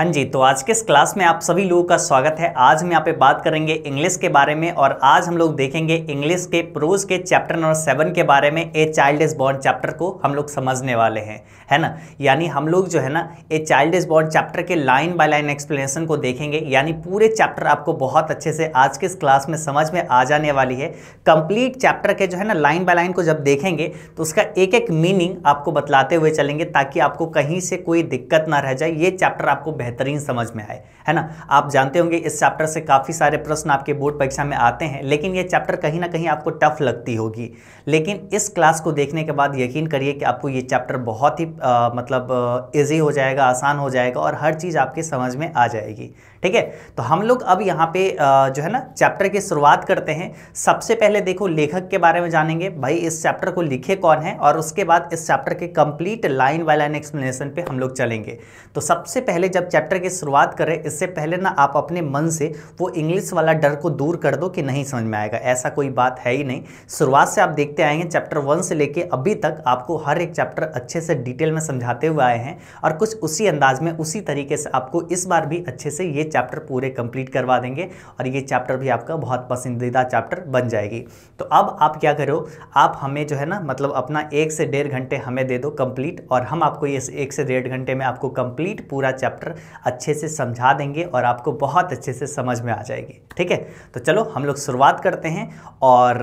हाँ जी तो आज के इस क्लास में आप सभी लोगों का स्वागत है आज हम यहाँ पे बात करेंगे इंग्लिश के बारे में और आज हम लोग देखेंगे इंग्लिश के प्रोज के चैप्टर नंबर सेवन के बारे में a child is born chapter को हम लोग समझने वाले हैं है ना यानी हम लोग जो है ना a child is born chapter के लाइन बाय लाइन एक्सप्लेनेशन को देखेंगे यानी पूरे चैप्टर आपको बहुत अच्छे से आज के इस क्लास में समझ में आ जाने वाली है कंप्लीट चैप्टर के जो है ना लाइन बाय लाइन को जब देखेंगे तो उसका एक एक मीनिंग आपको बतलाते हुए चलेंगे ताकि आपको कहीं से कोई दिक्कत ना रह जाए ये चैप्टर आपको बेहतरीन समझ में आए है ना आप जानते होंगे इस चैप्टर से काफ़ी सारे प्रश्न आपके बोर्ड परीक्षा में आते हैं लेकिन ये चैप्टर कहीं ना कहीं आपको टफ लगती होगी लेकिन इस क्लास को देखने के बाद यकीन करिए कि आपको ये चैप्टर बहुत ही आ, मतलब ईजी हो जाएगा आसान हो जाएगा और हर चीज़ आपके समझ में आ जाएगी ठीक है तो हम लोग अब यहाँ पे जो है ना चैप्टर की शुरुआत करते हैं सबसे पहले देखो लेखक के बारे में जानेंगे भाई इस चैप्टर को लिखे कौन है और उसके बाद इस चैप्टर के complete line by line explanation पे हम लोग चलेंगे तो सबसे पहले जब चैप्टर की शुरुआत करें इससे पहले ना आप अपने मन से वो इंग्लिश वाला डर को दूर कर दो कि नहीं समझ में आएगा ऐसा कोई बात है ही नहीं शुरुआत से आप देखते आएंगे चैप्टर वन से लेके अभी तक आपको हर एक चैप्टर अच्छे से डिटेल में समझाते हुए आए हैं और कुछ उसी अंदाज में उसी तरीके से आपको इस बार भी अच्छे से ये चैप्टर पूरे कंप्लीट करवा देंगे और ये चैप्टर भी आपका बहुत पसंदीदा चैप्टर बन जाएगी तो अब आप क्या करो आप हमें जो है ना मतलब अपना एक से डेढ़ घंटे हमें दे दो कंप्लीट और हम आपको ये एक से डेढ़ घंटे में आपको कंप्लीट पूरा चैप्टर अच्छे से समझा देंगे और आपको बहुत अच्छे से समझ में आ जाएगी ठीक है तो चलो हम लोग शुरुआत करते हैं और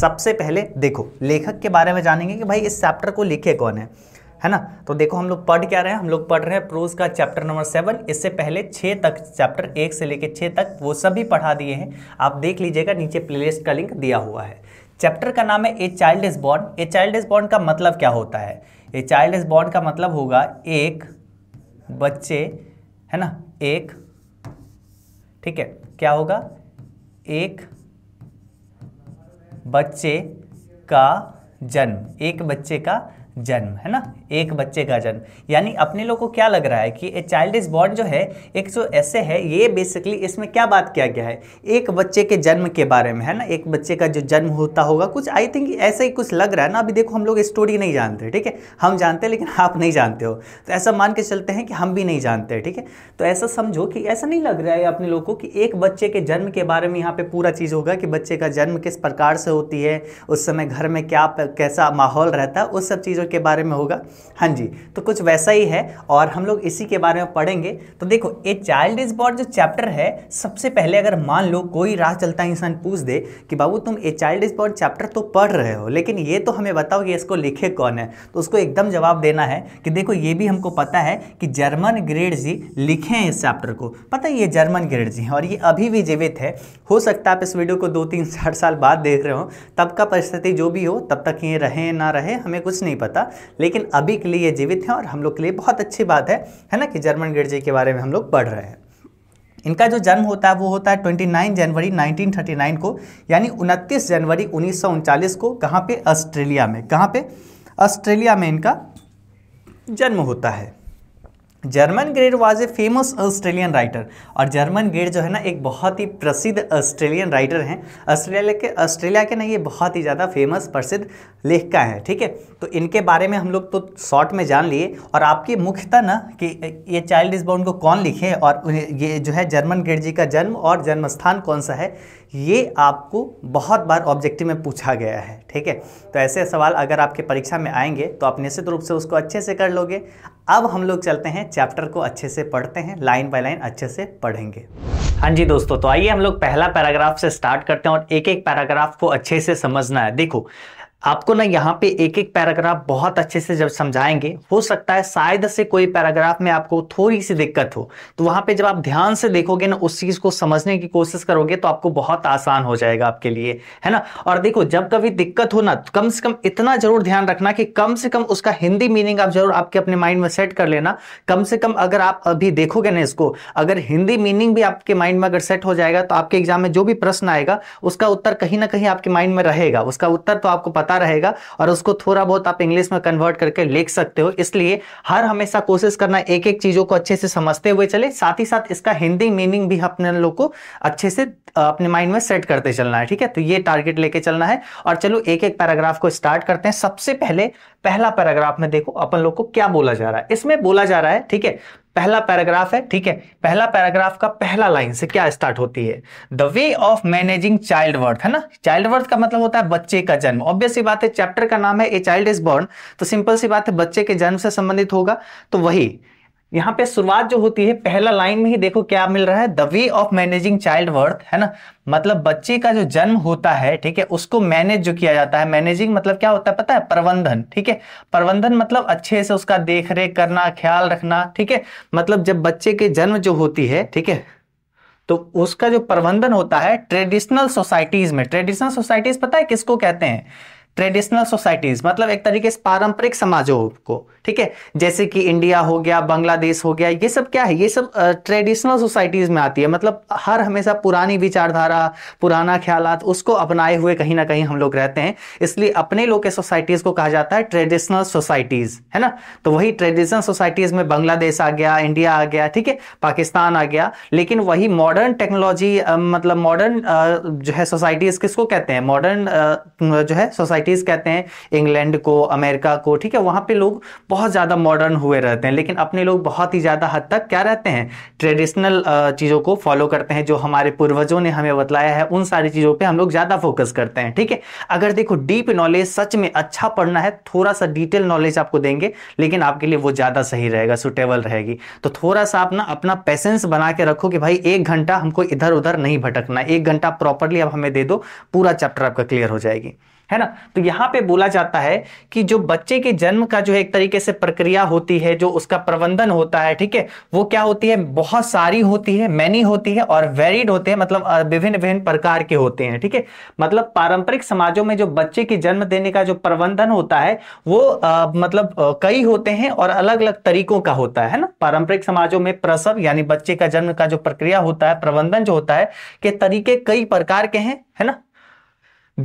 सबसे पहले देखो लेखक के बारे में जानेंगे कि भाई इस चैप्टर को लिखे कौन है है ना तो देखो हम लोग पढ़ क्या रहे हैं हम लोग पढ़ रहे हैं प्रूज का चैप्टर नंबर सेवन इससे पहले छः तक चैप्टर एक से लेकर छः तक वो सभी पढ़ा दिए हैं आप देख लीजिएगा नीचे प्लेलिस्ट का लिंक दिया हुआ है चैप्टर का नाम है a child is born a child is born का मतलब क्या होता है ए चाइल्ड इज बॉर्न का मतलब होगा एक बच्चे है ना एक ठीक है क्या होगा एक बच्चे का जन्म एक बच्चे का जन्म है ना एक बच्चे का जन्म यानी अपने लोग को क्या लग रहा है कि ए चाइल्ड इज बॉर्न जो है एक जो ऐसे है ये बेसिकली इसमें क्या बात किया गया है एक बच्चे के जन्म के बारे में है ना एक बच्चे का जो जन्म होता होगा कुछ आई थिंक ऐसे ही कुछ लग रहा है ना अभी देखो हम लोग स्टोरी नहीं जानते ठीक है हम जानते हैं लेकिन आप नहीं जानते हो तो ऐसा मान के चलते हैं कि हम भी नहीं जानते ठीक है तो ऐसा समझो कि ऐसा नहीं लग रहा है अपने लोग को कि एक बच्चे के जन्म के बारे में यहाँ पे पूरा चीज़ होगा कि बच्चे का जन्म किस प्रकार से होती है उस समय घर में क्या कैसा माहौल रहता है उस सब चीज़ों के बारे में होगा हाँ जी तो कुछ वैसा ही है और हम लोग इसी के बारे में पढ़ेंगे तो देखो ए चाइल्ड इज बॉर्न जो चैप्टर है सबसे पहले अगर मान लो कोई राह चलता इंसान पूछ दे कि बाबू तुम a child is born chapter तो पढ़ रहे हो लेकिन ये तो हमें बताओ कि इसको लिखे कौन है तो उसको एकदम जवाब देना है कि देखो ये भी हमको पता है कि जर्मन ग्रेड जी लिखे हैं इस चैप्टर को पता है ये जर्मन ग्रेड जी हैं और ये अभी भी जीवित है हो सकता है आप इस वीडियो को दो तीन चार साल बाद देख रहे हो तब का परिस्थिति जो भी हो तब तक ये रहे ना रहे हमें कुछ नहीं पता लेकिन अभी अभी के लिए ये जीवित हैं और हम लोग के लिए बहुत अच्छी बात है है ना कि जर्मन गिरजे के बारे में हम लोग पढ़ रहे हैं इनका जो जन्म होता है वो होता है 29 जनवरी 1939 को यानी 29 जनवरी उन्नीस को कहाँ पे ऑस्ट्रेलिया में कहाँ पे ऑस्ट्रेलिया में इनका जन्म होता है Germaine Greer was a famous Australian writer और जर्मन ग्रेड जो है ना एक बहुत ही प्रसिद्ध ऑस्ट्रेलियन राइटर हैं ऑस्ट्रेलिया के ऑस्ट्रेलिया के ना ये बहुत ही ज़्यादा फेमस प्रसिद्ध लेखिका हैं ठीक है तो इनके बारे में हम लोग तो शॉर्ट में जान लिए और आपकी मुख्यतः ना कि ये चाइल्ड इज बाउंड को कौन लिखे और ये जो है जर्मन ग्रेड जी का जन्म और जन्म स्थान कौन सा है ये आपको बहुत बार ऑब्जेक्टिव में पूछा गया है ठीक है तो ऐसे सवाल अगर आपके परीक्षा में आएंगे तो आप निश्चित रूप से उसको अच्छे से कर लोगे अब हम लोग चलते हैं चैप्टर को अच्छे से पढ़ते हैं लाइन बाय लाइन अच्छे से पढ़ेंगे हाँ जी दोस्तों तो आइए हम लोग पहला पैराग्राफ से स्टार्ट करते हैं और एक एक पैराग्राफ को अच्छे से समझना है देखो आपको ना यहाँ पे एक एक पैराग्राफ बहुत अच्छे से जब समझाएंगे हो सकता है शायद से कोई पैराग्राफ में आपको थोड़ी सी दिक्कत हो तो वहां पे जब आप ध्यान से देखोगे ना उस चीज़ को समझने की कोशिश करोगे तो आपको बहुत आसान हो जाएगा आपके लिए है ना और देखो जब कभी दिक्कत हो ना तो कम से कम इतना जरूर ध्यान रखना कि कम से कम उसका हिंदी मीनिंग आप जरूर आपके अपने माइंड में सेट कर लेना कम से कम अगर आप अभी देखोगे ना इसको अगर हिंदी मीनिंग भी आपके माइंड में अगर सेट हो जाएगा तो आपके एग्जाम में जो भी प्रश्न आएगा उसका उत्तर कहीं ना कहीं आपके माइंड में रहेगा उसका उत्तर तो आपको पता पता रहेगा और उसको थोड़ा बहुत आप इंग्लिश में कन्वर्ट करके लिख सकते हो इसलिए हर हमेशा कोशिश करना एक एक चीज़ों को अच्छे से समझते हुए चले साथ ही साथ इसका हिंदी मीनिंग भी अपने लोग को अच्छे से अपने माइंड में सेट करते चलना है ठीक है तो ये टारगेट लेके चलना है और चलो एक एक पैराग्राफ को स्टार्ट करते हैं सबसे पहले पहला पैराग्राफ में देखो अपन लोग को क्या बोला जा रहा है इसमें बोला जा रहा है ठीक है पहला पैराग्राफ है ठीक है पहला पैराग्राफ का पहला लाइन से क्या स्टार्ट होती है the way of managing child birth है ना चाइल्ड वर्थ का मतलब होता है बच्चे का जन्म ऑब्वियस सी बात है चैप्टर का नाम है ए चाइल्ड इज बॉर्न तो सिंपल सी बात है बच्चे के जन्म से संबंधित होगा तो वही यहाँ पे शुरुआत जो होती है पहला लाइन में ही देखो क्या मिल रहा है the way of managing child birth है ना मतलब बच्चे का जो जन्म होता है ठीक है उसको मैनेज जो किया जाता है मैनेजिंग मतलब क्या होता है पता है प्रबंधन ठीक है प्रबंधन मतलब अच्छे से उसका देख रेख करना ख्याल रखना ठीक है मतलब जब बच्चे के जन्म जो होती है ठीक है तो उसका जो प्रबंधन होता है ट्रेडिशनल सोसाइटीज में ट्रेडिशनल सोसाइटीज पता है किसको कहते हैं ट्रेडिशनल सोसाइटीज मतलब एक तरीके से पारंपरिक समाजों को ठीक है जैसे कि इंडिया हो गया बांग्लादेश हो गया ये सब क्या है ये सब ट्रेडिशनल सोसाइटीज में आती है मतलब हर हमेशा पुरानी विचारधारा पुराना ख्याल उसको अपनाए हुए कहीं ना कहीं हम लोग रहते हैं इसलिए अपने लोग के सोसाइटीज को कहा जाता है ट्रेडिशनल सोसाइटीज है ना तो वही ट्रेडिशनल सोसाइटीज में बांग्लादेश आ गया इंडिया आ गया ठीक है पाकिस्तान आ गया लेकिन वही मॉडर्न टेक्नोलॉजी मतलब मॉडर्न जो है सोसाइटीज किसको कहते हैं मॉडर्न जो है सोसाइटी सोसाइटीज़ कहते हैं इंग्लैंड को अमेरिका को ठीक है वहां पे लोग बहुत ज़्यादा मॉडर्न हुए रहते हैं लेकिन अपने लोग बहुत ही ज़्यादा हद तक क्या रहते हैं ट्रेडिशनल चीज़ों को फॉलो करते हैं जो हमारे पूर्वजों ने हमें बतलाया है उन सारी चीज़ों पर हम लोग ज़्यादा फोकस करते हैं ठीक है अगर देखो डीप नॉलेज सच में अच्छा पढ़ना है थोड़ा सा डिटेल नॉलेज आपको देंगे लेकिन आपके लिए वो ज़्यादा सही रहेगा सुटेबल रहेगी तो थोड़ा सा आप ना अपना पेशेंस बना के रखो कि भाई एक घंटा हमको इधर उधर नहीं भटकना एक घंटा प्रॉपरली आप हमें दे दो पूरा चैप्टर आपका क्लियर हो जाएगी है ना तो यहाँ पे बोला जाता है कि जो बच्चे के जन्म का जो है एक तरीके से प्रक्रिया होती है जो उसका प्रबंधन होता है ठीक है वो क्या होती है बहुत सारी होती है मैनी होती है और वेरिड होते हैं मतलब विभिन्न विभिन्न प्रकार के होते हैं ठीक है थीके? मतलब पारंपरिक समाजों में जो बच्चे के जन्म देने का जो प्रबंधन होता है वो आ, मतलब कई होते हैं और अलग अलग तरीकों का होता है ना पारंपरिक समाजों में प्रसव यानी बच्चे का जन्म का जो प्रक्रिया होता है प्रबंधन जो होता है के तरीके कई प्रकार के हैं है ना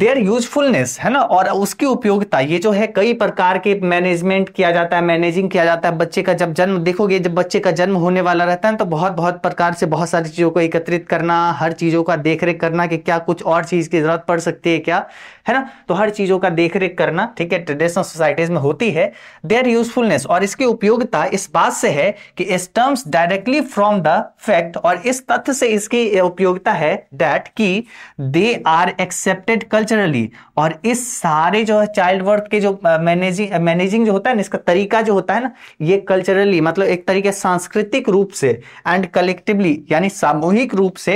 देयर यूजफुलनेस है ना और उसकी उपयोगिता ये जो है कई प्रकार के मैनेजमेंट किया जाता है मैनेजिंग किया जाता है बच्चे का जब जन्म देखोगे जब बच्चे का जन्म होने वाला रहता है तो बहुत बहुत प्रकार से बहुत सारी चीज़ों को एकत्रित करना हर चीज़ों का देख रेख करना कि क्या कुछ और चीज़ की जरूरत पड़ सकती है क्या है ना तो हर चीज़ों का देख रेख करना ठीक है ट्रेडिशनल सोसाइटीज में होती है देयर यूजफुलनेस और इसकी उपयोगिता इस बात से है कि इस terms directly from the fact और इस तथ्य से इसकी उपयोगिता है डैट कि दे आर एक्सेप्टेड कल कल्चरली और इस सारे जो है चाइल्ड वर्क के जो मैनेजिंग मैनेजिंग जो होता है ना इसका तरीका जो होता है ना ये कल्चरली मतलब एक तरीके सांस्कृतिक रूप से एंड कलेक्टिवली यानी सामूहिक रूप से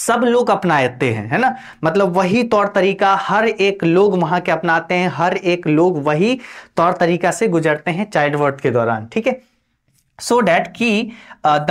सब लोग अपनाते हैं है ना मतलब वही तौर तरीका हर एक लोग वहां के अपनाते हैं हर एक लोग वही तौर तरीका से गुजरते हैं चाइल्ड वर्थ के दौरान ठीक है सो डैट की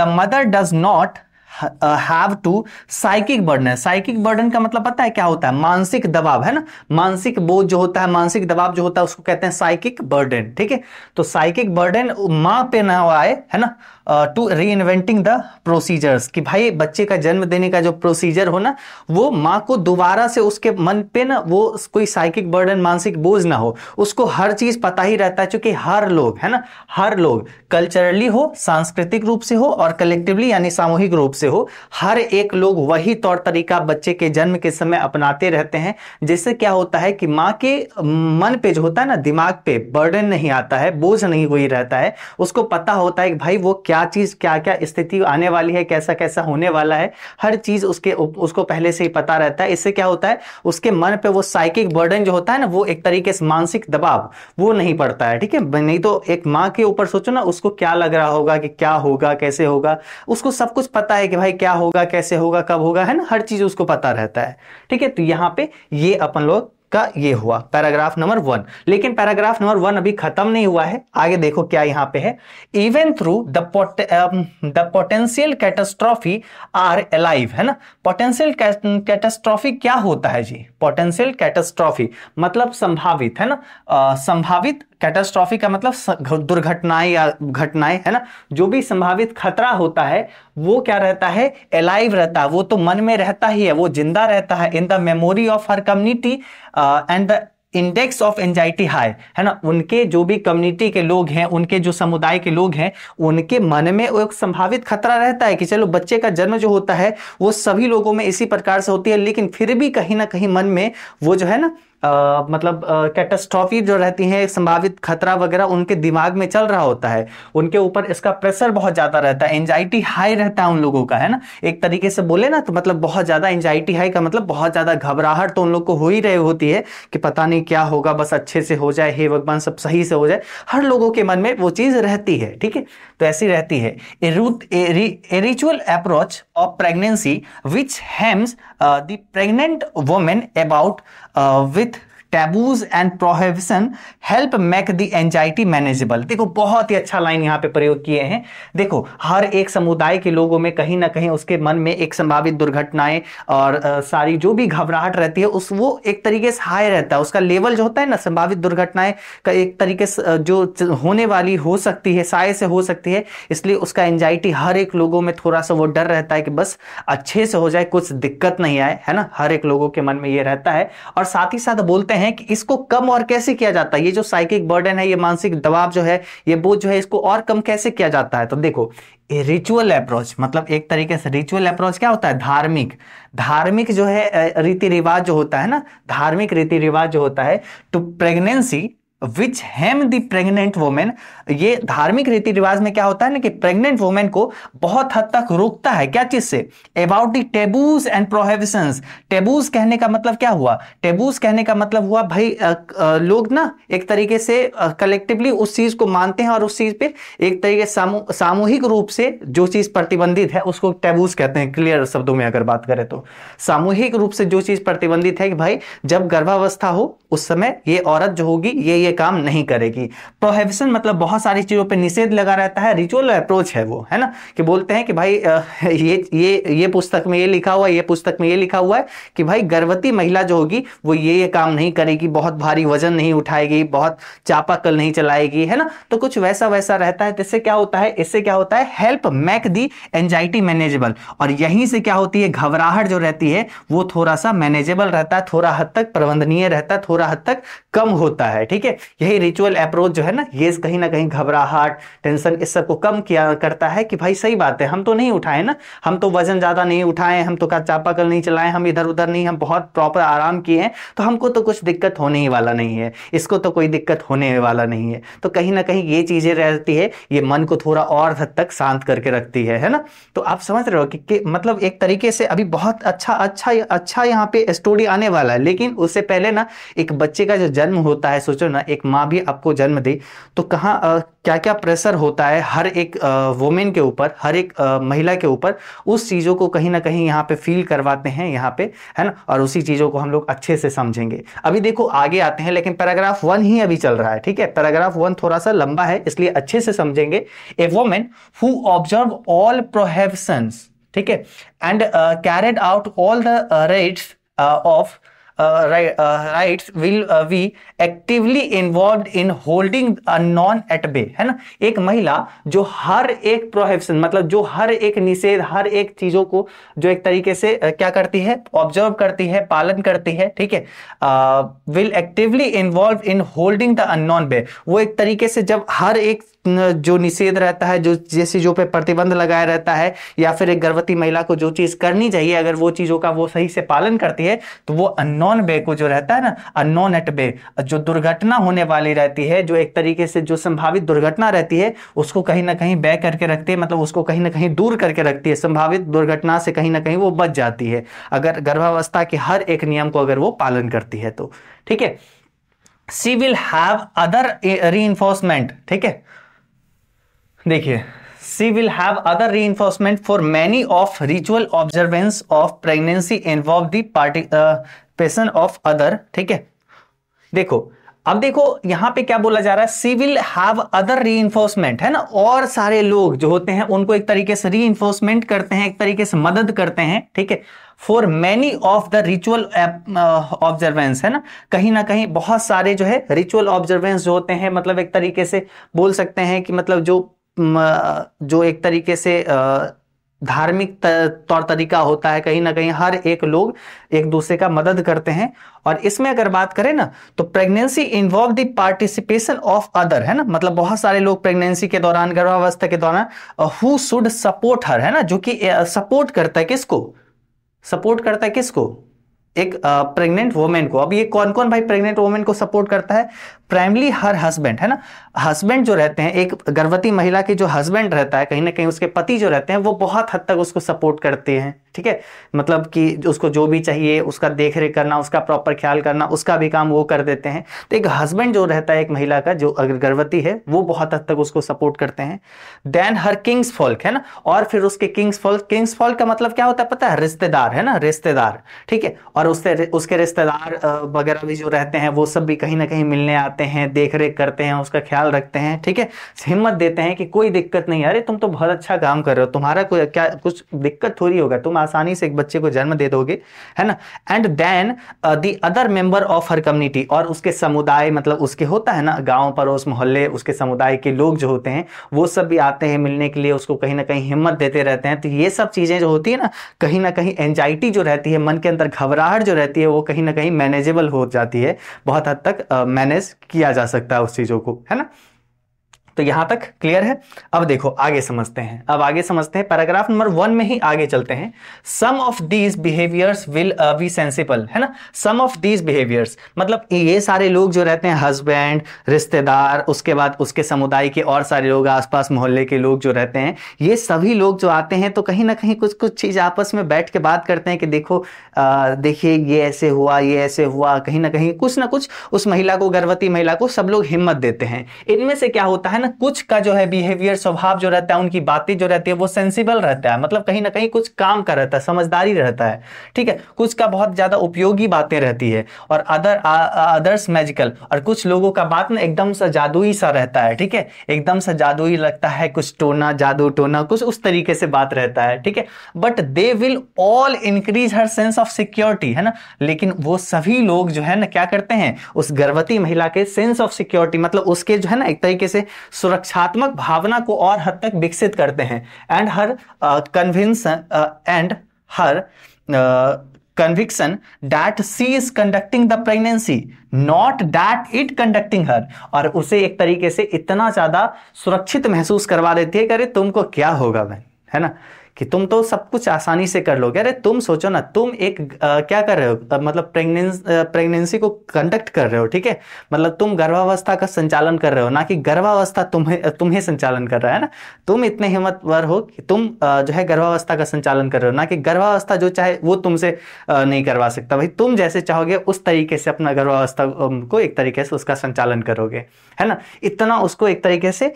the mother does not have to psychic burden psychic burden का मतलब पता है क्या होता है मानसिक दबाव है ना मानसिक बोझ जो होता है मानसिक दबाव जो होता है उसको कहते हैं साइकिक बर्डन ठीक है तो साइकिक बर्डन माँ पे ना आए है ना टू री इन्वेंटिंग द प्रोसीजर्स कि भाई बच्चे का जन्म देने का जो प्रोसीजर हो ना वो माँ को दोबारा से उसके मन पे ना वो कोई साइकिक बर्डन मानसिक बोझ ना हो उसको हर चीज़ पता ही रहता है क्योंकि हर लोग है ना हर लोग कल्चरली हो सांस्कृतिक रूप से हो और कलेक्टिवली यानी सामूहिक रूप से हो हर एक लोग वही तौर तरीका बच्चे के जन्म के समय अपनाते रहते हैं जिससे क्या होता है कि माँ के मन पे जो होता है ना दिमाग पे बर्डन नहीं आता है बोझ नहीं हुई रहता है उसको पता होता है कि भाई वो क्या क्या चीज़ क्या क्या स्थिति आने वाली है कैसा कैसा होने वाला है हर चीज़ उसके उसको पहले से ही पता रहता है इससे क्या होता है उसके मन पे वो साइकिक बर्डन जो होता है ना वो एक तरीके से मानसिक दबाव वो नहीं पड़ता है ठीक है नहीं तो एक माँ के ऊपर सोचो ना उसको क्या लग रहा होगा कि क्या होगा कैसे होगा उसको सब कुछ पता है कि भाई क्या होगा कैसे होगा कब होगा है ना हर चीज़ उसको पता रहता है ठीक है तो यहाँ पे ये अपन लोग का ये हुआ पैराग्राफ नंबर वन लेकिन पैराग्राफ नंबर वन अभी खत्म नहीं हुआ है आगे देखो क्या यहां पे है even through the potential catastrophe are alive है ना पोटेंशियल कैटेस्ट्रॉफी क्या होता है जी पोटेंशियल कैटेस्ट्रॉफी मतलब संभावित है ना आ, संभावित कैटेस्ट्रॉफी का मतलब दुर्घटनाएं या घटनाएं है ना जो भी संभावित खतरा होता है वो क्या रहता है अलाइव रहता है वो तो मन में रहता ही है वो जिंदा रहता है in the memory of her community and the index of anxiety high है ना उनके जो भी कम्युनिटी के लोग हैं उनके जो समुदाय के लोग हैं उनके मन में एक संभावित खतरा रहता है कि चलो बच्चे का जन्म जो होता है वो सभी लोगों में इसी प्रकार से होती है लेकिन फिर भी कहीं ना कहीं मन में वो जो है ना आ, मतलब कैटास्ट्रॉफी जो रहती हैं संभावित खतरा वगैरह उनके दिमाग में चल रहा होता है उनके ऊपर इसका प्रेशर बहुत ज़्यादा रहता है एंजाइटी हाई रहता है उन लोगों का है ना एक तरीके से बोले ना तो मतलब बहुत ज़्यादा एंजाइटी हाई का मतलब बहुत ज़्यादा घबराहट तो उन लोग को हो ही रही होती है कि पता नहीं क्या होगा बस अच्छे से हो जाए हे भगवान सब सही से हो जाए हर लोगों के मन में वो चीज़ रहती है ठीक है तो ऐसी रहती है ritual approach of pregnancy which hems the pregnant women about uh, with taboos and prohibition help make the anxiety manageable देखो बहुत ही अच्छा लाइन यहाँ पे प्रयोग किए हैं देखो हर एक समुदाय के लोगों में कहीं ना कहीं उसके मन में एक संभावित दुर्घटनाएं और आ, सारी जो भी घबराहट रहती है उस वो एक तरीके से हाई रहता है उसका लेवल जो होता है ना संभावित दुर्घटनाएं का एक तरीके से जो होने वाली हो सकती है साय से हो सकती है इसलिए उसका एंजाइटी हर एक लोगों में थोड़ा सा वो डर रहता है कि बस अच्छे से हो जाए कुछ दिक्कत नहीं आए है ना हर एक लोगों के मन में ये रहता है और साथ ही साथ बोलते हैं हैं कि इसको कम और कैसे किया जाता है ये जो साइकिक बर्डन है ये मानसिक दबाव जो है ये बोझ जो है इसको और कम कैसे किया जाता है तो देखो रिचुअल अप्रोच मतलब एक तरीके से रिचुअल अप्रोच क्या होता है धार्मिक धार्मिक जो है रीति रिवाज जो होता है ना धार्मिक रीति रिवाज जो होता है to pregnancy which hem the pregnant women ये धार्मिक रीति रिवाज में क्या होता है ना कि प्रेग्नेंट वोमेन को बहुत हद तक रोकता है क्या चीज से about the taboos and prohibition taboos कहने का मतलब क्या हुआ टेबूज कहने का मतलब हुआ भाई लोग ना एक तरीके से कलेक्टिवली उस चीज को मानते हैं और उस चीज पे एक तरीके सामू, सामूहिक रूप से जो चीज प्रतिबंधित है उसको टेबूज कहते हैं क्लियर शब्दों में अगर बात करें तो सामूहिक रूप से जो चीज प्रतिबंधित है कि भाई जब गर्भावस्था हो उस समय ये औरत जो होगी ये ये काम नहीं करेगी प्रोहिबिशन मतलब बहुत सारी चीज़ों पर निषेध लगा रहता है रिचुअल अप्रोच है वो है ना कि बोलते हैं कि भाई ये ये ये पुस्तक में ये लिखा हुआ है ये पुस्तक में ये लिखा हुआ है कि भाई गर्भवती महिला जो होगी वो ये ये काम नहीं करेगी बहुत भारी वजन नहीं उठाएगी बहुत चापाकल नहीं चलाएगी है ना तो कुछ वैसा वैसा रहता है तो इससे क्या होता है इससे क्या होता है help make the anxiety manageable और यहीं से क्या होती है घबराहट जो रहती है वो थोड़ा सा मैनेजेबल रहता है थोड़ा हद तक प्रबंधनीय रहता है थोड़ा हद तक कम होता है ठीक है यही रिचुअल अप्रोच जो है ना ये कहीं ना कहीं घबराहट टेंशन इस सब को कम किया करता है कि भाई सही बात है हम तो नहीं उठाए ना हम तो वजन ज़्यादा नहीं उठाए हम तो का चापाकल नहीं चलाए हम इधर उधर नहीं हम बहुत प्रॉपर आराम किए हैं तो हमको तो कुछ दिक्कत होने ही वाला नहीं है इसको तो कोई दिक्कत होने वाला नहीं है तो कहीं ना कहीं ये चीज़ें रहती है ये मन को थोड़ा और हद तक शांत करके रखती है है ना तो आप समझ रहे हो कि, कि मतलब एक तरीके से अभी बहुत अच्छा अच्छा अच्छा यहाँ पे स्टोरी आने वाला है लेकिन उससे पहले ना एक बच्चे का जो जन्म होता है सोचो ना एक माँ भी आपको जन्म दे तो कहाँ क्या क्या प्रेशर होता है हर एक वोमेन के ऊपर हर एक आ, महिला के ऊपर उस चीज़ों को कहीं ना कहीं यहाँ पे फील करवाते हैं यहाँ पे है ना और उसी चीज़ों को हम लोग अच्छे से समझेंगे अभी देखो आगे आते हैं लेकिन पैराग्राफ वन ही अभी चल रहा है ठीक है पैराग्राफ वन थोड़ा सा लंबा है इसलिए अच्छे से समझेंगे a women who observe all prohibitions ठीक है and carried out all the rites of rite will we actively involve in holding unknown at bay है ना एक महिला जो हर एक प्रोहिबिशन मतलब जो हर एक निषेध हर एक चीजों को जो एक तरीके से uh, क्या करती है ऑब्जर्व करती है पालन करती है ठीक है will actively involve in holding the unknown bay वो एक तरीके से जब हर एक जो निषेध रहता है जो जैसी जो पे प्रतिबंध लगाया रहता है या फिर एक गर्भवती महिला को जो चीज़ करनी चाहिए अगर वो चीज़ों का वो सही से पालन करती है तो वो अनोन बे को जो रहता है ना अनोन एट बे जो दुर्घटना होने वाली रहती है जो एक तरीके से जो संभावित दुर्घटना रहती है उसको कहीं ना कहीं बे करके रखती है मतलब उसको कहीं ना कहीं दूर करके रखती है संभावित दुर्घटना से कहीं ना कहीं वो बच जाती है अगर गर्भावस्था के हर एक नियम को अगर वो पालन करती है तो ठीक है सी विल हैव अदर री ठीक है देखिए she have other reinforcement for many of ritual observance of pregnancy involve the person of other ठीक है देखो अब देखो यहां पे क्या बोला जा रहा है सी विल हैव अदर री है ना और सारे लोग जो होते हैं उनको एक तरीके से री करते हैं एक तरीके से मदद करते हैं ठीक है for many of the ritual observance है ना कहीं ना कहीं बहुत सारे जो है रिचुअल ऑब्जर्वेंस जो होते हैं मतलब एक तरीके से बोल सकते हैं कि मतलब जो जो एक तरीके से धार्मिक तौर तरीका होता है कहीं ना कहीं हर एक लोग एक दूसरे का मदद करते हैं और इसमें अगर बात करें ना तो pregnancy involve the participation of other है ना मतलब बहुत सारे लोग प्रेगनेंसी के दौरान गर्भावस्था के दौरान हु शुड सपोर्ट हर है ना जो कि सपोर्ट करता है किसको सपोर्ट करता है किसको एक प्रेग्नेंट वोमेन को अब ये कौन कौन भाई प्रेग्नेंट वोमेन को सपोर्ट करता है प्राइमली हर हस्बैंड है ना हस्बैंड जो रहते हैं एक गर्भवती महिला के जो हस्बैंड रहता है कहीं ना कहीं उसके पति जो रहते हैं वो बहुत हद तक उसको सपोर्ट करते हैं ठीक है मतलब कि उसको जो भी चाहिए उसका देख रेख करना उसका प्रॉपर ख्याल करना उसका भी काम वो कर देते हैं तो एक हस्बैंड जो रहता है एक महिला का जो अगर गर्भवती है वो बहुत हद तक उसको सपोर्ट करते हैं देन हर किंग्स फॉल्क है ना और फिर उसके किंग्स फॉल्क किंग्स फॉल्क का मतलब क्या होता है पता है रिश्तेदार है ना रिश्तेदार ठीक है और उससे उसके रिश्तेदार वगैरह भी जो रहते हैं वो सब भी कहीं ना कहीं मिलने आते बनाते हैं देख रेख करते हैं उसका ख्याल रखते हैं ठीक है हिम्मत देते हैं कि कोई दिक्कत नहीं अरे तुम तो बहुत अच्छा काम कर रहे हो तुम्हारा कोई क्या कुछ दिक्कत थोड़ी होगा तुम आसानी से एक बच्चे को जन्म दे दोगे है ना and then the other member of her community और उसके समुदाय मतलब उसके होता है ना गाँव पड़ोस मोहल्ले उसके समुदाय के लोग जो होते हैं वो सब भी आते हैं मिलने के लिए उसको कहीं ना कहीं हिम्मत देते रहते हैं तो ये सब चीज़ें जो होती है ना कहीं ना कहीं एंजाइटी जो रहती है मन के अंदर घबराहट जो रहती है वो कहीं ना कहीं मैनेजेबल हो जाती है बहुत हद तक मैनेज uh, किया जा सकता है उस चीज़ों को है ना तो यहां तक क्लियर है अब देखो आगे समझते हैं अब आगे समझते हैं पैराग्राफ नंबर वन में ही आगे चलते हैं some of these behaviours will be sensible है ना सम ऑफ दीज बिहेवियर्स मतलब ये सारे लोग जो रहते हैं हस्बैंड रिश्तेदार उसके बाद उसके समुदाय के और सारे लोग आसपास मोहल्ले के लोग जो रहते हैं ये सभी लोग जो आते हैं तो कहीं ना कहीं कुछ कुछ चीज़ आपस में बैठ के बात करते हैं कि देखो देखिए ये ऐसे हुआ ये ऐसे हुआ कहीं ना कहीं कुछ ना कुछ उस महिला को गर्भवती महिला को सब लोग हिम्मत देते हैं इनमें से क्या होता है ना कुछ का जो है बिहेवियर स्वभाव जो रहता है उनकी बातें जो रहती है वो सेंसिबल रहता है मतलब कहीं ना कहीं कुछ काम का रहता है समझदारी रहता है ठीक है कुछ का बहुत ज़्यादा उपयोगी बातें रहती है और अदर अदर्स मैजिकल और कुछ लोगों का बात ना एकदम सा जादुई सा रहता है ठीक है एकदम सा जादुई लगता है कुछ टोना जादू टोना कुछ उस तरीके से बात रहता है ठीक है but they will all increase her sense of of security है ना लेकिन वो सभी लोग जो है ना क्या करते हैं उस गर्भवती महिला के सेंस ऑफ सिक्योरिटी मतलब उसके जो है ना एक तरीके से सुरक्षात्मक भावना को और हद तक विकसित करते हैं and her convince and her conviction that she is conducting the pregnancy not that it conducting her और उसे एक तरीके से इतना ज्यादा सुरक्षित महसूस करवा देती है कि अरे तुमको क्या होगा बहन है ना कि तुम तो सब कुछ आसानी से कर लोगे अरे तुम सोचो ना तुम एक आ, क्या कर रहे हो मतलब प्रेगनेंस प्रेगनेंसी को कंडक्ट कर रहे हो ठीक है मतलब तुम गर्भावस्था का संचालन कर रहे हो ना कि गर्भावस्था तुम्हें तुम्हें संचालन कर रहा है ना तुम इतने हिम्मतवर हो कि तुम आ, जो है गर्भावस्था का संचालन कर रहे हो ना कि गर्भावस्था जो चाहे वो तुमसे नहीं करवा सकता भाई तुम जैसे चाहोगे उस तरीके से अपना गर्भावस्था को एक तरीके से उसका संचालन करोगे है ना इतना उसको एक तरीके से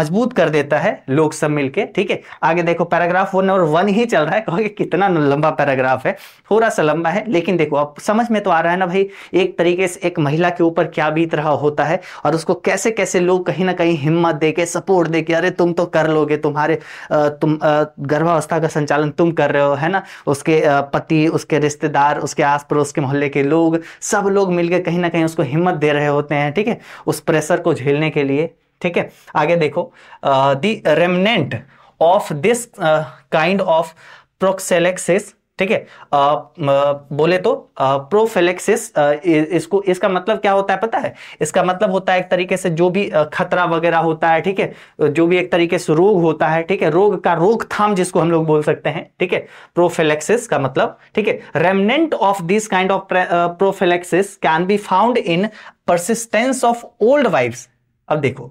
मजबूत कर देता है लोग सब मिलके ठीक है आगे देखो पैराग्राफ वो नंबर वन ही चल रहा है कहोगे कितना लंबा पैराग्राफ है थोड़ा सा लंबा है लेकिन देखो अब समझ में तो आ रहा है ना भाई एक तरीके से एक महिला के ऊपर क्या बीत रहा होता है और उसको कैसे कैसे लोग कहीं ना कहीं हिम्मत दे के सपोर्ट दे के अरे तुम तो कर लोगे तुम्हारे तुम गर्भावस्था का संचालन तुम कर रहे हो है ना उसके पति उसके रिश्तेदार उसके आस पड़ोस के मोहल्ले के लोग सब लोग मिलकर कहीं ना कहीं उसको हिम्मत दे रहे होते हैं ठीक है उस प्रेशर को झेलने के लिए ठीक है आगे देखो the remnant of this kind of prophylaxis ठीक है uh, uh, बोले तो प्रोफेलेक्सिस uh, इसको इसका मतलब क्या होता है पता है इसका मतलब होता है एक तरीके से जो भी खतरा वगैरह होता है ठीक है जो भी एक तरीके से रोग होता है ठीक है रोग का रोकथाम जिसको हम लोग बोल सकते हैं ठीक है प्रोफेलेक्सिस का मतलब ठीक है remnant of this kind of prophylaxis can be found in persistence of old wives अब देखो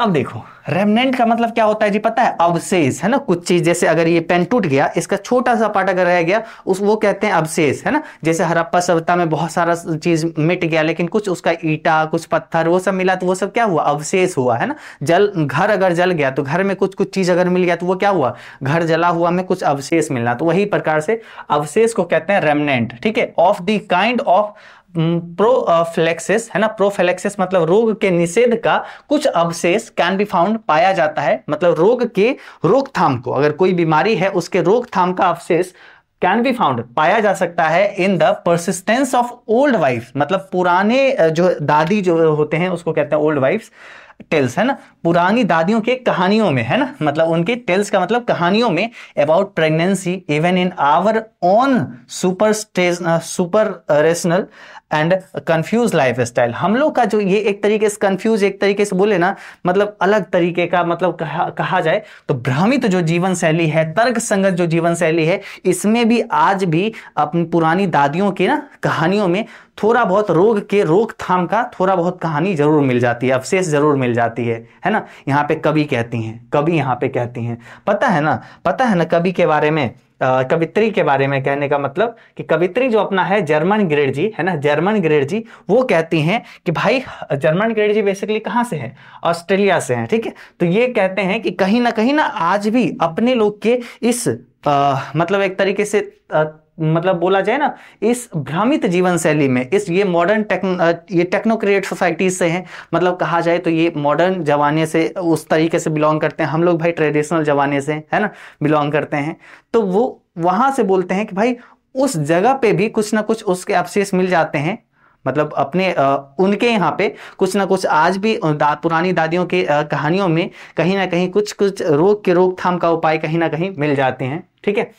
अब देखो रेमनेंट का मतलब क्या होता है जी पता है अवशेष है ना कुछ चीज जैसे अगर ये पेन टूट गया इसका छोटा सा पार्ट अगर रह गया उस वो कहते हैं अवशेष है ना जैसे हरप्पा सभ्यता में बहुत सारा चीज मिट गया लेकिन कुछ उसका ईटा कुछ पत्थर वो सब मिला तो वो सब क्या हुआ अवशेष हुआ है ना जल घर अगर जल गया तो घर में कुछ कुछ चीज अगर मिल गया तो वो क्या हुआ घर जला हुआ में कुछ अवशेष मिलना तो वही प्रकार से अवशेष को कहते हैं रेमनेंट ठीक है of the kind of prophylaxis है ना प्रोफेलेक्सिस मतलब रोग के निषेध का कुछ अवशेष कैन बी फाउंड पाया जाता है मतलब रोग के रोकथाम को अगर कोई बीमारी है उसके रोकथाम का अवशेष कैन बी फाउंड पाया जा सकता है in the persistence of old wife मतलब पुराने जो दादी जो होते हैं उसको कहते हैं ओल्ड वाइफ्स टेल्स है ना पुरानी दादियों के कहानियों में है ना मतलब उनके टेल्स का मतलब कहानियों में about pregnancy even in our own super super rational and confuse lifestyle हम लोग का जो ये एक तरीके से कंफ्यूज एक तरीके से बोले ना मतलब अलग तरीके का मतलब कहा, कहा जाए तो भ्रमित जो जीवन शैली है तर्क संगत जो जीवन शैली है इसमें भी आज भी अपनी पुरानी दादियों की ना कहानियों में थोड़ा बहुत रोग के रोकथाम का थोड़ा बहुत कहानी जरूर मिल जाती है अवशेष जरूर मिल जाती है है ना यहाँ पे कवि कहती हैं कवि यहाँ पे कहती हैं पता है ना पता है ना कवि के बारे में कवित्री के बारे में कहने का मतलब कि कवित्री जो अपना है जर्मन ग्रेड जी है ना जर्मन ग्रेड जी वो कहती हैं कि भाई जर्मन ग्रेड जी बेसिकली कहाँ से हैं ऑस्ट्रेलिया से हैं ठीक है तो ये कहते हैं कि कहीं ना कहीं ना आज भी अपने लोग के इस आ, मतलब एक तरीके से आ, मतलब बोला जाए ना इस भ्रमित जीवन शैली में इस ये मॉडर्न टेक ये टेक्नोक्रेट सोसाइटीज से हैं मतलब कहा जाए तो ये मॉडर्न जमाने से उस तरीके से बिलोंग करते हैं हम लोग भाई ट्रेडिशनल जमाने से है ना बिलोंग करते हैं तो वो वहाँ से बोलते हैं कि भाई उस जगह पे भी कुछ ना कुछ उसके अवशेष मिल जाते हैं मतलब अपने आ, उनके यहाँ पे कुछ ना कुछ आज भी दा, पुरानी दादियों के आ, कहानियों में कहीं ना कहीं कुछ कुछ रोग के रोकथाम का उपाय कहीं ना कहीं मिल जाते हैं ठीक है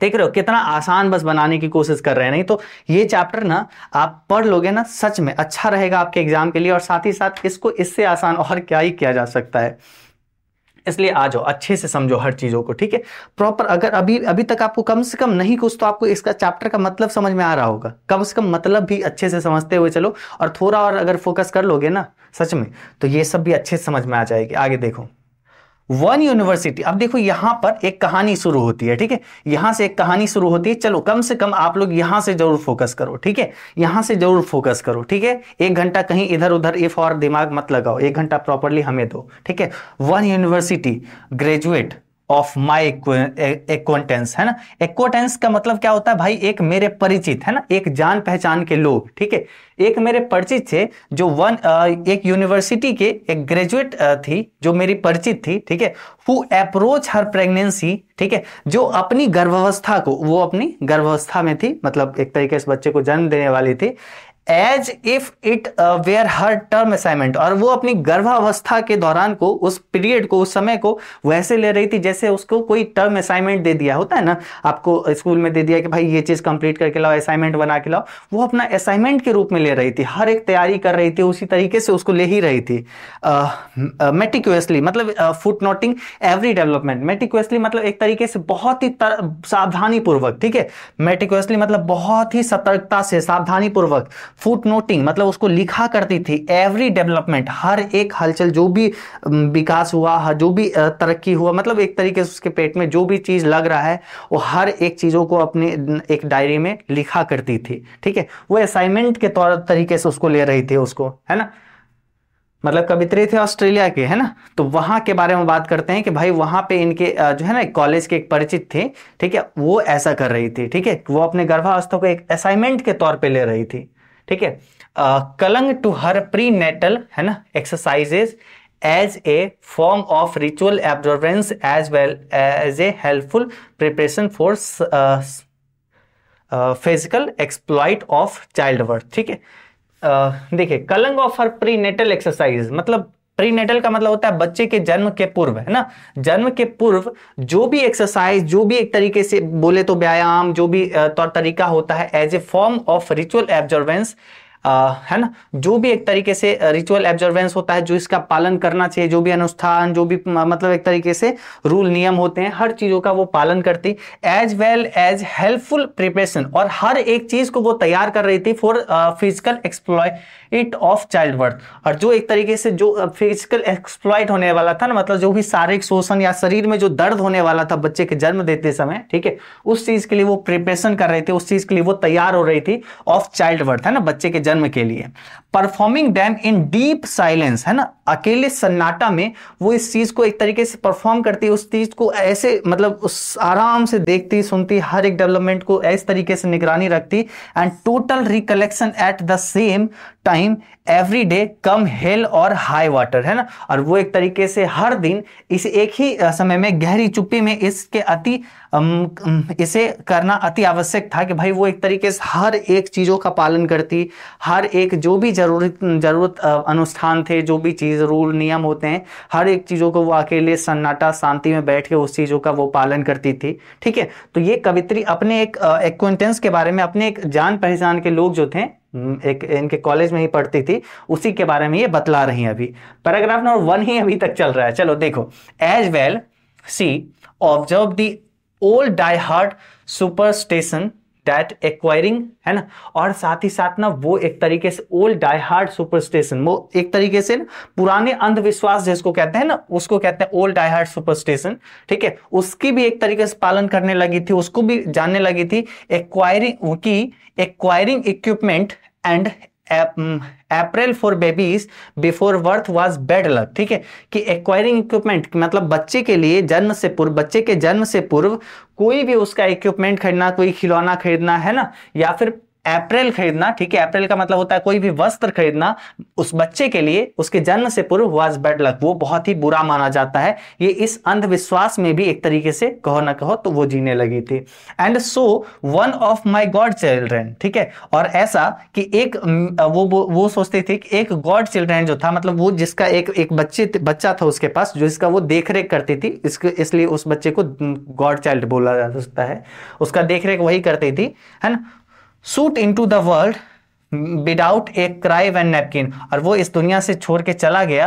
देख रहे हो कितना आसान बस बनाने की कोशिश कर रहे हैं नहीं तो ये चैप्टर ना आप पढ़ लोगे ना सच में अच्छा रहेगा आपके एग्जाम के लिए और साथ ही साथ इसको इससे आसान और क्या ही किया जा सकता है इसलिए आ जाओ अच्छे से समझो हर चीज़ों को ठीक है प्रॉपर अगर अभी अभी तक आपको कम से कम नहीं कुछ तो आपको इसका चैप्टर का मतलब समझ में आ रहा होगा कम से कम मतलब भी अच्छे से समझते हुए चलो और थोड़ा और अगर फोकस कर लोगे ना सच में तो ये सब भी अच्छे से समझ में आ जाएगी आगे देखो वन यूनिवर्सिटी अब देखो यहां पर एक कहानी शुरू होती है ठीक है यहां से एक कहानी शुरू होती है चलो कम से कम आप लोग यहां से जरूर फोकस करो ठीक है यहां से जरूर फोकस करो ठीक है एक घंटा कहीं इधर उधर इफ और दिमाग मत लगाओ एक घंटा प्रॉपरली हमें दो ठीक है one university graduate of my acquaintance है ना एक्वेंटेंस का मतलब क्या होता है भाई एक मेरे परिचित है ना एक जान पहचान के लोग ठीक है एक मेरे परिचित थे जो वन एक यूनिवर्सिटी के एक ग्रेजुएट थी जो मेरी परिचित थी ठीक है हु अप्रोच हर प्रेगनेंसी ठीक है जो अपनी गर्भावस्था को वो अपनी गर्भावस्था में थी मतलब एक तरीके से बच्चे को जन्म देने वाली थी as if it were her term assignment और वो अपनी गर्भावस्था के दौरान को उस पीरियड को उस समय को वैसे ले रही थी जैसे उसको कोई टर्म असाइनमेंट दे दिया होता है ना आपको स्कूल में दे दिया कि भाई ये चीज़ कंप्लीट करके लाओ असाइनमेंट बना के लाओ वो अपना असाइनमेंट के रूप में ले रही थी हर एक तैयारी कर रही थी उसी तरीके से उसको ले ही रही थी मेटिक्यूसली uh, uh, मतलब footnoting every development meticulously मतलब एक तरीके से बहुत ही सावधानी पूर्वक ठीक है मेटिक्यूसली मतलब बहुत ही सतर्कता से सावधानी पूर्वक फूट नोटिंग मतलब उसको लिखा करती थी एवरी डेवलपमेंट हर एक हलचल जो भी विकास हुआ जो भी तरक्की हुआ मतलब एक तरीके से उसके पेट में जो भी चीज़ लग रहा है वो हर एक चीज़ों को अपने एक डायरी में लिखा करती थी ठीक है वो असाइनमेंट के तौर तरीके से उसको ले रही थी उसको है ना मतलब कवित्री थे ऑस्ट्रेलिया के है ना तो वहां के बारे में बात करते हैं कि भाई वहां पे इनके जो है ना कॉलेज के एक परिचित थे ठीक है वो ऐसा कर रही थी ठीक है वो अपने गर्भावस्था को एक असाइनमेंट के तौर पे ले रही थी ठीक है clinging to her prenatal है ना exercises as a form of ritual observance as well as a helpful preparation for physical exploit of child birth ठीक है देखिए clinging of her prenatal exercise मतलब प्रीनेटल का मतलब होता है बच्चे के जन्म के पूर्व है ना जन्म के पूर्व जो भी एक्सरसाइज जो भी एक तरीके से बोले तो व्यायाम जो भी तौर तरीका होता है as a form of ritual observance ah, है ना जो भी एक तरीके से रिचुअल एब्जर्वेंस होता है जो इसका पालन करना चाहिए जो भी अनुष्ठान जो भी मतलब एक तरीके से रूल नियम होते हैं हर चीज़ों का वो पालन करती as well as helpful preparation और हर एक चीज़ को वो तैयार कर रही थी for physical it of child birth और जो एक तरीके से जो फिजिकल एक्सप्लॉयट होने वाला था ना मतलब जो भी शारीरिक शोषण या शरीर में जो दर्द होने वाला था बच्चे के जन्म देते समय ठीक है उस चीज़ के लिए वो प्रिपरेशन कर रही थी उस चीज़ के लिए वो तैयार हो रही थी ऑफ चाइल्ड बर्थ है ना बच्चे के जन्म के लिए performing them in deep silence है ना अकेले सन्नाटा में वो इस चीज को एक तरीके से परफॉर्म करती है उस चीज को ऐसे मतलब उस आराम से देखती सुनती हर एक डेवलपमेंट को ऐसे तरीके से निगरानी रखती and total recollection at the same time every day come hill or high water है ना और वो एक तरीके से हर दिन इस एक ही समय में गहरी चुप्पी में इसके अति इसे करना अति आवश्यक था कि भाई वो एक तरीके से हर एक चीज़ों का पालन करती हर एक जो भी जरूरत जरूरत अनुष्ठान थे जो भी चीज़ रूल नियम होते हैं हर एक चीज़ों को वो अकेले सन्नाटा शांति में बैठ के उस चीज़ों का वो पालन करती थी ठीक है तो ये कवित्री अपने एक एक्वेंटेंस के बारे में अपने एक जान पहचान के लोग जो थे हम्म, एक इनके कॉलेज में ही पढ़ती थी उसी के बारे में ये बतला रही हैं अभी पैराग्राफ नंबर वन ही अभी तक चल रहा है चलो देखो as well she observe the old die hard station that acquiring है ना और साथ ही साथ ना वो एक तरीके से ओल्ड डाई हार्ड सुपरस्टेशन वो एक तरीके से ना पुराने अंधविश्वास जिसको कहते हैं ना उसको कहते हैं ओल्ड डाई हार्ड सुपरस्टेशन ठीक है उसकी भी एक तरीके से पालन करने लगी थी उसको भी जानने लगी थी एक्वायरिंग की acquiring equipment and apparel for babies before birth was bad luck ठीक है कि एक्वायरिंग इक्विपमेंट मतलब बच्चे के लिए जन्म से पूर्व बच्चे के जन्म से पूर्व कोई भी उसका इक्विपमेंट खरीदना कोई खिलौना खरीदना है ना या फिर अप्रैल खरीदना ठीक है अप्रैल का मतलब होता है कोई भी वस्त्र खरीदना उस बच्चे के लिए उसके जन्म से पूर्व वॉज बैड लक वो बहुत ही बुरा माना जाता है ये इस अंधविश्वास में भी एक तरीके से कहो ना कहो तो वो जीने लगी थी and so one of my god children ठीक है और ऐसा कि एक वो वो, सोचते थे कि एक गॉड चिल्ड्रेन जो था मतलब वो जिसका एक एक बच्चे बच्चा था उसके पास जो इसका वो देख रेख करती थी इसलिए उस बच्चे को गॉड mm, चाइल्ड बोला जा सकता है उसका देख रेख वही करती थी है ना suit into the world without a crib and napkin और वो इस दुनिया से छोड़ के चला गया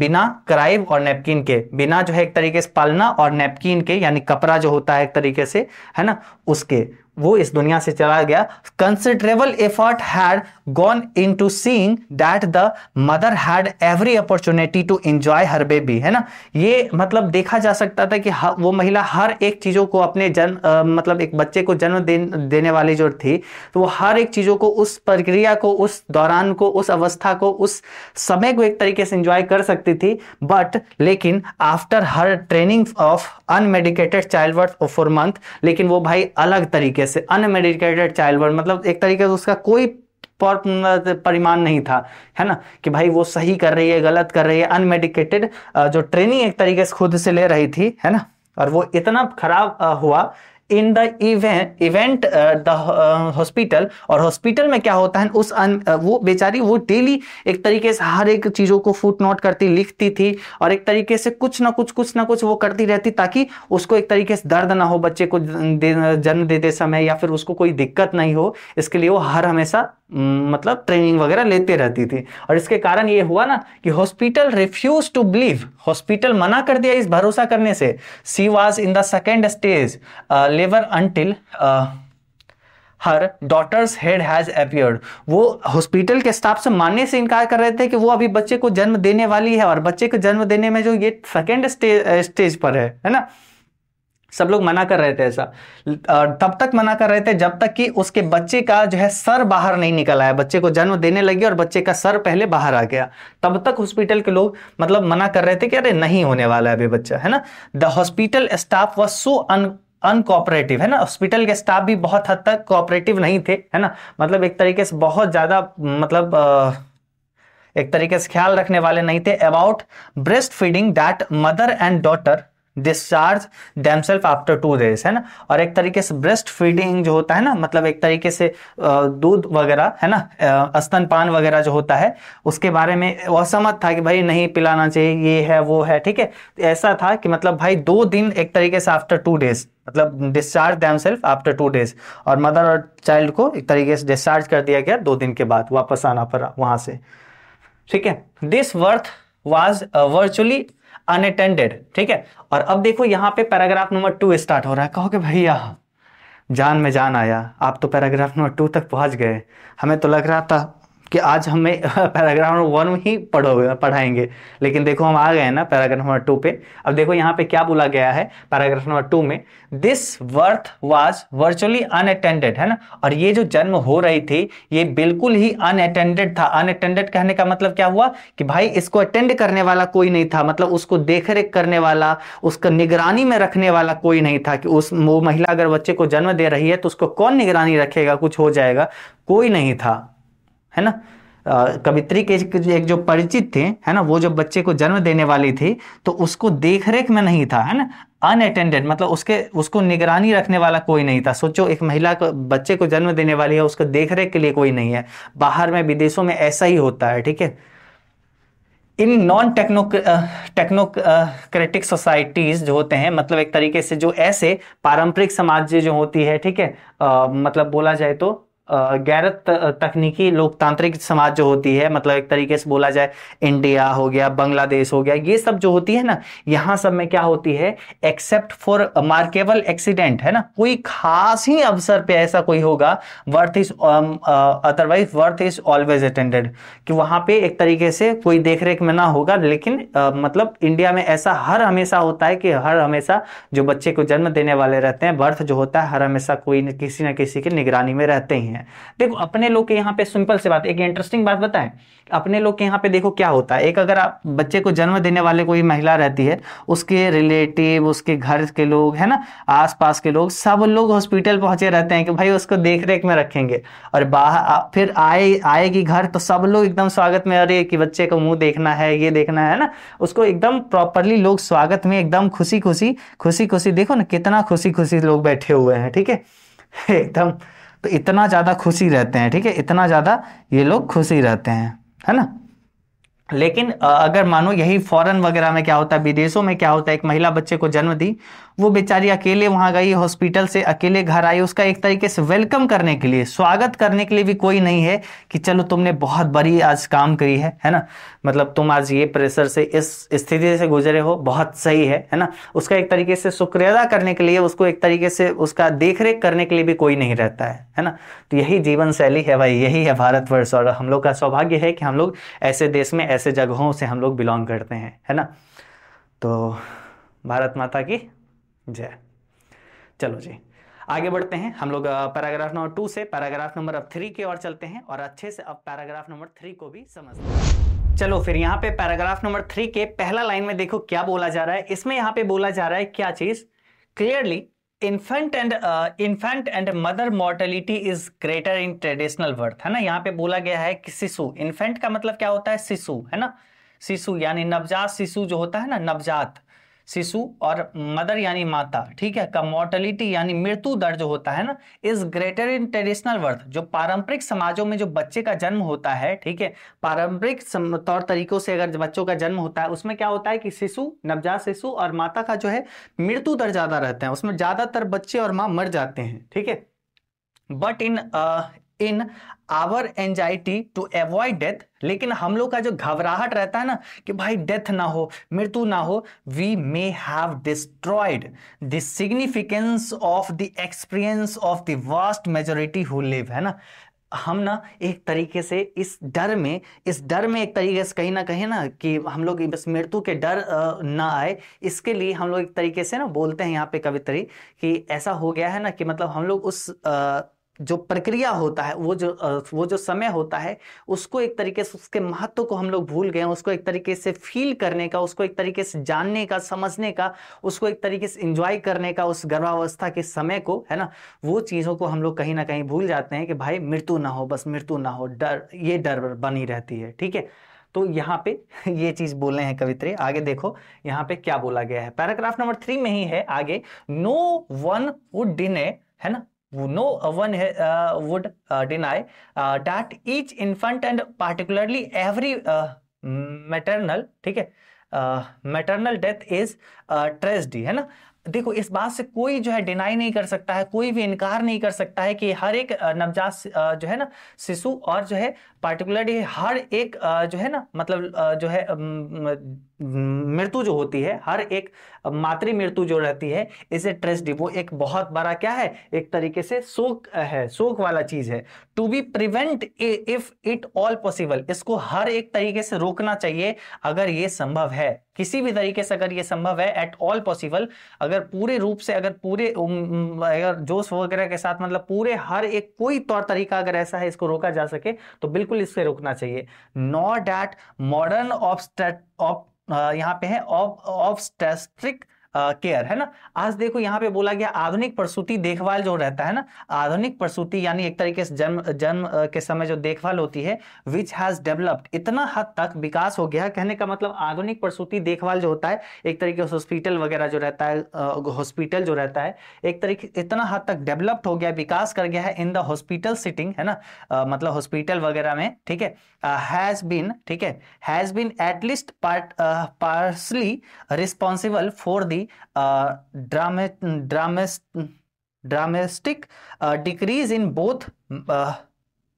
बिना क्राइव और नेपकिन के बिना जो है एक तरीके से पालना और नेपकिन के यानी कपड़ा जो होता है एक तरीके से है ना उसके वो इस दुनिया से चला गया considerable effort had gone into seeing that the mother had every opportunity to enjoy her baby है ना ये मतलब देखा जा सकता था कि वो महिला हर एक चीज़ों को अपने जन्म मतलब एक बच्चे को जन्म दे, देने वाली जो थी तो वो हर एक चीज़ों को उस प्रक्रिया को उस दौरान को उस अवस्था को उस समय को एक तरीके से इंजॉय कर सकती थी बट लेकिन after her training of unmedicated child birth four month लेकिन वो भाई अलग तरीके जैसे अनमेडिकेटेड चाइल्ड बर्थ मतलब एक तरीके से उसका कोई परिमाण नहीं था है ना कि भाई वो सही कर रही है गलत कर रही है अनमेडिकेटेड जो ट्रेनिंग एक तरीके से खुद से ले रही थी है ना और वो इतना खराब हुआ in the event event the hospital और हॉस्पिटल में क्या होता है उस अन, uh, वो बेचारी वो डेली एक तरीके से हर एक चीज़ों को फुट नोट करती लिखती थी और एक तरीके से कुछ ना कुछ कुछ ना कुछ वो करती रहती ताकि उसको एक तरीके से दर्द ना हो बच्चे को दे, जन्म देते दे समय या फिर उसको कोई दिक्कत नहीं हो इसके लिए वो हर हमेशा मतलब ट्रेनिंग वगैरह लेते रहती थी और इसके कारण ये हुआ ना कि hospital refuse to believe hospital मना कर दिया इस भरोसा करने से she was in the second stage deliver until her daughter's head has appeared वो हॉस्पिटल के स्टाफ से मानने से इनकार कर रहे थे कि वो अभी बच्चे को जन्म देने वाली है और बच्चे को जन्म देने में जो ये सेकेंड स्टेज uh, पर है है ना सब लोग मना कर रहे थे ऐसा तब तक मना कर रहे थे जब तक कि उसके बच्चे का जो है सर बाहर नहीं निकल आया बच्चे को जन्म देने लगी और बच्चे का सर पहले बाहर आ गया तब तक हॉस्पिटल के लोग मतलब मना कर रहे थे कि अरे नहीं होने वाला है अभी बच्चा है ना the hospital staff was so un uncooperative है ना हॉस्पिटल के स्टाफ भी बहुत हद तक कोऑपरेटिव नहीं थे है ना मतलब एक तरीके से बहुत ज़्यादा मतलब एक तरीके से ख्याल रखने वाले नहीं थे about breast feeding that mother and daughter discharge themselves after two days है ना और एक तरीके से ब्रेस्ट फीडिंग जो होता है ना मतलब एक तरीके से दूध वगैरह है ना स्तनपान वगैरह जो होता है उसके बारे में असमत था कि भाई नहीं पिलाना चाहिए ये है वो है ठीक है ऐसा था कि मतलब भाई दो दिन एक तरीके से आफ्टर टू डेज मतलब discharge them self after two days और मदर और चाइल्ड को एक तरीके से डिस्चार्ज कर दिया गया दो दिन के बाद वापस आना पड़ा वहां से ठीक है this birth was virtually unattended ठीक है और अब देखो यहाँ पे पैराग्राफ नंबर टू स्टार्ट हो रहा है कहोगे भैया जान में जान आया आप तो पैराग्राफ नंबर टू तक पहुंच गए हमें तो लग रहा था कि आज हमें पैराग्राफ नंबर वन ही पढ़ो पढ़ाएंगे लेकिन देखो हम आ गए हैं ना पैराग्राफ नंबर टू पे अब देखो यहाँ पे क्या बोला गया है पैराग्राफ नंबर टू में this birth was virtually unattended है ना और ये जो जन्म हो रही थी ये बिल्कुल ही अनअटेंडेड था अनअटेंडेड कहने का मतलब क्या हुआ कि भाई इसको अटेंड करने वाला कोई नहीं था मतलब उसको देख रेख करने वाला उसका निगरानी में रखने वाला कोई नहीं था कि उस महिला अगर बच्चे को जन्म दे रही है तो उसको कौन निगरानी रखेगा कुछ हो जाएगा कोई नहीं था है ना कवित्री के एक जो परिचित थे है ना वो जब बच्चे को जन्म देने वाली थी तो उसको देख रेख में नहीं था है ना अनअटेंडेड मतलब उसके उसको निगरानी रखने वाला कोई नहीं था सोचो एक महिला को बच्चे को जन्म देने वाली है उसको देख रेख के लिए कोई नहीं है बाहर में विदेशों में ऐसा ही होता है ठीक है in non techno technocratic societies जो होते हैं मतलब एक तरीके से जो ऐसे पारंपरिक समाज जो होती है ठीक है मतलब बोला जाए तो गैर तकनीकी लोकतांत्रिक समाज जो होती है मतलब एक तरीके से बोला जाए इंडिया हो गया बांग्लादेश हो गया ये सब जो होती है ना यहाँ सब में क्या होती है एक्सेप्ट फॉर मार्केबल एक्सीडेंट है ना कोई खास ही अवसर पे ऐसा कोई होगा birth is otherwise birth is always attended कि वहां पे एक तरीके से कोई देख रेख में ना होगा लेकिन uh, मतलब इंडिया में ऐसा हर हमेशा होता है कि हर हमेशा जो बच्चे को जन्म देने वाले रहते हैं बर्थ जो होता है हर हमेशा कोई किसी ना किसी की निगरानी में रहते ही हैं है देखो अपने लोग के यहाँ पे सिंपल से बात एक इंटरेस्टिंग बात बताएं अपने लोग के यहाँ पे देखो क्या होता है एक अगर आप बच्चे को जन्म देने वाले कोई महिला रहती है उसके रिलेटिव उसके घर के लोग है ना आसपास के लोग सब लोग हॉस्पिटल पहुंचे रहते हैं कि भाई उसको देख रेख में रखेंगे और बाहर फिर आए आएगी घर तो सब लोग एकदम स्वागत में अरे कि बच्चे को मुंह देखना है ये देखना है ना उसको एकदम प्रॉपरली लोग स्वागत में एकदम खुशी खुशी खुशी खुशी देखो ना कितना खुशी खुशी लोग बैठे हुए हैं ठीक है एकदम तो इतना ज़्यादा खुशी रहते हैं ठीक है इतना ज़्यादा ये लोग खुशी रहते हैं है ना लेकिन अगर मानो यही फॉरेन वगैरह में क्या होता है विदेशों में क्या होता है एक महिला बच्चे को जन्म दी वो बेचारी अकेले वहां गई हॉस्पिटल से अकेले घर आई उसका एक तरीके से वेलकम करने के लिए स्वागत करने के लिए भी कोई नहीं है कि चलो तुमने बहुत बड़ी आज काम करी है है ना मतलब तुम आज ये प्रेशर से इस स्थिति से गुजरे हो बहुत सही है है ना उसका एक तरीके से शुक्रिया करने के लिए उसको एक तरीके से उसका देख रेख करने के लिए भी कोई नहीं रहता है है ना तो यही जीवन शैली है भाई यही है भारतवर्ष और हम लोग का सौभाग्य है कि हम लोग ऐसे देश में ऐसे जगहों से हम लोग बिलोंग करते हैं है ना तो भारत माता की जय चलो जी आगे बढ़ते हैं हम लोग पैराग्राफ नंबर टू से पैराग्राफ नंबर अब थ्री की ओर चलते हैं और अच्छे से अब पैराग्राफ नंबर थ्री को भी समझते हैं चलो फिर यहाँ पे पैराग्राफ नंबर थ्री के पहला लाइन में देखो क्या बोला जा रहा है इसमें यहाँ पे बोला जा रहा है क्या चीज clearly infant and infant and mother mortality is greater in traditional birth है ना यहाँ पे बोला गया है कि शिशु इन्फेंट का मतलब क्या होता है शिशु है ना शिशु यानी नवजात शिशु जो होता है ना नवजात शिशु और मदर यानी माता ठीक है का मोर्टलिटी यानी मृत्यु दर जो होता है ना is greater in traditional birth जो पारंपरिक समाजों में जो बच्चे का जन्म होता है ठीक है पारंपरिक तौर तरीकों से अगर बच्चों का जन्म होता है उसमें क्या होता है कि शिशु नवजात शिशु और माता का जो है मृत्यु दर ज्यादा रहता है उसमें ज्यादातर बच्चे और माँ मर जाते हैं ठीक है but in in our anxiety to avoid death लेकिन हम लोग का जो घबराहट रहता है ना कि भाई डेथ ना हो मृत्यु ना हो we may have destroyed the significance of the experience of the vast majority who live है ना हम ना एक तरीके से इस डर में इस डर में एक तरीके से कहीं ना कहीं ना कि हम लोग बस मृत्यु के डर ना आए इसके लिए हम लोग एक तरीके से ना बोलते हैं यहाँ पे कवित्री कि ऐसा हो गया है ना कि मतलब हम लोग उस आ, जो प्रक्रिया होता है वो जो वो जो समय होता है उसको एक तरीके से उसके महत्व को हम लोग भूल गए हैं उसको एक तरीके से फील करने का उसको एक तरीके से जानने का समझने का उसको एक तरीके से इंजॉय करने का उस गर्भावस्था के समय को है ना वो चीज़ों को हम लोग कहीं ना कहीं भूल जाते हैं कि भाई मृत्यु ना हो बस मृत्यु ना हो डर ये डर बनी रहती है ठीक है तो यहाँ पे ये चीज बोले हैं कवित्री आगे देखो यहाँ पे क्या बोला गया है पैराग्राफ नंबर थ्री में ही है आगे नो वन वुड डिने है ना no one uh, would uh, deny uh, that each infant and uh, ठीक है मेटरनल डेथ इज ट्रेजडी है ना देखो इस बात से कोई जो है डिनाई नहीं कर सकता है कोई भी इनकार नहीं कर सकता है कि हर एक uh, नवजात uh, जो है ना शिशु और जो है पार्टिकुलरली हर एक जो है ना मतलब जो है um, मृत्यु जो होती है हर एक मातृ मृत्यु जो रहती है इसे ट्रेस्डी वो एक बहुत बड़ा क्या है एक तरीके से शोक है शोक वाला चीज है to be prevent if it all possible इसको हर एक तरीके से रोकना चाहिए अगर ये संभव है किसी भी तरीके से अगर ये संभव है एट ऑल पॉसिबल अगर पूरे रूप से अगर पूरे अगर जोश वगैरह के साथ मतलब पूरे हर एक कोई तौर तरीका अगर ऐसा है इसको रोका जा सके तो बिल्कुल इससे रोकना चाहिए नॉट एट मॉडर्न ऑफ यहाँ पे है ऑफ ऑफ स्टेस्ट्रिक केयर है ना आज देखो यहाँ पे बोला गया आधुनिक प्रसूति देखभाल जो रहता है ना आधुनिक प्रसूति यानी एक तरीके से जन्म जन्म के समय जो देखभाल होती है विच हैज डेवलप्ड इतना हद तक विकास हो गया कहने का मतलब आधुनिक प्रसूति देखभाल जो होता है एक तरीके से हॉस्पिटल वगैरह जो रहता है हॉस्पिटल जो रहता है एक तरीके इतना हद तक डेवलप्ड हो गया विकास कर गया है इन द हॉस्पिटल सिटिंग है ना मतलब हॉस्पिटल वगैरह में ठीक है हैज बीन ठीक है has been at least part partly responsible for the by uh, drama, dramas, dramatic uh, decrease in both uh,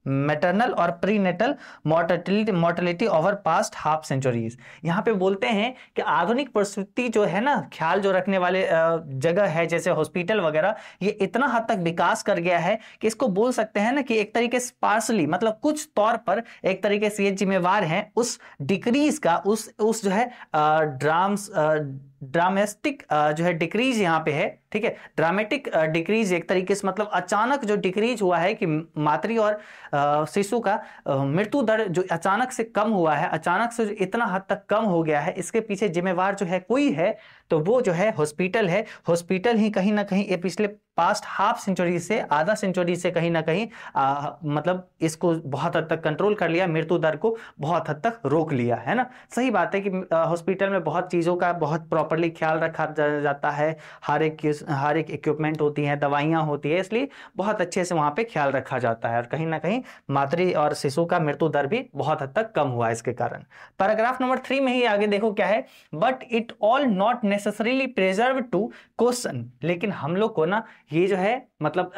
maternal और prenatal mortality mortality over past half centuries यहाँ पे बोलते हैं कि आधुनिक प्रसूति जो है ना ख्याल जो रखने वाले uh, जगह है जैसे हॉस्पिटल वगैरह ये इतना हद तक विकास कर गया है कि इसको बोल सकते हैं ना कि एक तरीके से पार्सली मतलब कुछ तौर पर एक तरीके से ये जिम्मेवार हैं उस डिक्रीज का उस उस जो है ड्राम्स uh, ड्रामेस्टिक uh, जो है डिक्रीज यहाँ पे है ठीक है ड्रामेटिक डिक्रीज uh, एक तरीके से मतलब अचानक जो डिक्रीज हुआ है कि मातृ और uh, शिशु का मृत्यु दर जो अचानक से कम हुआ है अचानक से जो इतना हद तक कम हो गया है इसके पीछे जिम्मेवार जो है कोई है तो वो जो है हॉस्पिटल है हॉस्पिटल ही कहीं ना कहीं ये पिछले पास्ट हाफ सेंचुरी से आधा सेंचुरी से कहीं ना कहीं आ, मतलब इसको बहुत हद तक कंट्रोल कर लिया मृत्यु दर को बहुत हद तक रोक लिया है ना सही बात है कि हॉस्पिटल में बहुत चीज़ों का बहुत प्रॉपरली ख्याल रखा जा, जाता है हर एक हर एक इक्विपमेंट होती है दवाइयाँ होती है इसलिए बहुत अच्छे से वहाँ पर ख्याल रखा जाता है और कहीं ना कहीं मातृ और शिशु का मृत्यु दर भी बहुत हद तक कम हुआ इसके कारण पैराग्राफ नंबर थ्री में ही आगे देखो क्या है but it all not necessarily preserve to question लेकिन हम लोग को ना ये जो है मतलब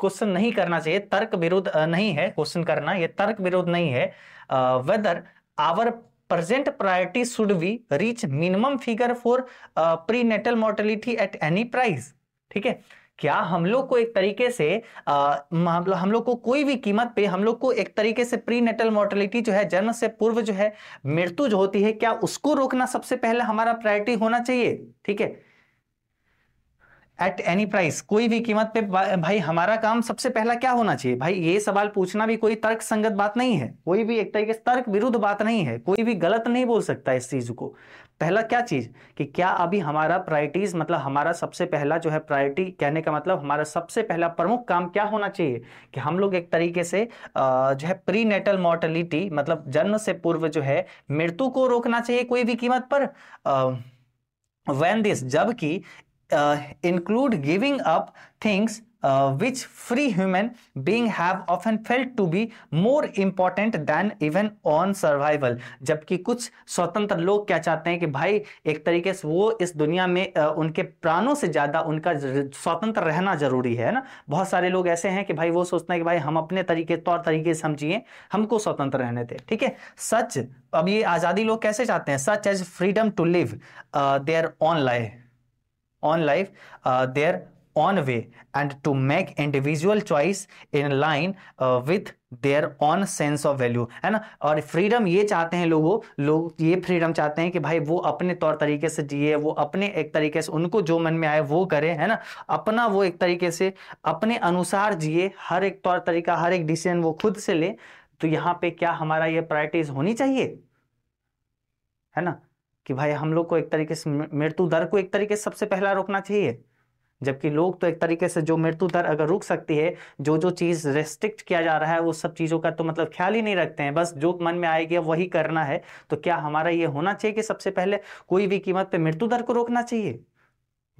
क्वेश्चन नहीं करना चाहिए तर्क विरोध नहीं है क्वेश्चन करना ये तर्क विरोध नहीं है whether our present priority should be reach minimum figure for prenatal mortality at any price ठीक है क्या हम लोग को एक तरीके से आ, मतलब हम लोग को कोई भी कीमत पे हम लोग को एक तरीके से प्री नेटल मोर्टेलिटी जो है जन्म से पूर्व जो है मृत्यु जो होती है क्या उसको रोकना सबसे पहले हमारा प्रायोरिटी होना चाहिए ठीक है एट एनी प्राइस कोई भी कीमत पे भाई हमारा काम सबसे पहला क्या होना चाहिए भाई ये सवाल पूछना भी कोई तर्क संगत बात नहीं है कोई भी एक तरीके से तर्क विरुद्ध बात नहीं है कोई भी गलत नहीं बोल सकता इस चीज को पहला क्या चीज कि क्या अभी हमारा प्रायोरिटीज मतलब हमारा सबसे पहला जो है प्रायोरिटी कहने का मतलब हमारा सबसे पहला प्रमुख काम क्या होना चाहिए कि हम लोग एक तरीके से जो है प्री नेटल मोर्टलिटी मतलब जन्म से पूर्व जो है मृत्यु को रोकना चाहिए कोई भी कीमत पर वैन दिस जबकि include uh, include giving up things uh, which free human being have often felt to be more important than even on survival जबकि कुछ स्वतंत्र लोग क्या चाहते हैं कि भाई एक तरीके से वो इस दुनिया में uh, उनके प्राणों से ज़्यादा उनका स्वतंत्र रहना ज़रूरी है ना बहुत सारे लोग ऐसे हैं कि भाई वो सोचते हैं कि भाई हम अपने तरीके तौर तरीके से हम जिए हमको स्वतंत्र रहने थे ठीक है सच अब ये आज़ादी लोग कैसे चाहते हैं such as freedom to live their own life own life their own way and to make individual choice in line with their own sense of value है ना और फ्रीडम ये चाहते हैं लोगों लोग ये फ्रीडम चाहते हैं कि भाई वो अपने तौर तरीके से जिए वो अपने एक तरीके से उनको जो मन में आए वो करें है ना अपना वो एक तरीके से अपने अनुसार जिए हर एक तौर तरीका हर एक डिसीजन वो खुद से ले तो यहाँ पे क्या हमारा ये प्रायोरिटीज होनी चाहिए है ना कि भाई हम लोग को एक तरीके से मृत्यु दर को एक तरीके से सबसे पहला रोकना चाहिए जबकि लोग तो एक तरीके से जो मृत्यु दर अगर रुक सकती है जो जो चीज़ रेस्ट्रिक्ट किया जा रहा है वो सब चीज़ों का तो मतलब ख्याल ही नहीं रखते हैं बस जो मन में आएगी वही करना है तो क्या हमारा ये होना चाहिए कि सबसे पहले कोई भी कीमत पे मृत्यु दर को रोकना चाहिए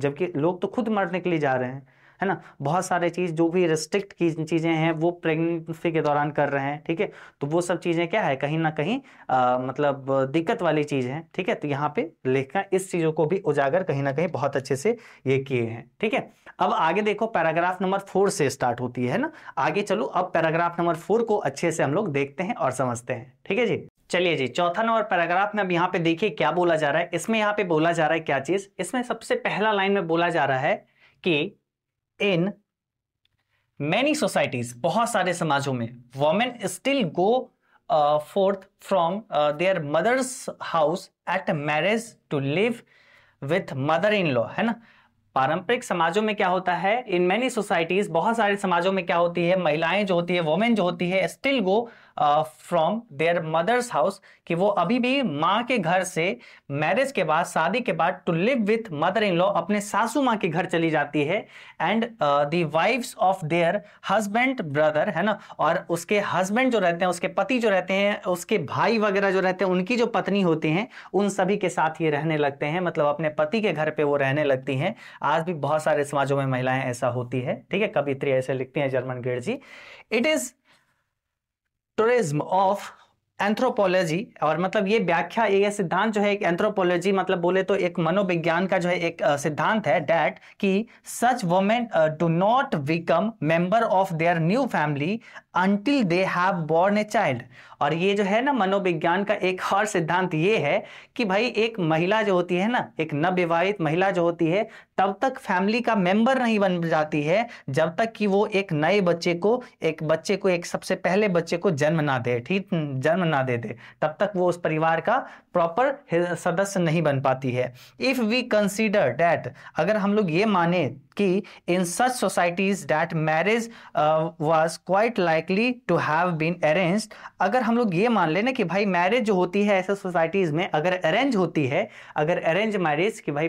जबकि लोग तो खुद मरने के लिए जा रहे हैं है ना बहुत सारे चीज़ जो भी रिस्ट्रिक्ट की चीज़ें हैं वो प्रेगनेंसी के दौरान कर रहे हैं ठीक है तो वो सब चीज़ें क्या है कहीं ना कहीं आ, मतलब दिक्कत वाली चीज़ है ठीक है तो यहाँ पे लेखना इस चीज़ों को भी उजागर कहीं ना कहीं बहुत अच्छे से ये किए हैं ठीक है अब आगे देखो पैराग्राफ नंबर फोर से स्टार्ट होती है ना आगे चलो अब पैराग्राफ नंबर फोर को अच्छे से हम लोग देखते हैं और समझते हैं ठीक है जी चलिए जी चौथा नंबर पैराग्राफ में अब यहाँ पे देखिए क्या बोला जा रहा है इसमें यहाँ पे बोला जा रहा है क्या चीज इसमें सबसे पहला लाइन में बोला जा रहा है कि इन मैनी सोसाइटीज बहुत सारे समाजों में women still go forth from their mother's house at marriage to live with mother in law है ना पारंपरिक समाजों में क्या होता है इन मैनी सोसाइटीज बहुत सारे समाजों में क्या होती है महिलाएं जो होती है वोमेन जो होती है still go from their mother's house कि वो अभी भी माँ के घर से मैरिज के बाद शादी के बाद to live with mother in law अपने सासू माँ के घर चली जाती है and the wives of their husband brother है ना और उसके हस्बैंड जो रहते हैं उसके पति जो रहते हैं उसके भाई वगैरह जो रहते हैं उनकी जो पत्नी होती हैं उन सभी के साथ ये रहने लगते हैं मतलब अपने पति के घर पर वो रहने लगती हैं आज भी बहुत सारे समाजों में महिलाएं ऐसा होती है ठीक है कवित्री ऐसे लिखती हैं जर्मन गेड जी it is truism of anthropology और मतलब ये व्याख्या ये सिद्धांत जो है एक एंथ्रोपोलॉजी मतलब बोले तो एक मनोविज्ञान का जो है एक सिद्धांत है डैट कि such women do not become member of their new family until they have born a child और ये जो है ना मनोविज्ञान का एक और सिद्धांत ये है कि भाई एक महिला जो होती है ना एक नवविवाहित महिला जो होती है तब तक फैमिली का मेंबर नहीं बन जाती है जब तक कि वो एक नए बच्चे को एक बच्चे को एक सबसे पहले बच्चे को जन्म ना दे ठीक जन्म ना दे दे तब तक वो उस परिवार का प्रॉपर सदस्य नहीं बन पाती है इफ़ वी कंसिडर डैट अगर हम लोग ये माने कि in such societies that marriage was quite like likely to have been arranged अगर हम लोग ये मान लें ना कि भाई मैरिज जो होती है ऐसे सोसाइटीज़ में अगर अरेंज होती है अगर अरेंज मैरिज कि भाई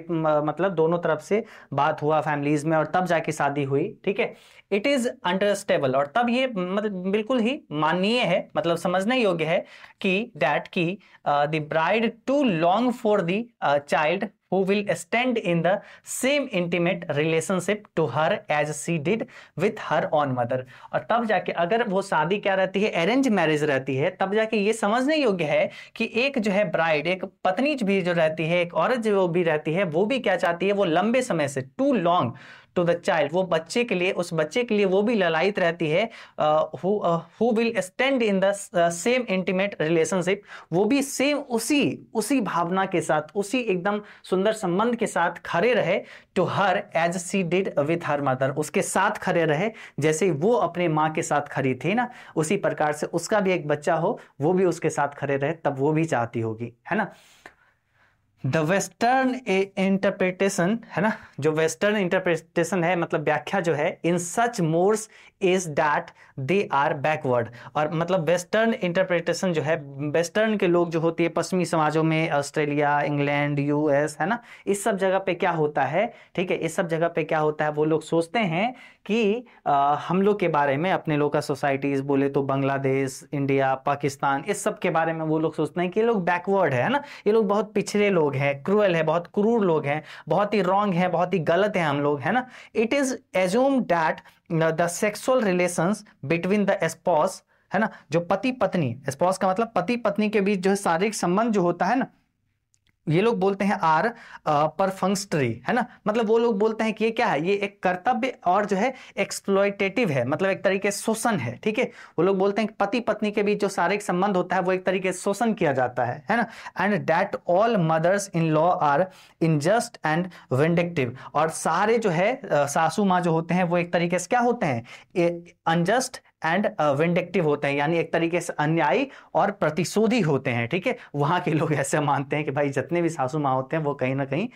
मतलब दोनों तरफ से बात हुआ फैमिलीज़ में और तब जाके शादी हुई ठीक है इट इज अंडरस्टेबल और तब ये मतलब बिल्कुल ही माननीय है मतलब समझने योग्य है कि दैट की the bride to long for the child who will stand in the same intimate relationship to her as she did with her own mother और तब जाके अगर वो शादी क्या रहती है अरेंज मैरिज रहती है तब जाके ये समझने योग्य है कि एक जो है ब्राइड एक पत्नी भी जो रहती है एक औरत जो भी रहती है वो भी क्या चाहती है वो लंबे समय से to long to the child वो बच्चे के लिए उस बच्चे के लिए वो भी ललायत रहती है who will stand in the same intimate relationship वो भी सेम उसी उसी भावना के साथ उसी एकदम सुंदर संबंध के साथ खड़े रहे to her as she did with her mother उसके साथ खड़े रहे जैसे वो अपने माँ के साथ खड़ी थी ना उसी प्रकार से उसका भी एक बच्चा हो वो भी उसके साथ खड़े रहे तब वो भी चाहती होगी है ना द वेस्टर्न इंटरप्रिटेशन है ना जो वेस्टर्न इंटरप्रिटेशन है मतलब व्याख्या जो है in such mores is that they are backward और मतलब वेस्टर्न इंटरप्रिटेशन जो है वेस्टर्न के लोग जो होती है पश्चिमी समाजों में ऑस्ट्रेलिया इंग्लैंड यूएस है ना इस सब जगह पे क्या होता है ठीक है इस सब जगह पे क्या होता है वो लोग सोचते हैं कि आ, हम लोग के बारे में अपने लोग का सोसाइटीज बोले तो बांग्लादेश इंडिया पाकिस्तान इस सब के बारे में वो लोग सोचते हैं कि ये लोग बैकवर्ड है ना ये लोग बहुत पिछड़े लोग हैं क्रूअल है बहुत क्रूर लोग हैं बहुत ही रॉन्ग है बहुत ही गलत है हम लोग है ना it is assume that the sexual relations between the spouse है ना जो पति पत्नी स्पॉस का मतलब पति पत्नी के बीच जो है शारीरिक संबंध जो होता है ना ये लोग बोलते हैं आर परफंक्शनरी है ना मतलब वो लोग बोलते हैं कि ये क्या है ये एक कर्तव्य और जो है एक्सप्लोइटेटिव है मतलब एक तरीके से शोषण है ठीक है वो लोग बोलते हैं पति पत्नी के बीच जो शारीरिक संबंध होता है वो एक तरीके से शोषण किया जाता है है ना and that all mothers in law are unjust and vindictive और सारे जो है सासू माँ जो होते हैं वो एक तरीके से क्या होते हैं अनजस्ट एंड विंडेक्टिव uh, होते हैं यानी एक तरीके से अन्यायी और प्रतिशोधी होते हैं ठीक है वहाँ के लोग ऐसे मानते हैं कि भाई जितने भी सासू माँ होते हैं वो कहीं ना कहीं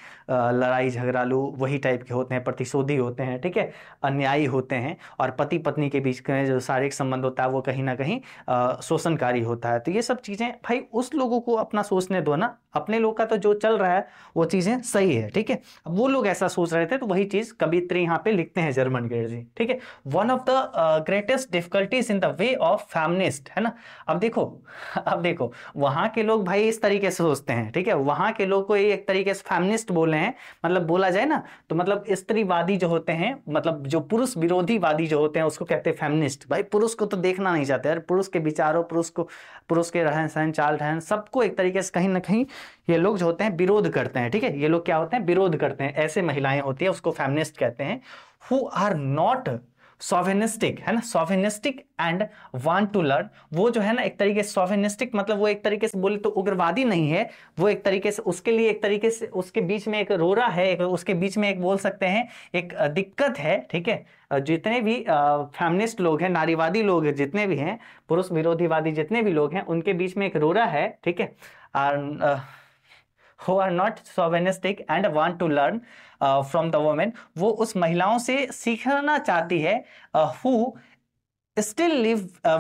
लड़ाई झगड़ालू वही टाइप के होते हैं प्रतिशोधी होते हैं ठीक है अन्यायी होते हैं और पति पत्नी के बीच में जो शारीरिक संबंध होता है वो कहीं ना कहीं शोषणकारी होता है तो ये सब चीज़ें भाई उस लोगों को अपना सोचने दो ना अपने लोग का तो जो चल रहा है वो चीज़ें सही है ठीक है अब वो लोग ऐसा सोच रहे थे तो वही चीज़ कवित्री यहाँ पे लिखते हैं जर्मन गेट जी ठीक है one of the greatest difficulties in the way of feminist है ना अब देखो अब देखो वहां के लोग भाई इस तरीके से सोचते हैं ठीक है वहां के लोग को एक तरीके से फैमनिस्ट बोले हैं मतलब बोला जाए ना तो मतलब स्त्रीवादी जो होते हैं मतलब जो पुरुष विरोधीवादी जो होते हैं उसको कहते हैं फेमनिस्ट भाई पुरुष को तो देखना नहीं चाहते यार पुरुष के विचारों पुरुष को पुरुष के रहन सहन चाल रहन सबको एक तरीके से कहीं ना कहीं ये लोग जो होते हैं विरोध करते हैं ठीक है ये लोग क्या होते हैं विरोध करते हैं ऐसे महिलाएं होती है उसको फेमिनिस्ट कहते हैं हु आर नॉट सोवेनिस्टिक है ना chauvinistic and want to learn वो जो है ना एक तरीके से सोवेनिस्टिक मतलब वो एक तरीके से बोले तो उग्रवादी नहीं है वो एक तरीके से उसके लिए एक तरीके से उसके बीच में एक रोरा है एक, उसके बीच में एक बोल सकते हैं एक दिक्कत है ठीक है जितने भी फेमिनिस्ट लोग हैं नारीवादी लोग हैं जितने भी हैं पुरुष विरोधीवादी जितने भी लोग हैं उनके बीच में एक रोरा है ठीक है are uh, who are not and and to to learn from the women वो उस महिलाओं से सीखना चाहती है who uh, who still live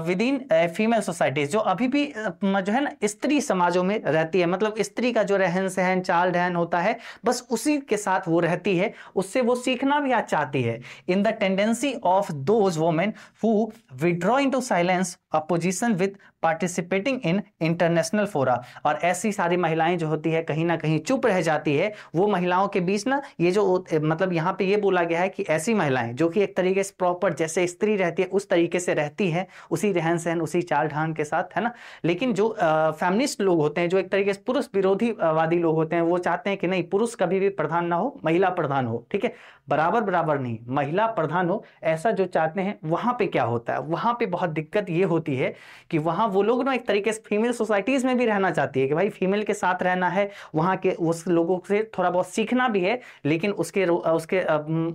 with in female societies जो अभी भी uh, जो है ना स्त्री समाजों में रहती है मतलब स्त्री का जो रहन सहन चाल ढहन होता है बस उसी के साथ वो रहती है उससे वो सीखना भी आज चाहती है in the tendency of those women who withdraw into silence opposition with participating in international fora और ऐसी सारी महिलाएं जो होती है कहीं ना कहीं चुप रह जाती है वो महिलाओं के बीच ना ये जो मतलब यहाँ पे ये बोला गया है कि ऐसी महिलाएं जो कि एक तरीके से प्रॉपर जैसे स्त्री रहती है उस तरीके से रहती हैं उसी रहन सहन उसी चाल ढांग के साथ है ना लेकिन जो फैमिनिस्ट लोग होते हैं जो एक तरीके से पुरुष विरोधी वादी लोग होते हैं वो चाहते हैं कि नहीं पुरुष कभी भी प्रधान ना हो महिला प्रधान हो ठीक है बराबर बराबर नहीं महिला प्रधान हो ऐसा जो चाहते हैं वहां पे क्या होता है वहां पे बहुत दिक्कत ये होती है कि वहां वो लोग ना एक तरीके से फीमेल सोसाइटीज में भी रहना चाहती है कि भाई फीमेल के साथ रहना है वहां के उस लोगों से थोड़ा बहुत सीखना भी है लेकिन उसके उसके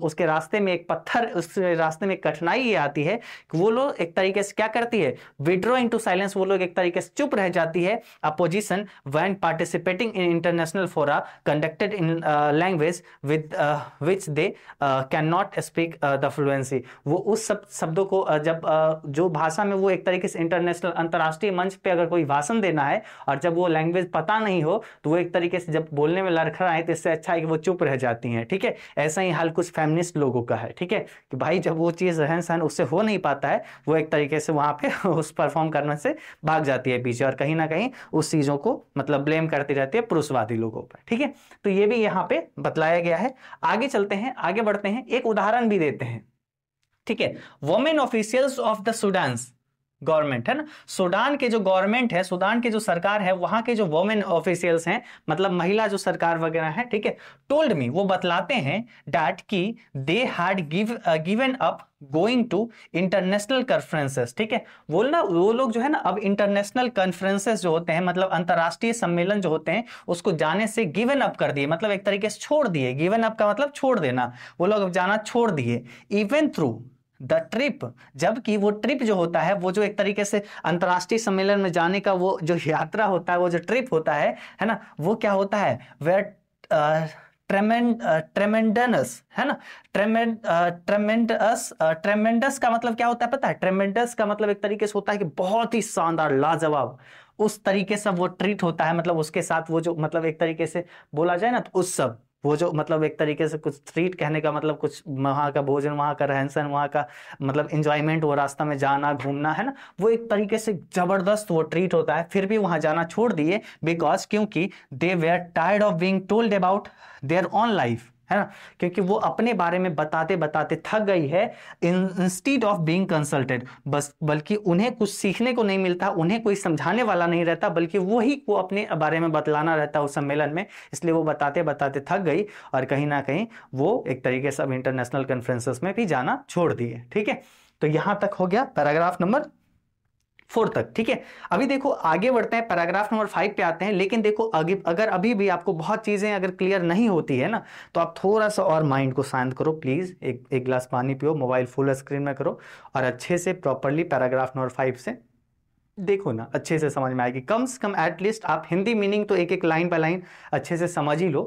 उसके रास्ते में एक पत्थर उस रास्ते में कठिनाई ये आती है कि वो लोग एक तरीके से क्या करती है विड्रॉ इंटू साइलेंस वो लोग एक तरीके से चुप रह जाती है opposition when participating in international fora conducted in language with which they can not speak the fluency वो उस सब शब्दों को uh, जब uh, जो भाषा में वो एक तरीके से इंटरनेशनल अंतर्राष्ट्रीय मंच पे अगर कोई भाषण देना है और जब वो लैंग्वेज पता नहीं हो तो वो एक तरीके से जब बोलने में लड़खड़ा है तो इससे अच्छा है कि वो चुप रह जाती हैं ठीक है ऐसा ही हाल कुछ फेमिनिस्ट लोगों का है ठीक है कि भाई जब वो चीज़ रहन सहन उससे हो नहीं पाता है वो एक तरीके से वहाँ पर उस परफॉर्म करने से भाग जाती है पीछे और कहीं ना कहीं उस चीज़ों को मतलब ब्लेम करती रहती है पुरुषवादी लोगों पर ठीक है तो ये भी यहाँ पे बतलाया गया है आगे चलते हैं आगे बढ़ते हैं एक उदाहरण भी देते हैं ठीक है women officials of the Sudan government है ना सूडान के जो गवर्नमेंट है सूडान के जो सरकार है वहां के जो वोमेन ऑफिशियल्स हैं मतलब महिला जो सरकार वगैरह है ठीक है टोल्ड मी वो बतलाते हैं डैट की they had give given up going to international conferences ठीक है वो ना वो लोग जो है ना अब इंटरनेशनल कॉन्फ्रेंसेस जो होते हैं मतलब अंतर्राष्ट्रीय सम्मेलन जो होते हैं उसको जाने से गिवन अप कर दिए मतलब एक तरीके से छोड़ दिए गिवन अप का मतलब छोड़ देना वो लोग अब जाना छोड़ दिए इवन थ्रू द ट्रिप जबकि वो ट्रिप जो होता है वो जो एक तरीके से अंतर्राष्ट्रीय सम्मेलन में जाने का वो जो यात्रा होता है वो जो ट्रिप होता है है ना वो क्या होता है वेयर ट्रेमेंडनस uh, uh, है ना ट्रेमेंडस ट्रेमेंडस uh, का मतलब क्या होता है पता है ट्रेमेंडस का मतलब एक तरीके से होता है कि बहुत ही शानदार लाजवाब उस तरीके से वो ट्रीट होता है मतलब उसके साथ वो जो मतलब एक तरीके से बोला जाए ना तो उस सब वो जो मतलब एक तरीके से कुछ स्ट्रीट कहने का मतलब कुछ वहाँ का भोजन वहाँ का रहन सहन वहाँ का मतलब इंजॉयमेंट वो रास्ता में जाना घूमना है ना वो एक तरीके से जबरदस्त वो ट्रीट होता है फिर भी वहाँ जाना छोड़ दिए बिकॉज क्योंकि they were tired of being told about their own life है ना क्योंकि वो अपने बारे में बताते बताते थक गई है इंस्टीड ऑफ बीइंग कंसल्टेड बस बल्कि उन्हें कुछ सीखने को नहीं मिलता उन्हें कोई समझाने वाला नहीं रहता बल्कि वही को अपने बारे में बतलाना रहता उस सम्मेलन में इसलिए वो बताते बताते थक गई और कहीं ना कहीं वो एक तरीके से अब इंटरनेशनल कॉन्फ्रेंसेस में भी जाना छोड़ दिए ठीक है तो यहां तक हो गया पैराग्राफ नंबर फोर तक ठीक है अभी देखो आगे बढ़ते हैं पैराग्राफ नंबर फाइव पे आते हैं लेकिन देखो आगे अगर अभी भी आपको बहुत चीज़ें अगर क्लियर नहीं होती है ना तो आप थोड़ा सा और माइंड को शांत करो प्लीज़ एक एक ग्लास पानी पियो मोबाइल फुल स्क्रीन में करो और अच्छे से प्रॉपरली पैराग्राफ नंबर फाइव से देखो ना अच्छे से समझ में आएगी कम से कम एटलीस्ट आप हिंदी मीनिंग तो एक एक लाइन बाय लाइन अच्छे से समझ ही लो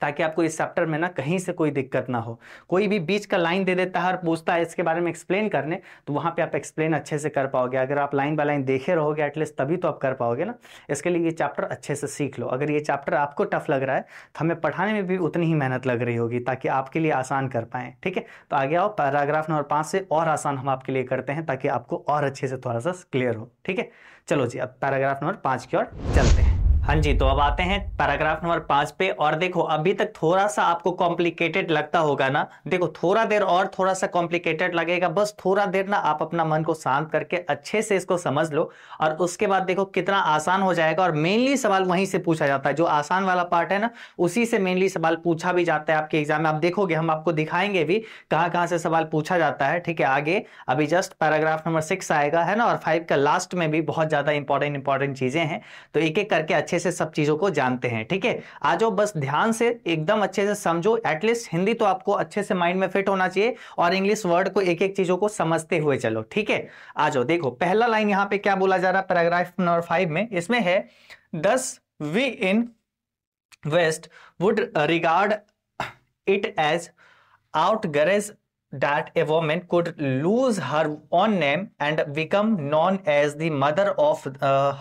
ताकि आपको इस चैप्टर में ना कहीं से कोई दिक्कत ना हो कोई भी बीच का लाइन दे देता है और पूछता है इसके बारे में एक्सप्लेन करने तो वहाँ पे आप एक्सप्लेन अच्छे से कर पाओगे अगर आप लाइन बाय लाइन देखे रहोगे एटलीस्ट तभी तो आप कर पाओगे ना इसके लिए ये चैप्टर अच्छे से सीख लो अगर ये चैप्टर आपको टफ लग रहा है तो हमें पढ़ाने में भी उतनी ही मेहनत लग रही होगी ताकि आपके लिए आसान कर पाएँ ठीक है तो आगे आओ पैराग्राफ नंबर पाँच से और आसान हम आपके लिए करते हैं ताकि आपको और अच्छे से थोड़ा सा क्लियर हो ठीक है चलो जी अब पैराग्राफ नंबर पाँच की ओर चलते हैं हाँ जी तो अब आते हैं पैराग्राफ नंबर पांच पे और देखो अभी तक थोड़ा सा आपको कॉम्प्लिकेटेड लगता होगा ना देखो थोड़ा देर और थोड़ा सा कॉम्प्लिकेटेड लगेगा बस थोड़ा देर ना आप अपना मन को शांत करके अच्छे से इसको समझ लो और उसके बाद देखो कितना आसान हो जाएगा और मेनली सवाल वहीं से पूछा जाता है जो आसान वाला पार्ट है ना उसी से मेनली सवाल पूछा भी जाता है आपके एग्जाम में आप देखोगे हम आपको दिखाएंगे भी कहाँ कहाँ से सवाल पूछा जाता है ठीक है आगे अभी जस्ट पैराग्राफ नंबर सिक्स आएगा है ना और फाइव का लास्ट में भी बहुत ज्यादा इंपॉर्टेंट इंपॉर्टेंट चीजें हैं तो एक एक करके अच्छे अच्छे से सब चीज़ों को जानते हैं ठीक है आ जाओ बस ध्यान से एकदम अच्छे से समझो एटलीस्ट हिंदी तो आपको अच्छे से माइंड में फिट होना चाहिए और इंग्लिश वर्ड को एक एक चीज़ों को समझते हुए चलो ठीक है आ जाओ देखो पहला लाइन यहाँ पे क्या बोला जा रहा है पैराग्राफ नंबर फाइव में इसमें है thus we in west would regard it as outrageous that a women could lose her own name and become known as the mother of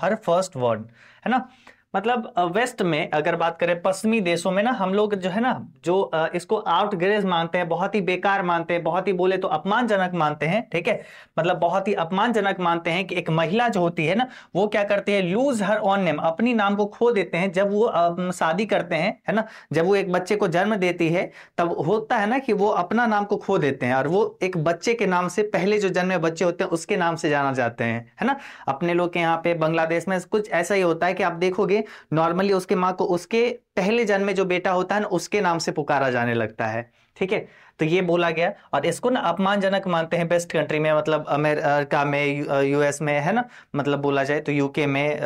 her first word है ना मतलब waste में अगर बात करें पश्चिमी देशों में ना हम लोग जो है ना जो इसको आउट ग्रेज मानते हैं बहुत ही बेकार मानते हैं बहुत ही बोले तो अपमानजनक मानते हैं ठीक है मतलब बहुत ही अपमानजनक मानते हैं कि एक महिला जो होती है ना वो क्या करते हैं लूज हर ऑन नेम अपनी नाम को खो देते हैं जब वो शादी करते हैं है ना जब वो एक बच्चे को जन्म देती है तब होता है ना कि वो अपना नाम को खो देते हैं और वो एक बच्चे के नाम से पहले जो जन्मे बच्चे होते हैं उसके नाम से जाना जाते हैं है ना अपने लोग के यहाँ पे बांग्लादेश में कुछ ऐसा ही होता है कि आप देखोगे नॉर्मली उसके माँ को उसके पहले जन्म में जो बेटा होता है ना उसके नाम से पुकारा जाने लगता है ठीक है तो ये बोला गया और इसको ना अपमानजनक मानते हैं बेस्ट कंट्री में मतलब अमेरिका में यूएस में है ना मतलब बोला जाए तो यूके में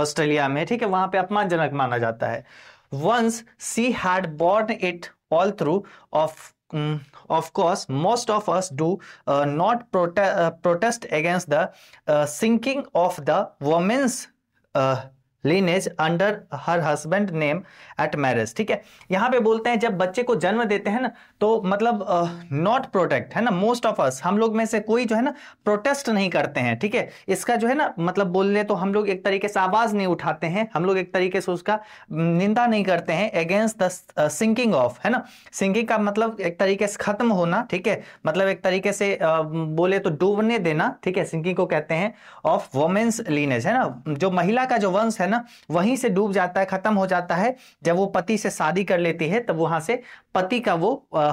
ऑस्ट्रेलिया में ठीक है वहां पे अपमानजनक माना जाता है once she had born it all through of of course most of us do not protest against the sinking of the uh, lineage under her husband name at marriage ठीक है यहाँ पे बोलते हैं जब बच्चे को जन्म देते हैं ना तो मतलब नॉट प्रोटेक्ट है ना मोस्ट ऑफ अस हम लोग में से कोई जो है ना प्रोटेस्ट नहीं करते हैं ठीक है इसका जो है ना मतलब बोलने तो हम लोग एक तरीके से आवाज नहीं उठाते हैं हम लोग एक तरीके से उसका निंदा नहीं करते हैं अगेंस्ट द सिंकिंग ऑफ है ना सिंकिंग का मतलब एक तरीके से खत्म होना ठीक है मतलब एक तरीके से uh, बोले तो डूबने देना ठीक है सिंकिंग को कहते हैं ऑफ वोमेन्स लीनेज है ना जो महिला का जो वंश है ना वहीं से डूब जाता है खत्म हो जाता है जब वो पति से शादी कर लेती है तब वहां से पति का वो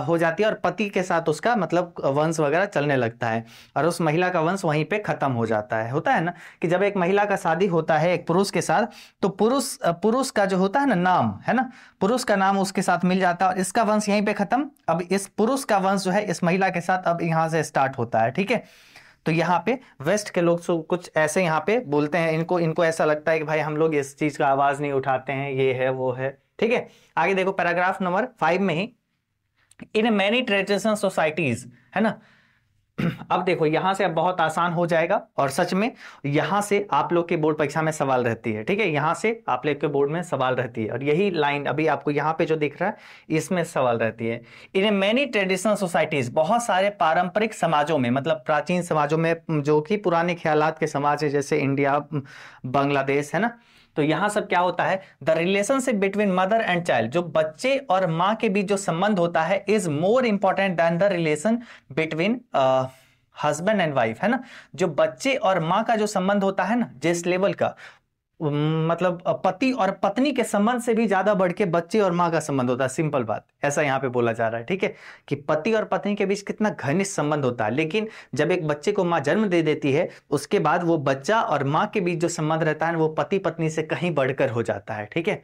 हो जाती है और पति के साथ उसका मतलब वंश वगैरह चलने लगता है और उस महिला का वंश वहीं पे खत्म हो जाता है होता है ना कि जब एक महिला का शादी होता है एक पुरुष के साथ तो पुरुष पुरुष का जो होता है ना नाम है ना पुरुष का नाम उसके साथ मिल जाता है और इसका वंश यहीं पे खत्म अब इस पुरुष का वंश जो है इस महिला के साथ अब यहाँ से स्टार्ट होता है ठीक है तो यहाँ पे वेस्ट के लोग कुछ ऐसे यहाँ पे बोलते हैं इनको इनको ऐसा लगता है कि भाई हम लोग इस चीज का आवाज नहीं उठाते हैं ये है वो है ठीक है आगे देखो पैराग्राफ नंबर फाइव में ही इन मैनी ट्रेडिशनल सोसाइटीज है ना अब देखो यहां से अब बहुत आसान हो जाएगा और सच में यहां से आप लोग के बोर्ड परीक्षा में सवाल रहती है ठीक है यहां से आप लोग के बोर्ड में सवाल रहती है और यही लाइन अभी आपको यहां पे जो दिख रहा है इसमें सवाल रहती है इन मैनी ट्रेडिशनल सोसाइटीज बहुत सारे पारंपरिक समाजों में मतलब प्राचीन समाजों में जो कि पुराने ख्याल के समाज है जैसे इंडिया बांग्लादेश है ना तो यहां सब क्या होता है the relationship between mother and child जो बच्चे और माँ के बीच जो संबंध होता है is more important than the relation between husband and wife है ना जो बच्चे और माँ का जो संबंध होता है ना जिस लेवल का मतलब पति और पत्नी के संबंध से भी ज्यादा बढ़ के बच्चे और माँ का संबंध होता है सिंपल बात ऐसा यहाँ पे बोला जा रहा है ठीक है कि पति और पत्नी के बीच कितना घनिष्ठ संबंध होता है लेकिन जब एक बच्चे को माँ जन्म दे देती है उसके बाद वो बच्चा और माँ के बीच जो संबंध रहता है वो पति पत्नी से कहीं बढ़कर हो जाता है ठीक है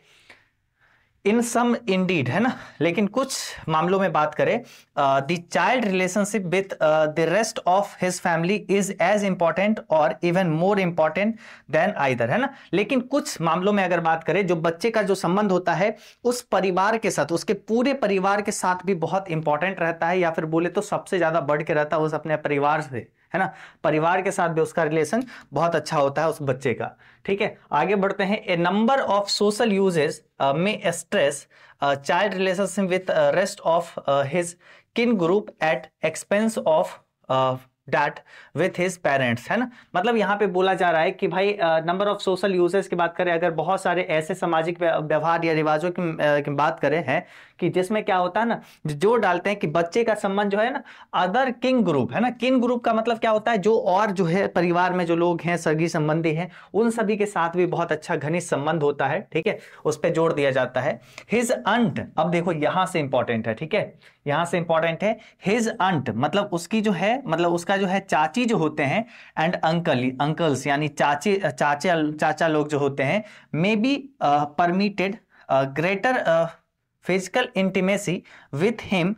इन सम इंडीड है ना लेकिन कुछ मामलों में बात करें the child relationship with the rest of his family is as important और even more important than either है ना लेकिन कुछ मामलों में अगर बात करें जो बच्चे का जो संबंध होता है उस परिवार के साथ उसके पूरे परिवार के साथ भी बहुत इंपॉर्टेंट रहता है या फिर बोले तो सबसे ज्यादा बढ़ के रहता है उस अपने परिवार से है ना परिवार के साथ भी उसका रिलेशन बहुत अच्छा होता है उस बच्चे का ठीक है आगे बढ़ते हैं a number of social usages में stress child relationship with rest of his kin group at expense of that with his parents है ना मतलब यहाँ पे बोला जा रहा है कि भाई नंबर ऑफ सोशल यूजेस की बात करें अगर बहुत सारे ऐसे सामाजिक व्यवहार या रिवाजों की, uh, की बात करें हैं कि जिसमें क्या होता है ना जो डालते हैं कि बच्चे का संबंध जो है ना अदर किंग ग्रुप है ना किंग ग्रुप का मतलब क्या होता है जो और जो है परिवार में जो लोग हैं सगी संबंधी हैं उन सभी के साथ भी बहुत अच्छा घनिष्ठ संबंध होता है ठीक है उस पर जोड़ दिया जाता है हिज अंट अब देखो यहां से इंपॉर्टेंट है ठीक है यहां से इंपॉर्टेंट है हिज अंट मतलब उसकी जो है मतलब उसका जो है चाची जो होते हैं एंड अंकल अंकल्स यानी चाची चाचे चाचा लोग जो होते हैं may be permitted greater physical intimacy with him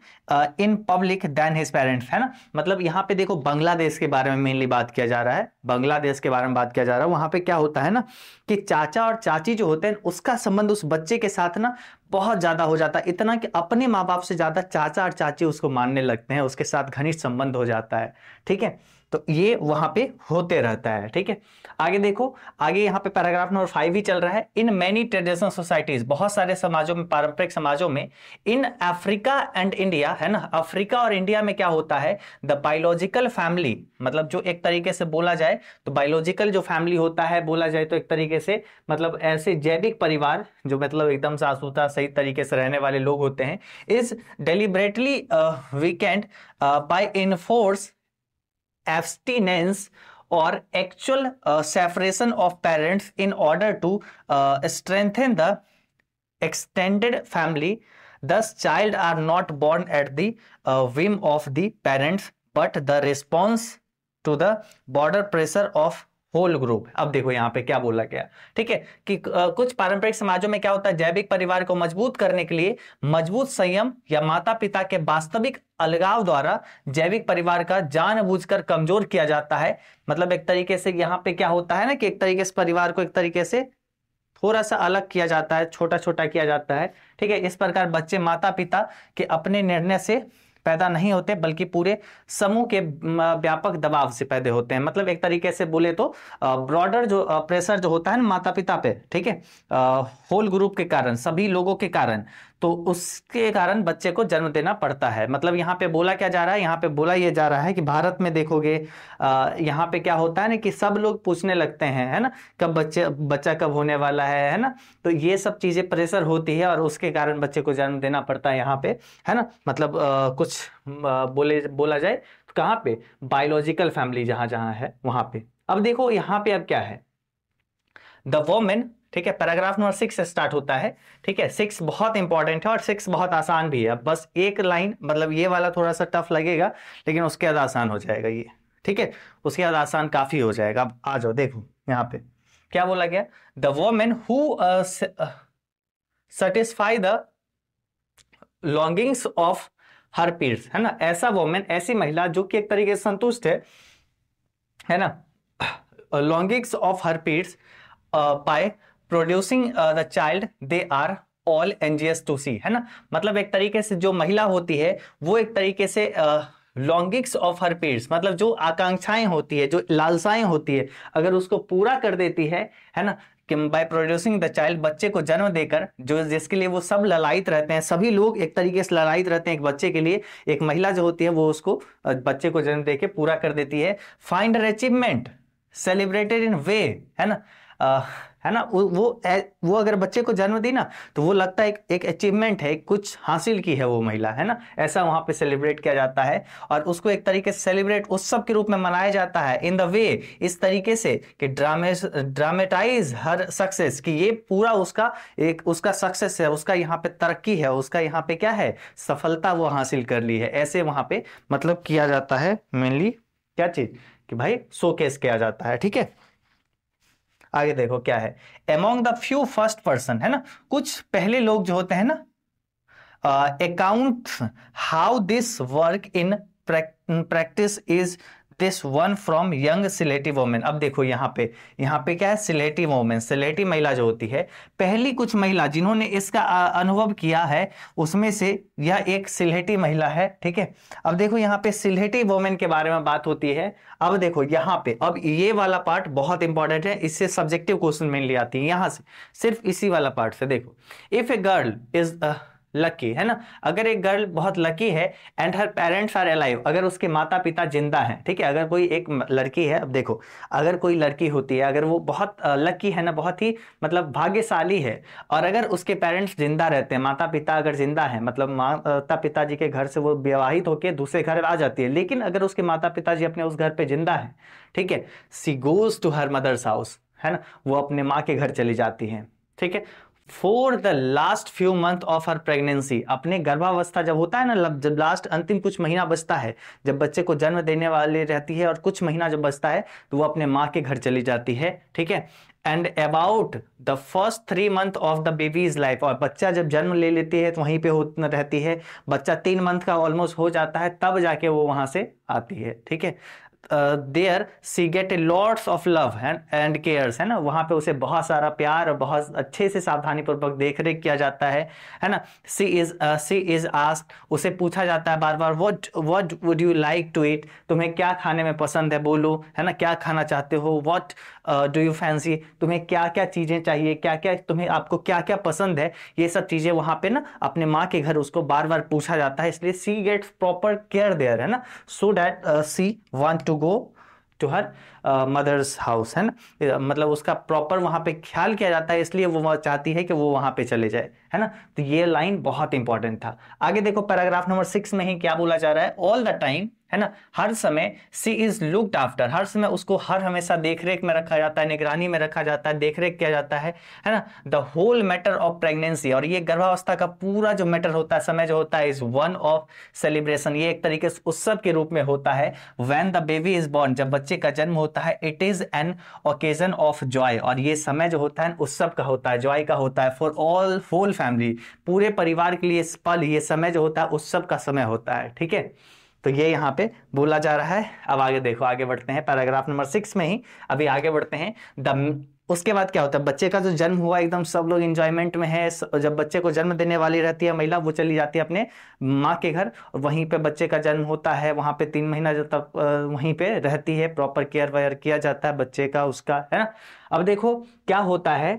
in public than his parents है ना मतलब यहाँ पे देखो बांग्लादेश के बारे में मेनली बात किया जा रहा है बांग्लादेश के बारे में बात किया जा रहा है वहां पे क्या होता है ना कि चाचा और चाची जो होते हैं उसका संबंध उस बच्चे के साथ ना बहुत ज़्यादा हो जाता है इतना कि अपने माँ बाप से ज़्यादा चाचा और चाची उसको मानने लगते हैं उसके साथ घनिष्ठ संबंध हो जाता है ठीक है तो ये वहां पे होते रहता है ठीक है आगे देखो आगे यहाँ पे पैराग्राफ नंबर फाइव भी चल रहा है इन मेनी ट्रेडिशनल सोसाइटीज बहुत सारे समाजों में पारंपरिक समाजों में इन अफ्रीका एंड इंडिया है ना अफ्रीका और इंडिया में क्या होता है द बायोलॉजिकल फैमिली मतलब जो एक तरीके से बोला जाए तो बायोलॉजिकल जो फैमिली होता है बोला जाए तो एक तरीके से मतलब ऐसे जैविक परिवार जो मतलब एकदम सासुता सही तरीके से रहने वाले लोग होते हैं is deliberately weakened by enforced abstinence or actual uh, separation of parents in order to uh, strengthen the extended family. Thus, child are not born at the uh, whim of the parents, but the response to the border pressure of whole group अब देखो यहाँ पे क्या बोला गया ठीक है कि कुछ पारंपरिक समाजों में क्या होता है जैविक परिवार को मजबूत करने के लिए मजबूत संयम या माता पिता के वास्तविक अलगाव द्वारा जैविक परिवार का जानबूझकर कमजोर किया जाता है मतलब एक तरीके से यहाँ पे क्या होता है ना कि एक तरीके से परिवार को एक तरीके से थोड़ा सा अलग किया जाता है छोटा छोटा किया जाता है ठीक है इस प्रकार बच्चे माता पिता के अपने निर्णय से पैदा नहीं होते बल्कि पूरे समूह के व्यापक दबाव से पैदा होते हैं मतलब एक तरीके से बोले तो ब्रॉडर जो प्रेशर जो होता है ना माता पिता पे ठीक है होल ग्रुप के कारण सभी लोगों के कारण तो उसके कारण बच्चे को जन्म देना पड़ता है मतलब यहाँ पे बोला क्या जा रहा है यहाँ पे बोला ये जा रहा है कि भारत में देखोगे यहाँ पे क्या होता है ना कि सब लोग पूछने लगते हैं है ना कब बच्चे बच्चा कब होने वाला है है ना तो ये सब चीज़ें प्रेशर होती है और उसके कारण बच्चे को जन्म देना पड़ता है यहाँ पे है ना मतलब आ, कुछ आ, बोले बोला जाए तो कहाँ पे बायोलॉजिकल फैमिली जहां जहां है वहां पे अब देखो यहाँ पे अब क्या है द वोमेन ठीक है पैराग्राफ नंबर सिक्स स्टार्ट होता है ठीक है सिक्स बहुत इंपॉर्टेंट है और सिक्स बहुत आसान भी है बस एक लाइन मतलब ये वाला थोड़ा सा टफ लगेगा लेकिन उसके बाद आसान हो जाएगा ये ठीक है उसके बाद आसान काफी हो जाएगा अब आ जाओ देखो यहाँ पे क्या बोला गया the women who satisfy the longings of her peers है ना ऐसा वोमेन ऐसी महिला जो कि एक तरीके से संतुष्ट है है ना लॉन्गिंग्स ऑफ हर पीर्स पाए producing the child they are all एनजीएस टू सी है ना मतलब एक तरीके से जो महिला होती है वो एक तरीके से लॉन्गिक्स ऑफ हर पीड्स मतलब जो आकांक्षाएं होती है जो लालसाएं होती है अगर उसको पूरा कर देती है है ना कि बाय प्रोड्यूसिंग द चाइल्ड बच्चे को जन्म देकर जो जिसके लिए वो सब ललायत रहते हैं सभी लोग एक तरीके से ललायित रहते हैं एक बच्चे के लिए एक महिला जो होती है वो उसको uh, बच्चे को जन्म देके पूरा कर देती है find achievement celebrated in way है ना uh, है ना वो वो अगर बच्चे को जन्म दी ना तो वो लगता है एक, अचीवमेंट है कुछ हासिल की है वो महिला है ना ऐसा वहां पे सेलिब्रेट किया जाता है और उसको एक तरीके से सेलिब्रेट उत्सव के रूप में मनाया जाता है इन द वे इस तरीके से कि ड्रामे ड्रामेटाइज हर सक्सेस कि ये पूरा उसका एक उसका सक्सेस है उसका यहाँ पे तरक्की है उसका यहाँ पे क्या है सफलता वो हासिल कर ली है ऐसे वहां पे मतलब किया जाता है मेनली क्या चीज कि भाई शोकेस किया जाता है ठीक है आगे देखो क्या है among the few first person है ना कुछ पहले लोग जो होते हैं ना account how this work in practice is this one from young Sylheti women अब देखो यहाँ पे यहाँ पे क्या है सिलेटी वोमेन सिलेटी महिला जो होती है पहली कुछ महिला जिन्होंने इसका अनुभव किया है उसमें से यह एक सिलेटी महिला है ठीक है अब देखो यहाँ पे सिलेटी वोमेन के बारे में बात होती है अब देखो यहाँ पे अब ये वाला पार्ट बहुत इंपॉर्टेंट है इससे सब्जेक्टिव क्वेश्चन मिल आती है यहाँ से सिर्फ इसी वाला पार्ट से देखो if a girl is lucky है ना अगर एक गर्ल बहुत लकी है and her parents are alive अगर उसके माता पिता जिंदा हैं ठीक है अगर कोई एक लड़की है अब देखो अगर कोई लड़की होती है अगर वो बहुत लकी है ना बहुत ही मतलब भाग्यशाली है और अगर उसके पेरेंट्स जिंदा रहते हैं माता पिता अगर जिंदा है मतलब माता पिताजी के घर से वो विवाहित होकर दूसरे घर आ जाती है लेकिन अगर उसके माता पिताजी अपने उस घर पर जिंदा है ठीक है she goes to her mother's house है ना वो अपने माँ के घर चली जाती है ठीक है for the last few month of her pregnancy अपने गर्भावस्था जब होता है ना जब लास्ट अंतिम कुछ महीना बचता है जब बच्चे को जन्म देने वाली रहती है और कुछ महीना जब बचता है तो वो अपने माँ के घर चली जाती है ठीक है and about the first three month of the baby's life और बच्चा जब जन्म ले लेती है तो वहीं पे हो रहती है बच्चा तीन मंथ का ऑलमोस्ट हो जाता है तब जाके वो वहाँ से आती है ठीक है there she get a of love and and cares है ना वहां पे उसे बहुत सारा प्यार और बहुत अच्छे से सावधानी पूर्वक देख रेख किया जाता है है ना she is she is asked उसे पूछा जाता है बार बार what what would you like to eat तुम्हें क्या खाने में पसंद है बोलो है ना क्या खाना चाहते हो वट डू यू फैंसी तुम्हें क्या क्या चीज़ें चाहिए क्या क्या तुम्हें आपको क्या क्या पसंद है ये सब चीज़ें वहाँ पे ना अपने माँ के घर उसको बार बार पूछा जाता है इसलिए she gets proper care there है ना so that she want to go to her mother's house है ना मतलब उसका प्रॉपर वहाँ पे ख्याल किया जाता है इसलिए वो चाहती है कि वो वहाँ पे चले जाए है ना तो ये लाइन बहुत इंपॉर्टेंट था आगे देखो पैराग्राफ नंबर सिक्स में ही क्या बोला जा रहा है ऑल द टाइम है ना हर समय सी इज लुकड आफ्टर हर समय उसको हर हमेशा देखरेख में रखा जाता है निगरानी में रखा जाता है देखरेख किया जाता है है ना the whole matter of pregnancy और ये गर्भावस्था का पूरा जो मैटर होता है समय जो होता है इज वन ऑफ सेलिब्रेशन ये एक तरीके से उत्सव के रूप में होता है when the baby is born जब बच्चे का जन्म होता है it is an occasion of joy और ये समय जो होता है उत्सव का होता है जॉय का होता है फॉर ऑल होल फैमिली पूरे परिवार के लिए पल ये समय जो होता है उत्सव का समय होता है ठीक है तो ये यहाँ पे बोला जा रहा है अब आगे देखो आगे बढ़ते हैं पैराग्राफ नंबर सिक्स में ही अभी आगे बढ़ते हैं द उसके बाद क्या होता है बच्चे का जो जन्म हुआ एकदम सब लोग इंजॉयमेंट में है जब बच्चे को जन्म देने वाली रहती है महिला वो चली जाती है अपने माँ के घर वहीं पे बच्चे का जन्म होता है वहाँ पे तीन महीना जब तक वहीं पे रहती है प्रॉपर केयर वेयर किया जाता है बच्चे का उसका है ना अब देखो क्या होता है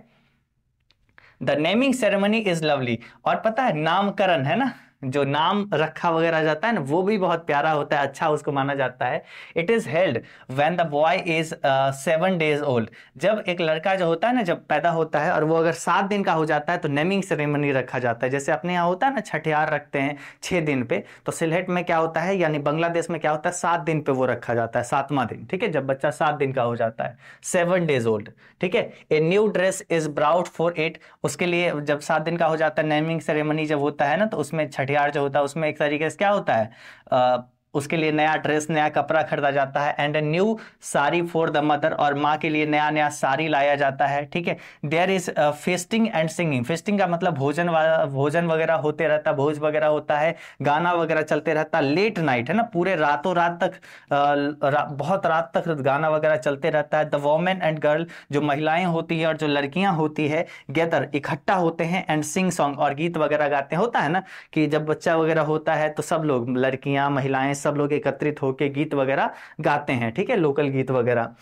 the naming ceremony is lovely और पता है नामकरण है ना जो नाम रखा वगैरह जाता है ना वो भी बहुत प्यारा होता है अच्छा उसको माना जाता है it is held when the boy is seven days old जब एक लड़का जो होता है ना जब पैदा होता है और वो अगर सात दिन का हो जाता है तो नेमिंग सेरेमनी रखा जाता है जैसे अपने यहाँ होता है ना छठियार रखते हैं छह दिन पे तो सिलहेट में क्या होता है यानी बांग्लादेश में क्या होता है सात दिन पे वो रखा जाता है सातवां दिन ठीक है जब बच्चा सात दिन का हो जाता है सेवन डेज ओल्ड ठीक है a new dress is brought for it उसके लिए जब सात दिन का हो जाता है नेमिंग सेरेमनी जब होता है ना तो उसमें छठ हथियार जो होता है उसमें एक तरीके से क्या होता है उसके लिए नया ड्रेस नया कपड़ा खरीदा जाता है and a new sari for the mother और माँ के लिए नया नया साड़ी लाया जाता है ठीक है there is feasting and singing feasting का मतलब भोजन भोजन वगैरह होते रहता भोज वगैरह होता है गाना वगैरह चलते रहता लेट नाइट है ना पूरे रातों रात तक आ, रा, बहुत रात तक गाना वगैरह चलते रहता है द वोमेन एंड गर्ल जो महिलाएं होती हैं और जो लड़कियां होती है गेदर इकट्ठा होते हैं एंड सिंग सॉन्ग और गीत वगैरह गाते हैं होता है ना कि जब बच्चा वगैरह होता है तो सब लोग लड़कियां महिलाएं हैं सब लोग एकत्रित होकर गीत वगैरह गाते हैं ठीक है लोकल गीत वगैरह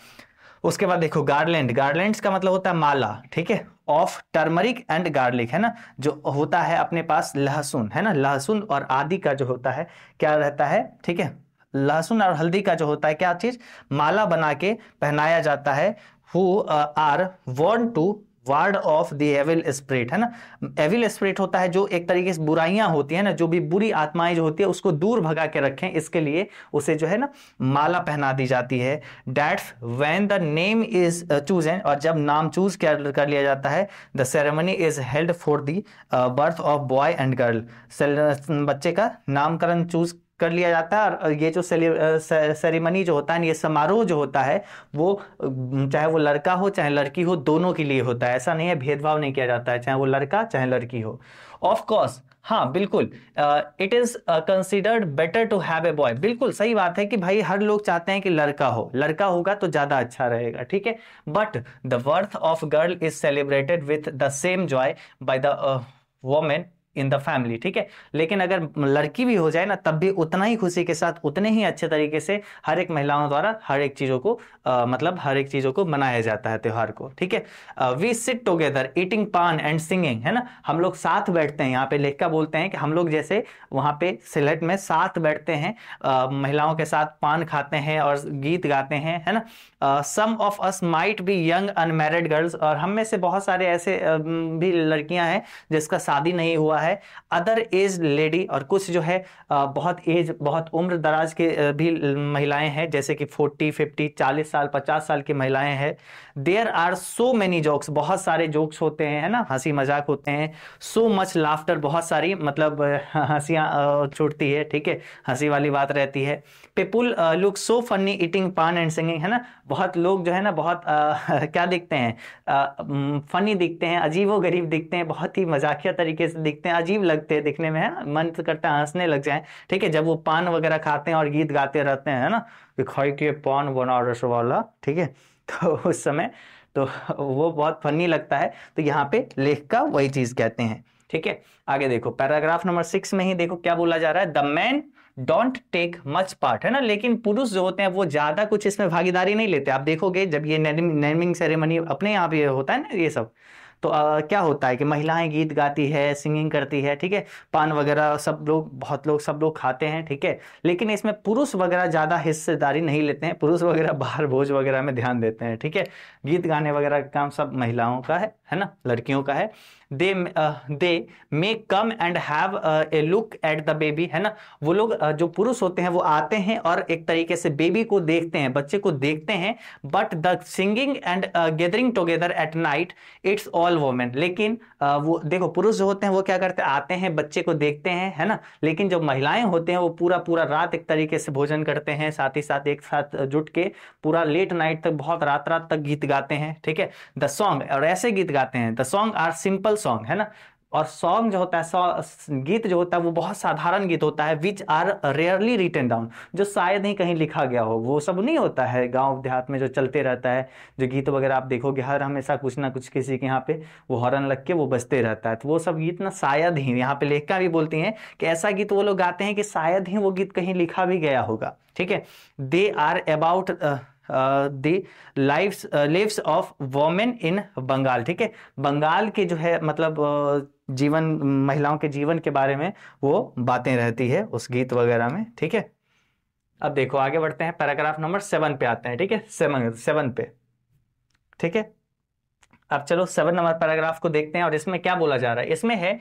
उसके बाद देखो गार्डलैंड गार्डलैंड का मतलब होता है माला ठीक है ऑफ टर्मरिक एंड गार्लिक है ना जो होता है अपने पास लहसुन है ना लहसुन और आदि का जो होता है क्या रहता है ठीक है लहसुन और हल्दी का जो होता है क्या चीज माला बना के पहनाया जाता है who are want to ward off the evil spirit है ना एविल स्प्रिट होता है जो एक तरीके से बुराइयां होती है ना जो भी बुरी आत्माएं जो होती है उसको दूर भगा के रखें इसके लिए उसे जो है ना माला पहना दी जाती है that's when the name is choose और जब नाम चूज कर, लिया जाता है the ceremony is held for the birth of boy and girl बच्चे का नामकरण चूज कर लिया जाता है और ये जो सेरेमनी जो होता है ये समारोह जो होता है वो चाहे वो लड़का हो चाहे लड़की हो दोनों के लिए होता है ऐसा नहीं है भेदभाव नहीं किया जाता है चाहे वो लड़का चाहे लड़की हो ऑफ कोर्स हाँ बिल्कुल it is considered better to have a boy बिल्कुल सही बात है कि भाई हर लोग चाहते हैं कि लड़का हो लड़का होगा तो ज्यादा अच्छा रहेगा ठीक है but the worth of girl is celebrated with the same joy by the women in the family ठीक है लेकिन अगर लड़की भी हो जाए ना तब भी उतना ही खुशी के साथ उतने ही अच्छे तरीके से हर एक महिलाओं द्वारा हर एक चीज़ों को आ, मतलब हर एक चीज़ों को मनाया जाता है त्यौहार को ठीक है we sit together eating paan and singing है ना हम लोग साथ बैठते हैं यहाँ पे लिख का बोलते हैं कि हम लोग जैसे वहां पे सिलेट में साथ बैठते हैं महिलाओं के साथ पान खाते हैं और गीत गाते हैं है ना some of us might be young unmarried girls और हम में से बहुत सारे ऐसे भी लड़कियां हैं जिसका शादी नहीं हुआ है है अदर एज लेडी और कुछ जो है बहुत एज बहुत उम्र दराज के भी महिलाएं हैं जैसे कि 40, 50, 40 साल 50 साल की महिलाएं हैं there are so many jokes बहुत सारे जोक्स होते हैं है ना हंसी मजाक होते हैं सो मच लाफ्टर बहुत सारी मतलब हंसियाँ छूटती है ठीक है हंसी वाली बात रहती है people look so funny eating paan and singing है ना बहुत लोग जो है ना बहुत आ, uh, क्या दिखते हैं फनी uh, um, दिखते हैं अजीब गरीब दिखते हैं बहुत ही मजाकिया तरीके से दिखते हैं अजीब लगते हैं दिखने में है मन तो करता है हंसने लग जाए ठीक है जब वो पान वगैरह खाते हैं और गीत गाते रहते हैं है ना खाई के पान बना रस वाला ठीक है तो उस समय तो वो बहुत फनी लगता है तो यहाँ पे लेख का वही चीज कहते हैं ठीक है आगे देखो पैराग्राफ नंबर सिक्स में ही देखो क्या बोला जा रहा है the man don't take much part है ना लेकिन पुरुष जो होते हैं वो ज्यादा कुछ इसमें भागीदारी नहीं लेते आप देखोगे जब ये नेमिंग सेरेमनी अपने यहाँ पे होता है ना ये सब तो आ, क्या होता है कि महिलाएं गीत गाती है सिंगिंग करती है ठीक है पान वगैरह सब लोग बहुत लोग सब लोग खाते हैं ठीक है लेकिन इसमें पुरुष वगैरह ज़्यादा हिस्सेदारी नहीं लेते हैं पुरुष वगैरह बाहर भोज वगैरह में ध्यान देते हैं ठीक है गीत गाने वगैरह का काम सब महिलाओं का है है ना लड़कियों का है they they may come and have a look at the baby है ना वो लोग uh, जो पुरुष होते हैं वो आते हैं और एक तरीके से बेबी को देखते हैं बच्चे को देखते हैं but the singing and gathering together at night it's all women लेकिन uh, वो देखो पुरुष जो होते हैं वो क्या करते हैं आते हैं बच्चे को देखते हैं है ना लेकिन जो महिलाएं होते हैं वो पूरा पूरा रात एक तरीके से भोजन करते हैं साथ ही साथ एक साथ जुट के पूरा लेट नाइट तक बहुत रात रात तक गीत गाते हैं ठीक है द सॉन्ग और ऐसे गीत गाते हैं the song are simple song है ना और सॉन्ग जो होता है गीत जो होता है वो बहुत साधारण गीत होता है which are rarely return down जो शायद ही कहीं लिखा गया हो वो सब नहीं होता है गांव देहात में जो चलते रहता है जो गीत वगैरह आप देखोगे हर हमेशा कुछ ना कुछ किसी के यहाँ पे वो हॉर्न लग के वो बजते रहता है तो वो सब गीत ना शायद ही यहाँ पे लेखिका भी बोलती हैं कि ऐसा गीत वो लोग गाते हैं कि शायद ही वो गीत कहीं लिखा भी गया होगा ठीक है they are about the of women in Bengal ठीक है बंगाल के जो है मतलब जीवन महिलाओं के जीवन के बारे में वो बातें रहती है उस गीत वगैरह में ठीक है अब देखो आगे बढ़ते हैं पैराग्राफ नंबर सेवन पे आते हैं ठीक है सेवन सेवन पे ठीक है अब चलो सेवन नंबर पैराग्राफ को देखते हैं और इसमें क्या बोला जा रहा है इसमें है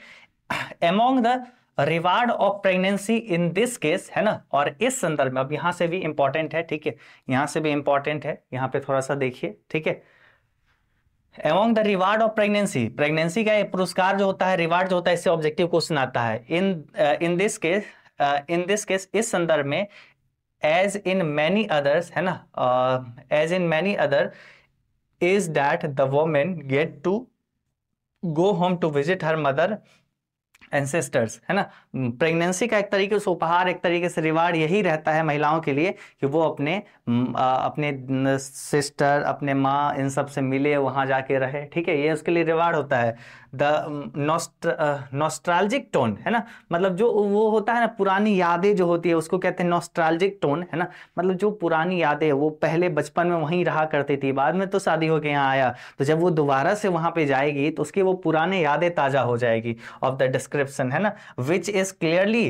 among the reward of pregnancy in this case है ना और इस संदर्भ में अब यहां से भी इंपॉर्टेंट है ठीक है यहां से भी इंपॉर्टेंट है यहां पे थोड़ा सा देखिए ठीक है एवं the reward of pregnancy pregnancy का पुरस्कार जो होता है रिवार्ड जो होता है इससे ऑब्जेक्टिव क्वेश्चन आता है in in this case in this case इस संदर्भ में एज इन मैनी अदर्स है ना as in many other is that the women get to go home to visit her mother ancestors है ना प्रेगनेंसी hmm, का एक तरीके से उपहार एक तरीके से रिवार्ड यही रहता है महिलाओं के लिए कि वो अपने hmm, अपने सिस्टर अपने माँ इन सब से मिले वहाँ जाके रहे ठीक है ये उसके लिए रिवार्ड होता है द नॉस्ट्रालजिक टोन है ना मतलब जो वो होता है ना पुरानी यादें जो होती है उसको कहते हैं नॉस्ट्रालजिक टोन है ना मतलब जो पुरानी यादें वो पहले बचपन में वहीं रहा करती थी बाद में तो शादी होकर यहाँ आया तो जब वो दोबारा से वहाँ पे जाएगी तो उसकी वो पुराने यादें ताज़ा हो जाएगी ऑफ द डिस्क्रिप्शन है ना विच इज़ क्लियरली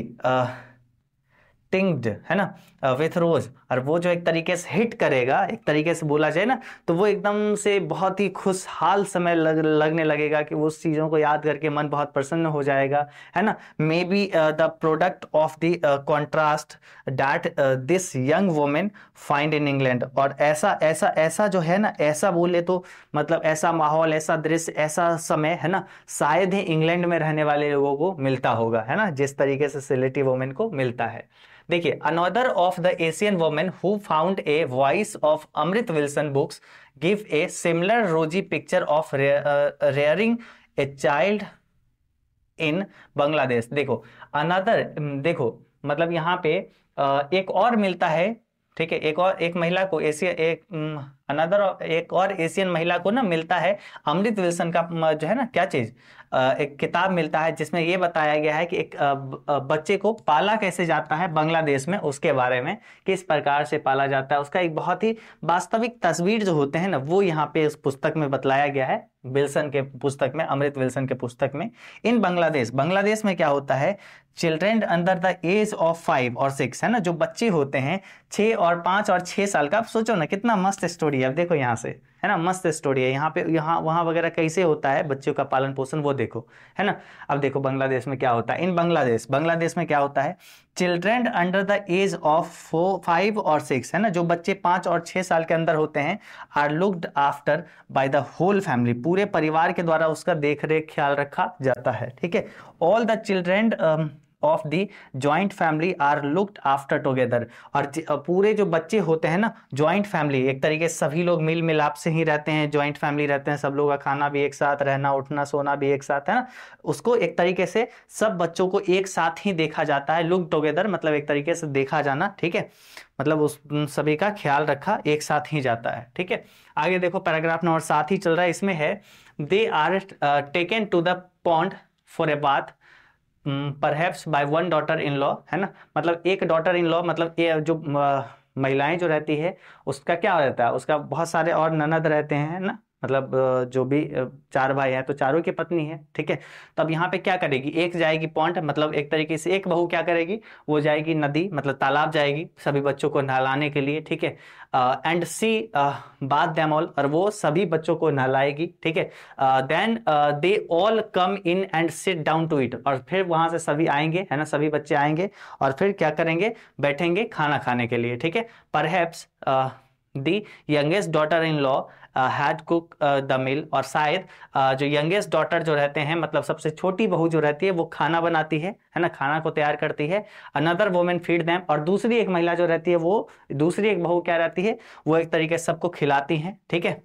टिंग्ड है ना विथ रोज और वो जो एक तरीके से हिट करेगा एक तरीके से बोला जाए ना तो वो एकदम से बहुत ही खुशहाल समय लग, लगने लगेगा कि उस चीज़ों को याद करके मन बहुत प्रसन्न हो जाएगा है ना may be the product of the contrast that this young women find in England और ऐसा ऐसा ऐसा जो है ना ऐसा बोले तो मतलब ऐसा माहौल ऐसा दृश्य ऐसा समय है ना शायद ही इंग्लैंड में रहने वाले लोगों को मिलता होगा है ना जिस तरीके से सिलेटी वोमेन को मिलता है देखिए another of the Asian women who found a voice of Amrit Wilson books give a similar rosy picture of rearing a child in Bangladesh देखो अनदर mm, देखो मतलब यहाँ पे uh, एक और मिलता है ठीक है एक और एक महिला को एशिया एक अनदर mm, एक और एशियन महिला को ना मिलता है अमृत विल्सन का जो है ना क्या चीज एक किताब मिलता है जिसमें यह बताया गया है कि एक बच्चे को पाला कैसे जाता है बांग्लादेश में उसके बारे में किस प्रकार से पाला जाता है उसका एक बहुत ही वास्तविक तस्वीर जो होते हैं ना वो यहाँ पे इस पुस्तक में बतलाया गया है विल्सन के पुस्तक में अमृत विल्सन के पुस्तक में इन बांग्लादेश बांग्लादेश में क्या होता है children under the age of five और सिक्स है ना जो बच्चे होते हैं छः और पाँच और छः साल का आप सोचो ना कितना मस्त स्टोरी है अब देखो यहाँ से है ना मस्त स्टोरी है यहाँ पे यहाँ वहाँ वगैरह कैसे होता है बच्चों का पालन पोषण वो देखो है ना अब देखो बांग्लादेश में क्या होता है इन बांग्लादेश बांग्लादेश में क्या होता है children under the age of four five और सिक्स है ना जो बच्चे पाँच और छः साल के अंदर होते हैं are looked after by the whole family पूरी पूरे परिवार के द्वारा उसका देख रेख ख्याल रखा जाता है ठीक है all the children of the joint family are looked after together और पूरे जो बच्चे होते हैं ना ज्वाइंट फैमिली एक तरीके से सभी लोग मिल मिलाप से ही रहते हैं ज्वाइंट फैमिली रहते हैं सब लोग का खाना भी एक साथ रहना उठना सोना भी एक साथ है ना उसको एक तरीके से सब बच्चों को एक साथ ही देखा जाता है लुक टुगेदर मतलब एक तरीके से देखा जाना ठीक है मतलब उस सभी का ख्याल रखा एक साथ ही जाता है ठीक है आगे देखो पैराग्राफ नंबर साथ ही चल रहा है इसमें है they are taken to the pond for a bath perhaps by one daughter in law है ना मतलब एक डॉटर इन लॉ मतलब ये जो महिलाएं जो रहती है उसका क्या रहता है उसका बहुत सारे और ननद रहते हैं ना मतलब जो भी चार भाई हैं तो चारों की पत्नी है ठीक है तो अब यहाँ पे क्या करेगी एक जाएगी पॉइंट मतलब एक तरीके से एक बहू क्या करेगी वो जाएगी नदी मतलब तालाब जाएगी सभी बच्चों को नहलाने के लिए ठीक है एंड सी बाद दैम ऑल और वो सभी बच्चों को नहलाएगी ठीक है then they all come in and sit down to it और फिर वहां से सभी आएंगे है ना सभी बच्चे आएंगे और फिर क्या करेंगे बैठेंगे खाना खाने के लिए ठीक है perhaps the youngest daughter in law had cook the meal और शायद जो यंगेस्ट डॉटर जो रहते हैं मतलब सबसे छोटी बहू जो रहती है वो खाना बनाती है है ना खाना को तैयार करती है अनदर वोमेन फीड दैम और दूसरी एक महिला जो रहती है वो दूसरी एक बहू क्या रहती है वो एक तरीके से सबको खिलाती हैं ठीक है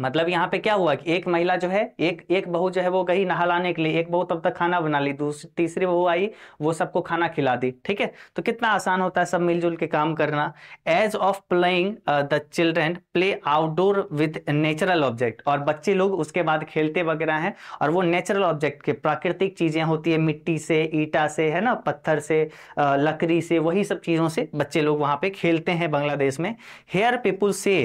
मतलब यहाँ पे क्या हुआ कि एक महिला जो है एक एक बहू जो है वो गई नहलाने के लिए एक बहू तब तक खाना बना ली दूसरी तीसरी बहू आई वो सबको खाना खिला दी ठीक है तो कितना आसान होता है सब मिलजुल के काम करना as of playing the children play outdoor with natural object और बच्चे लोग उसके बाद खेलते वगैरह हैं और वो नेचुरल ऑब्जेक्ट के प्राकृतिक चीजें होती है मिट्टी से ईटा से है ना पत्थर से uh, लकड़ी से वही सब चीजों से बच्चे लोग वहां पे खेलते हैं बांग्लादेश में here people say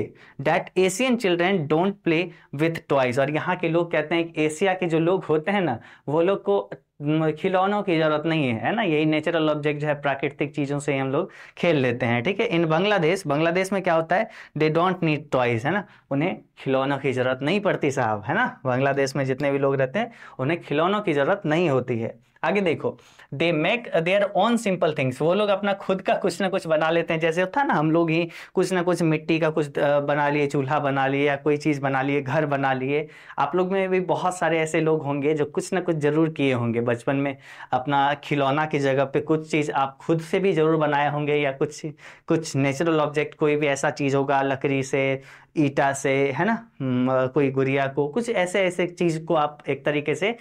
that Asian children don't play with toys और यहाँ के लोग कहते हैं एशिया के जो लोग होते हैं ना वो लोग को खिलौनों की जरूरत नहीं है है ना यही नेचुरल ऑब्जेक्ट जो है प्राकृतिक चीज़ों से हम लोग खेल लेते हैं ठीक है इन बांग्लादेश बांग्लादेश में क्या होता है दे डोंट नीड टॉयज है ना उन्हें खिलौनों की ज़रूरत नहीं पड़ती साहब है ना बांग्लादेश में जितने भी लोग रहते हैं उन्हें खिलौनों की ज़रूरत नहीं होती है आगे देखो they make their own simple things वो लोग अपना खुद का कुछ ना कुछ बना लेते हैं जैसे है ना हम लोग ही कुछ ना कुछ मिट्टी का कुछ बना लिए चूल्हा बना लिए या कोई चीज़ बना लिए घर बना लिए आप लोग में भी बहुत सारे ऐसे लोग होंगे जो कुछ ना कुछ ज़रूर किए होंगे बचपन में अपना खिलौना की जगह पे कुछ चीज़ आप खुद से भी ज़रूर बनाए होंगे या कुछ कुछ नेचुरल ऑब्जेक्ट कोई भी ऐसा चीज़ होगा लकड़ी से ईटा से है ना हम्म, कोई गुड़िया को कुछ ऐसे ऐसे चीज़ को आप एक तरीके से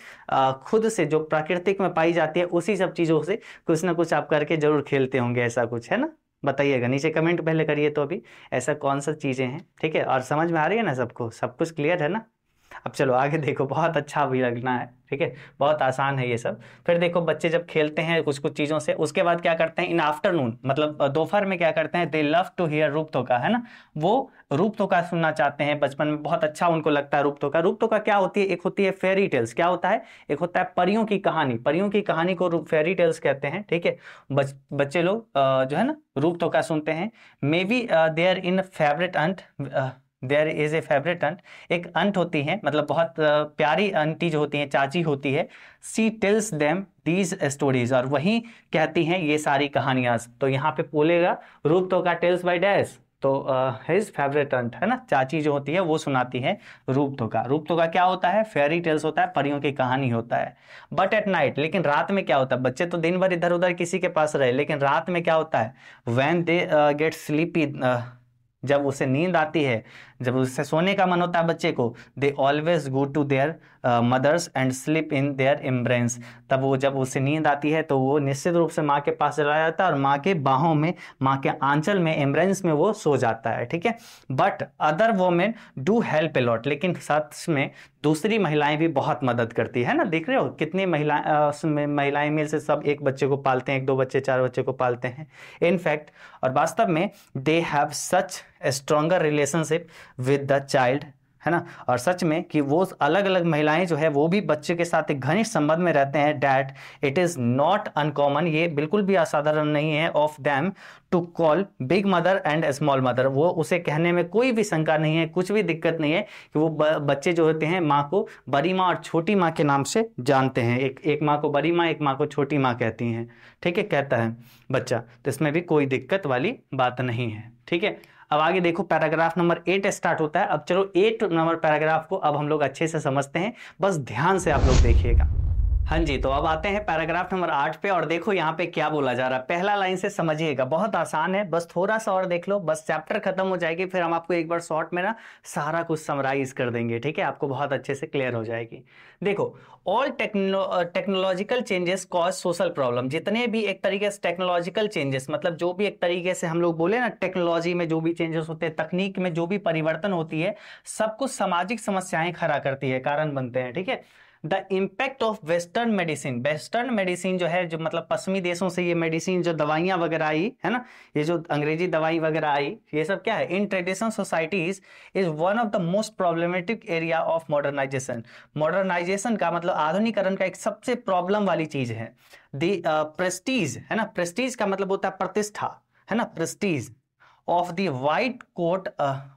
खुद से जो प्राकृतिक में पाई जाती है उसी सब चीज़ों से कुछ ना कुछ आप करके जरूर खेलते होंगे ऐसा कुछ है ना बताइएगा नीचे कमेंट पहले करिए तो अभी ऐसा कौन सा चीज़ें हैं ठीक है और समझ में आ रही है ना सबको सब कुछ क्लियर है ना अब चलो आगे देखो बहुत अच्छा भी लगना है ठीक है बहुत आसान है ये सब फिर देखो बच्चे जब खेलते हैं कुछ कुछ चीज़ों से उसके बाद क्या करते हैं इन आफ्टरनून मतलब दोपहर में क्या करते हैं दे लव टू हियर रूप तोका है ना वो रूप तोका सुनना चाहते हैं बचपन में बहुत अच्छा उनको लगता है रूप का रूप का क्या होती है एक होती है फेरी टेल्स क्या होता है एक होता है परियों की कहानी परियों की कहानी को फेरी टेल्स कहते हैं ठीक है बच, बच्चे लोग जो है ना रूप तोका सुनते हैं may be their in favourite aunt there is a favourite aunt एक अंट होती है मतलब बहुत प्यारी अंटी जो होती है चाची होती है she tells them these stories और वही कहती हैं ये सारी कहानियां तो यहाँ पे बोलेगा रूप तो का tells by dash to his favourite aunt है ना चाची जो होती है वो सुनाती है रूप धोखा तो रूप धोखा तो क्या होता है फेरी टेल्स होता है परियों की कहानी होता है बट एट नाइट लेकिन रात में क्या होता है बच्चे तो दिन भर इधर उधर किसी के पास रहे लेकिन रात में क्या होता है वैन दे गेट स्लीपी जब उसे नींद आती है जब उससे सोने का मन होता है बच्चे को they always go to their mothers and sleep in their embrace तब वो जब उसे नींद आती है तो वो निश्चित रूप से माँ के पास चला जाता है और माँ के बाहों में माँ के आंचल में एम्ब्रेंस में वो सो जाता है ठीक है but other women do help a lot लेकिन सच में दूसरी महिलाएं भी बहुत मदद करती है ना देख रहे हो कितनी महिलाएं महिलाएं में से सब एक बच्चे को पालते हैं एक दो बच्चे चार बच्चे को पालते हैं इनफैक्ट और वास्तव में they have such stronger relationship with the child है ना और सच में कि वो अलग अलग महिलाएं जो है वो भी बच्चे के साथ एक घनिष्ठ संबंध में रहते हैं that it is not uncommon ये बिल्कुल भी असाधारण नहीं है of them to call big mother and small mother वो उसे कहने में कोई भी शंका नहीं है कुछ भी दिक्कत नहीं है कि वो बच्चे जो होते हैं माँ को बड़ी माँ और छोटी माँ के नाम से जानते हैं एक एक माँ को बड़ी माँ एक माँ को छोटी माँ कहती हैं ठीक है कहता है बच्चा तो इसमें भी कोई दिक्कत वाली बात नहीं है ठीक है अब आगे देखो पैराग्राफ नंबर एट स्टार्ट होता है अब चलो एट नंबर पैराग्राफ को अब हम लोग अच्छे से समझते हैं बस ध्यान से आप लोग देखिएगा हाँ जी तो अब आते हैं पैराग्राफ नंबर आठ पे और देखो यहाँ पे क्या बोला जा रहा है पहला लाइन से समझिएगा बहुत आसान है बस थोड़ा सा और देख लो बस चैप्टर खत्म हो जाएगी फिर हम आपको एक बार शॉर्ट में ना सारा कुछ समराइज कर देंगे ठीक है आपको बहुत अच्छे से क्लियर हो जाएगी देखो all techno technological changes cause social problem जितने भी एक तरीके से टेक्नोलॉजिकल चेंजेस मतलब जो भी एक तरीके से हम लोग बोले ना टेक्नोलॉजी में जो भी चेंजेस होते हैं तकनीक में जो भी परिवर्तन होती है सब कुछ सामाजिक समस्याएं खड़ा करती है कारण बनते हैं ठीक है the impact of western medicine western medicine जो है जो मतलब पश्चिमी देशों से ये मेडिसिन जो दवाइयां वगैरह आई है ना ये जो अंग्रेजी दवाई वगैरह आई ये सब क्या है in traditional societies is one of the most problematic area of modernisation modernisation का मतलब आधुनिकरण का एक सबसे प्रॉब्लम वाली चीज है दी प्रेस्टीज uh, है ना प्रेस्टीज का मतलब होता है प्रतिष्ठा है ना prestige of the white coat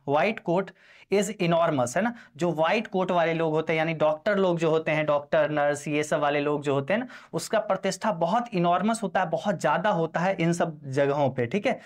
white coat is enormous है ना जो व्हाइट कोट वाले लोग होते हैं यानी डॉक्टर लोग जो होते हैं डॉक्टर नर्स ये सब वाले लोग जो होते हैं ना उसका प्रतिष्ठा बहुत इनॉर्मस होता है बहुत ज़्यादा होता है इन सब जगहों पर ठीक है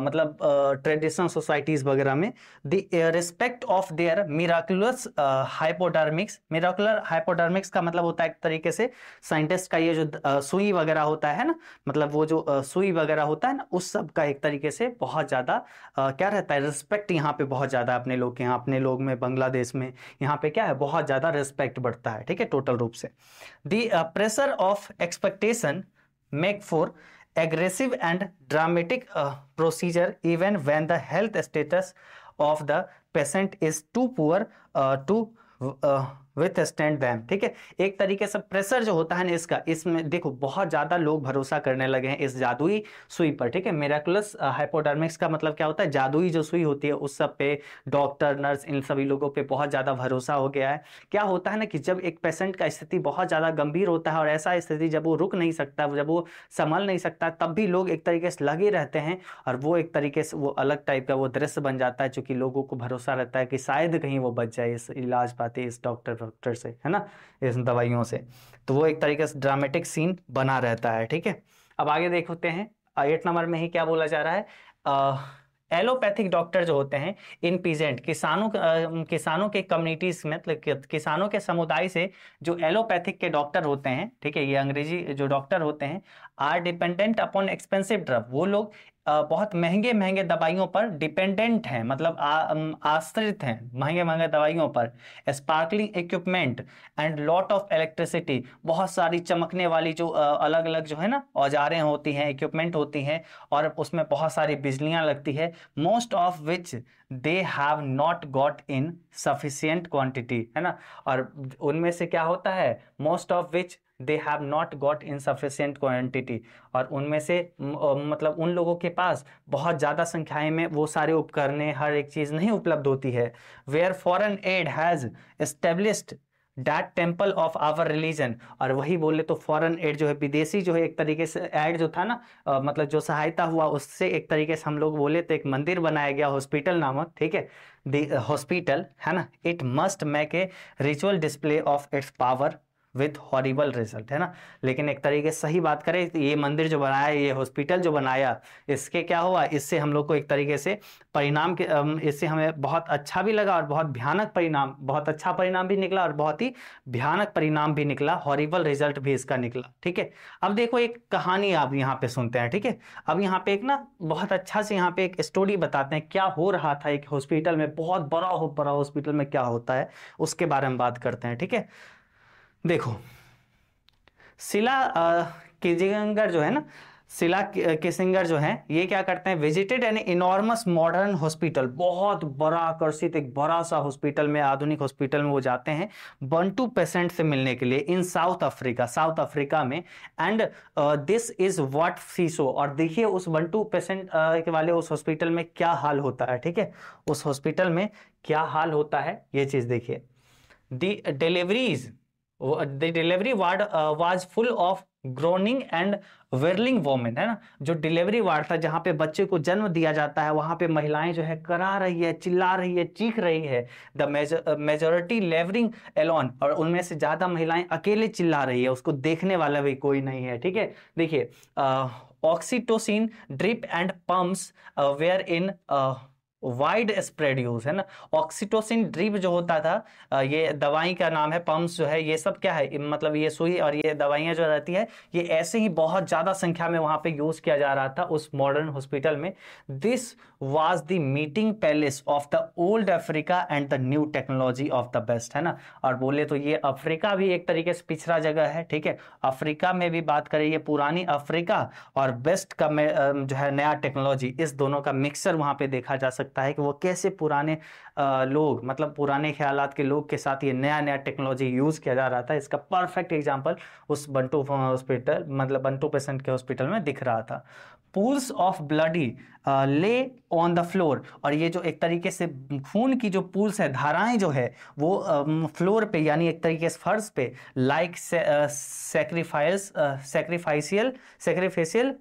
मतलब ट्रेडिशनल सोसाइटीज वगैरह में the respect of their miraculous hypodermics miraculous hypodermics का मतलब होता है एक तरीके से साइंटिस्ट का ये जो सुई वगैरह होता है ना मतलब वो जो सुई वगैरह होता है ना उस सब का एक तरीके से बहुत ज़्यादा क्या रहता है रिस्पेक्ट यहाँ पे बहुत ज़्यादा अपने लोग के यहाँ अपने अपने लोग में बांग्लादेश में यहाँ पे क्या है बहुत ज़्यादा रिस्पेक्ट बढ़ता है ठीक है टोटल रूप से the pressure of expectation make for aggressive and dramatic procedure even when the health status of the patient is too poor to withstand them ठीक है एक तरीके से प्रेशर जो होता है ना इसका इसमें देखो बहुत ज़्यादा लोग भरोसा करने लगे हैं इस जादुई सुई पर ठीक है मेराकुलस हाइपोडर्मिक्स uh, का मतलब क्या होता है जादुई जो सुई होती है उस सब पे डॉक्टर नर्स इन सभी लोगों पे बहुत ज़्यादा भरोसा हो गया है क्या होता है ना कि जब एक पेशेंट का स्थिति बहुत ज़्यादा गंभीर होता है और ऐसा स्थिति जब वो रुक नहीं सकता जब वो संभल नहीं सकता तब भी लोग एक तरीके से लगे रहते हैं और वो एक तरीके से वो अलग टाइप का वो दृश्य बन जाता है चूंकि लोगों को भरोसा रहता है कि शायद कहीं वो बच जाए इस इलाज पाते इस डॉक्टर डॉक्टर से है ना इस दवाइयों से तो वो एक तरीके से ड्रामेटिक सीन बना रहता है ठीक है अब आगे देखते हैं एट नंबर में ही क्या बोला जा रहा है आ, एलोपैथिक डॉक्टर जो होते हैं इन पीजेंट किसानों किसानों के कम्युनिटीज में मतलब किसानों के समुदाय से जो एलोपैथिक के डॉक्टर होते हैं ठीक है ये अंग्रेजी जो डॉक्टर होते हैं are dependent upon expensive drug वो लोग बहुत महंगे महंगे दवाइयों पर डिपेंडेंट हैं मतलब आश्रित हैं महंगे महंगे दवाइयों पर sparkling equipment and lot of electricity बहुत सारी चमकने वाली जो अलग अलग जो है ना औजारें होती हैं इक्विपमेंट होती हैं और उसमें बहुत सारी बिजलियाँ लगती है most of which they have not got in sufficient quantity है ना और उनमें से क्या होता है most of which they have not got in sufficient quantity और उनमें से मतलब उन लोगों के पास बहुत ज़्यादा संख्याएं में वो सारे उपकरण हर एक चीज़ नहीं उपलब्ध होती है where foreign aid has established that temple of our religion और वही बोले तो फॉरन एड जो है विदेशी जो है एक तरीके से एड जो था ना आ, मतलब जो सहायता हुआ उससे एक तरीके से हम लोग बोले तो एक मंदिर बनाया गया हॉस्पिटल नामक ठीक है हॉस्पिटल है ना it must make a ritual display of its power with horrible result है ना लेकिन एक तरीके से सही बात करें ये मंदिर जो बनाया ये हॉस्पिटल जो बनाया इसके क्या हुआ इससे हम लोग को एक तरीके से परिणाम के इससे हमें बहुत अच्छा भी लगा और बहुत भयानक परिणाम बहुत अच्छा परिणाम भी निकला और बहुत ही भयानक परिणाम भी निकला हॉरिबल रिजल्ट भी इसका निकला ठीक है अब देखो एक कहानी आप यहाँ पे सुनते हैं ठीक है अब यहाँ पे एक ना बहुत अच्छा से यहाँ पे एक स्टोरी बताते हैं क्या हो रहा था एक हॉस्पिटल में बहुत बड़ा हो बड़ा हॉस्पिटल में क्या होता है उसके बारे में बात करते हैं ठीक है देखो शिला किजिंगर जो है ना शिला किसिंगर जो है ये क्या करते हैं visited an enormous modern hospital बहुत बड़ा आकर्षित एक बड़ा सा हॉस्पिटल में आधुनिक हॉस्पिटल में वो जाते हैं बंटू पेशेंट से मिलने के लिए in South Africa South Africa में and this is what she saw और देखिए उस बंटू पेशेंट के वाले उस हॉस्पिटल में क्या हाल होता है ठीक है उस हॉस्पिटल में क्या हाल होता है ये चीज़ देखिए the deliveries the delivery ward was full of groaning and whirling women है ना जो डिलीवरी वार्ड था जहां पे बच्चे को जन्म दिया जाता है वहां पे महिलाएं जो है करा रही है चिल्ला रही है चीख रही है द मेजोरिटी लेवरिंग एलोन और उनमें से ज़्यादा महिलाएं अकेले चिल्ला रही है उसको देखने वाला भी कोई नहीं है ठीक है देखिए oxytocin drip and pumps were in wide spread use है ना ऑक्सीटोसिन ड्रिप जो होता था ये दवाई का नाम है पम्प जो है ये सब क्या है मतलब ये सुई और ये दवाइयां जो रहती है ये ऐसे ही बहुत ज़्यादा संख्या में वहां पे यूज़ किया जा रहा था उस मॉडर्न हॉस्पिटल में this was the meeting palace of the old Africa and the new technology of the best है ना और बोले तो ये अफ्रीका भी एक तरीके से पिछड़ा जगह है ठीक है अफ्रीका में भी बात करें ये पुरानी अफ्रीका और बेस्ट का जो है नया टेक्नोलॉजी इस दोनों का मिक्सर वहां पे देखा जा सकता है कि वो कैसे पुराने लोग मतलब पुराने ख्याल के लोग के साथ ये नया नया टेक्नोलॉजी यूज़ किया जा रहा था इसका परफेक्ट एग्जाम्पल उस बंटू हॉस्पिटल मतलब बंटू पेशेंट के हॉस्पिटल में दिख रहा था pools of bloody lay on the floor और ये जो एक तरीके से खून की जो पूल्स है धाराएं जो है वो फ्लोर um, पे यानी एक तरीके से फर्श पे like sacrifice sacrificial sacrificial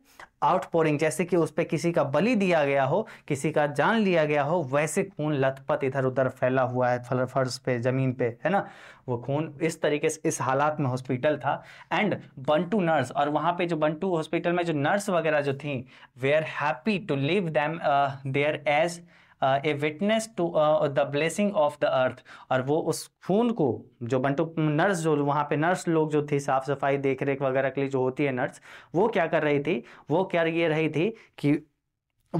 outpouring जैसे कि उस पर किसी का बलि दिया गया हो किसी का जान लिया गया हो वैसे खून लथपथ इधर उधर फैला हुआ है फर्श पे जमीन पे है ना वो खून इस तरीके से इस हालात में हॉस्पिटल था एंड बंटू नर्स और वहाँ पे जो बंटू हॉस्पिटल में जो नर्स वगैरह जो थी वे are happy to leave them there as a witness to the blessing of the earth और वो उस खून को जो बंटू नर्स जो वहाँ पे नर्स लोग जो थी साफ सफाई देख रेख वगैरह के लिए जो होती है नर्स वो क्या कर रही थी वो कर ये रही थी कि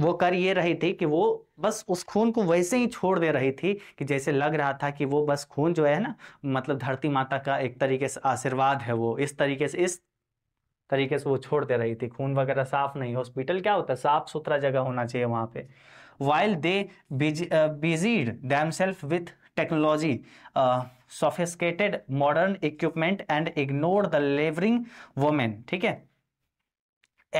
वो कर ये रही थी कि वो बस उस खून को वैसे ही छोड़ दे रही थी कि जैसे लग रहा था कि वो बस खून जो है ना मतलब धरती माता का एक तरीके से आशीर्वाद है वो इस तरीके से इस तरीके से वो छोड़ दे रही थी खून वगैरह साफ नहीं हॉस्पिटल क्या होता है साफ सुथरा जगह होना चाहिए वहाँ पे while they busied themselves with technology, uh, sophisticated modern equipment and ignored the laboring women. ठीक है?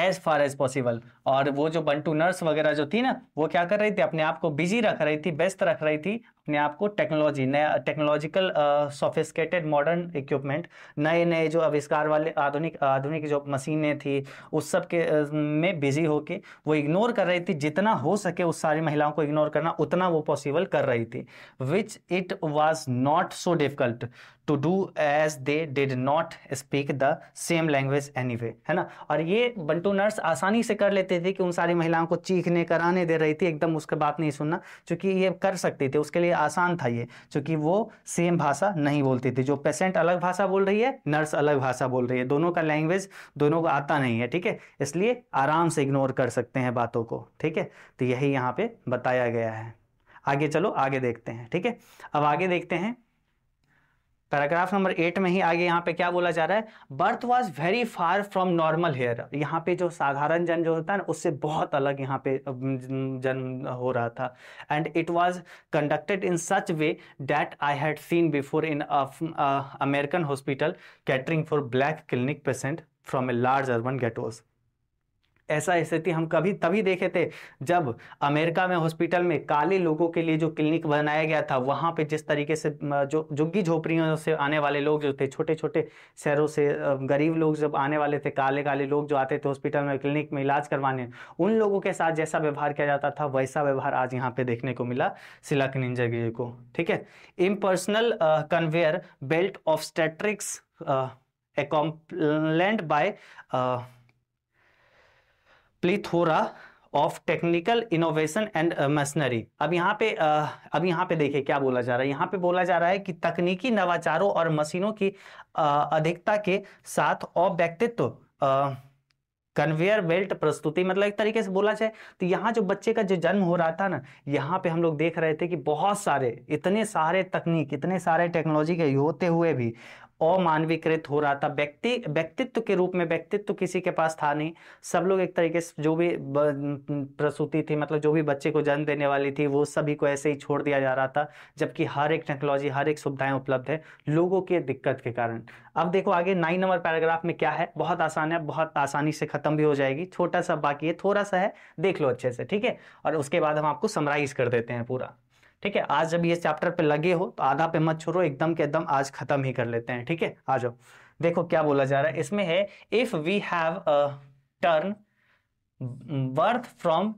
As far as possible, और वो जो बंटू नर्स वगैरह जो थी ना वो क्या कर रही थी अपने आप को बिजी रख रही थी व्यस्त रख रही थी अपने आप को टेक्नोलॉजी नया टेक्नोलॉजिकल सोफिस्केटेड मॉडर्न इक्विपमेंट नए नए जो आविष्कार वाले आधुनिक आधुनिक जो मशीनें थी उस सब के uh, में बिजी होके वो इग्नोर कर रही थी जितना हो सके उस सारी महिलाओं को इग्नोर करना उतना वो पॉसिबल कर रही थी which it was not so difficult to do as they did not speak the same language any है ना और ये बंटू नर्स आसानी से कर लेते कहते थे कि उन सारी महिलाओं को चीखने कराने दे रही थी एकदम उसके बात नहीं सुनना चूँकि ये कर सकती थी उसके लिए आसान था ये चूँकि वो सेम भाषा नहीं बोलती थी जो पेशेंट अलग भाषा बोल रही है नर्स अलग भाषा बोल रही है दोनों का लैंग्वेज दोनों को आता नहीं है ठीक है इसलिए आराम से इग्नोर कर सकते हैं बातों को ठीक है तो यही यहाँ पे बताया गया है आगे चलो आगे देखते हैं ठीक है अब आगे देखते हैं पैराग्राफ नंबर एट में ही आगे यहाँ पे क्या बोला जा रहा है birth was very far from normal here यहाँ पे जो साधारण जन्म जो होता है ना उससे बहुत अलग यहाँ पे जन्म हो रहा था and it was conducted in such way that I had seen before in American hospital catering for black clinic patient from a large urban ghettos ऐसा स्थिति हम कभी तभी देखे थे जब अमेरिका में हॉस्पिटल में काले लोगों के लिए जो क्लिनिक बनाया गया था वहाँ पे जिस तरीके से जो झुग्गी झोपड़ियों से आने वाले लोग जो थे छोटे छोटे शहरों से गरीब लोग जब आने वाले थे काले काले लोग जो आते थे हॉस्पिटल में क्लिनिक में इलाज करवाने उन लोगों के साथ जैसा व्यवहार किया जाता था वैसा व्यवहार आज यहाँ पे देखने को मिला सिलक निंजगिरी को ठीक है impersonal conveyor belt of obstetrics accompanied by plethora of technical innovation and machinery अब यहाँ पे uh, अब यहाँ पे देखिए क्या बोला जा रहा है यहाँ पे बोला जा रहा है कि तकनीकी नवाचारों और मशीनों की uh, अधिकता के साथ अव्यक्तित्व कन्वेयर uh, बेल्ट प्रस्तुति मतलब एक तरीके से बोला जाए तो यहाँ जो बच्चे का जो जन्म हो रहा था ना यहाँ पे हम लोग देख रहे थे कि बहुत सारे इतने सारे तकनीक इतने सारे टेक्नोलॉजी के होते हुए भी अमानवीकृत हो रहा था व्यक्ति व्यक्तित्व के रूप में व्यक्तित्व तो किसी के पास था नहीं सब लोग एक तरीके से जो भी प्रसूति थी मतलब जो भी बच्चे को जन्म देने वाली थी वो सभी को ऐसे ही छोड़ दिया जा रहा था जबकि हर एक टेक्नोलॉजी हर एक सुविधाएं उपलब्ध है लोगों के दिक्कत के कारण अब देखो आगे नाइन नंबर पैराग्राफ में क्या है बहुत आसान है बहुत आसानी से खत्म भी हो जाएगी छोटा सा बाकी है थोड़ा सा है देख लो अच्छे से ठीक है और उसके बाद हम आपको समराइज कर देते हैं पूरा ठीक है आज जब ये चैप्टर पे लगे हो तो आधा पे मत छोड़ो एकदम के एकदम आज खत्म ही कर लेते हैं ठीक है आ जाओ देखो क्या बोला जा रहा है इसमें है if we have a turn birth from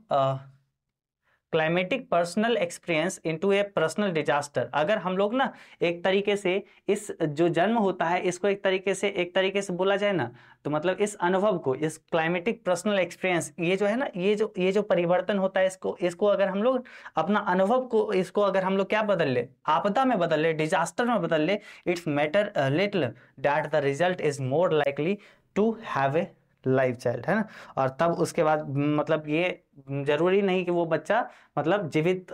climatic personal experience into a personal disaster अगर हम लोग ना एक तरीके से इस जो जन्म होता है इसको एक तरीके से एक तरीके से बोला जाए ना तो मतलब इस अनुभव को इस क्लाइमेटिक पर्सनल एक्सपीरियंस ये जो है ना ये जो ये जो परिवर्तन होता है इसको इसको अगर हम लोग अपना अनुभव को इसको अगर हम लोग क्या बदल ले आपदा में बदल ले डिजास्टर में बदल ले it's matter little that the result is more likely to have a life child है ना और तब उसके बाद मतलब ये जरूरी नहीं कि वो बच्चा मतलब जीवित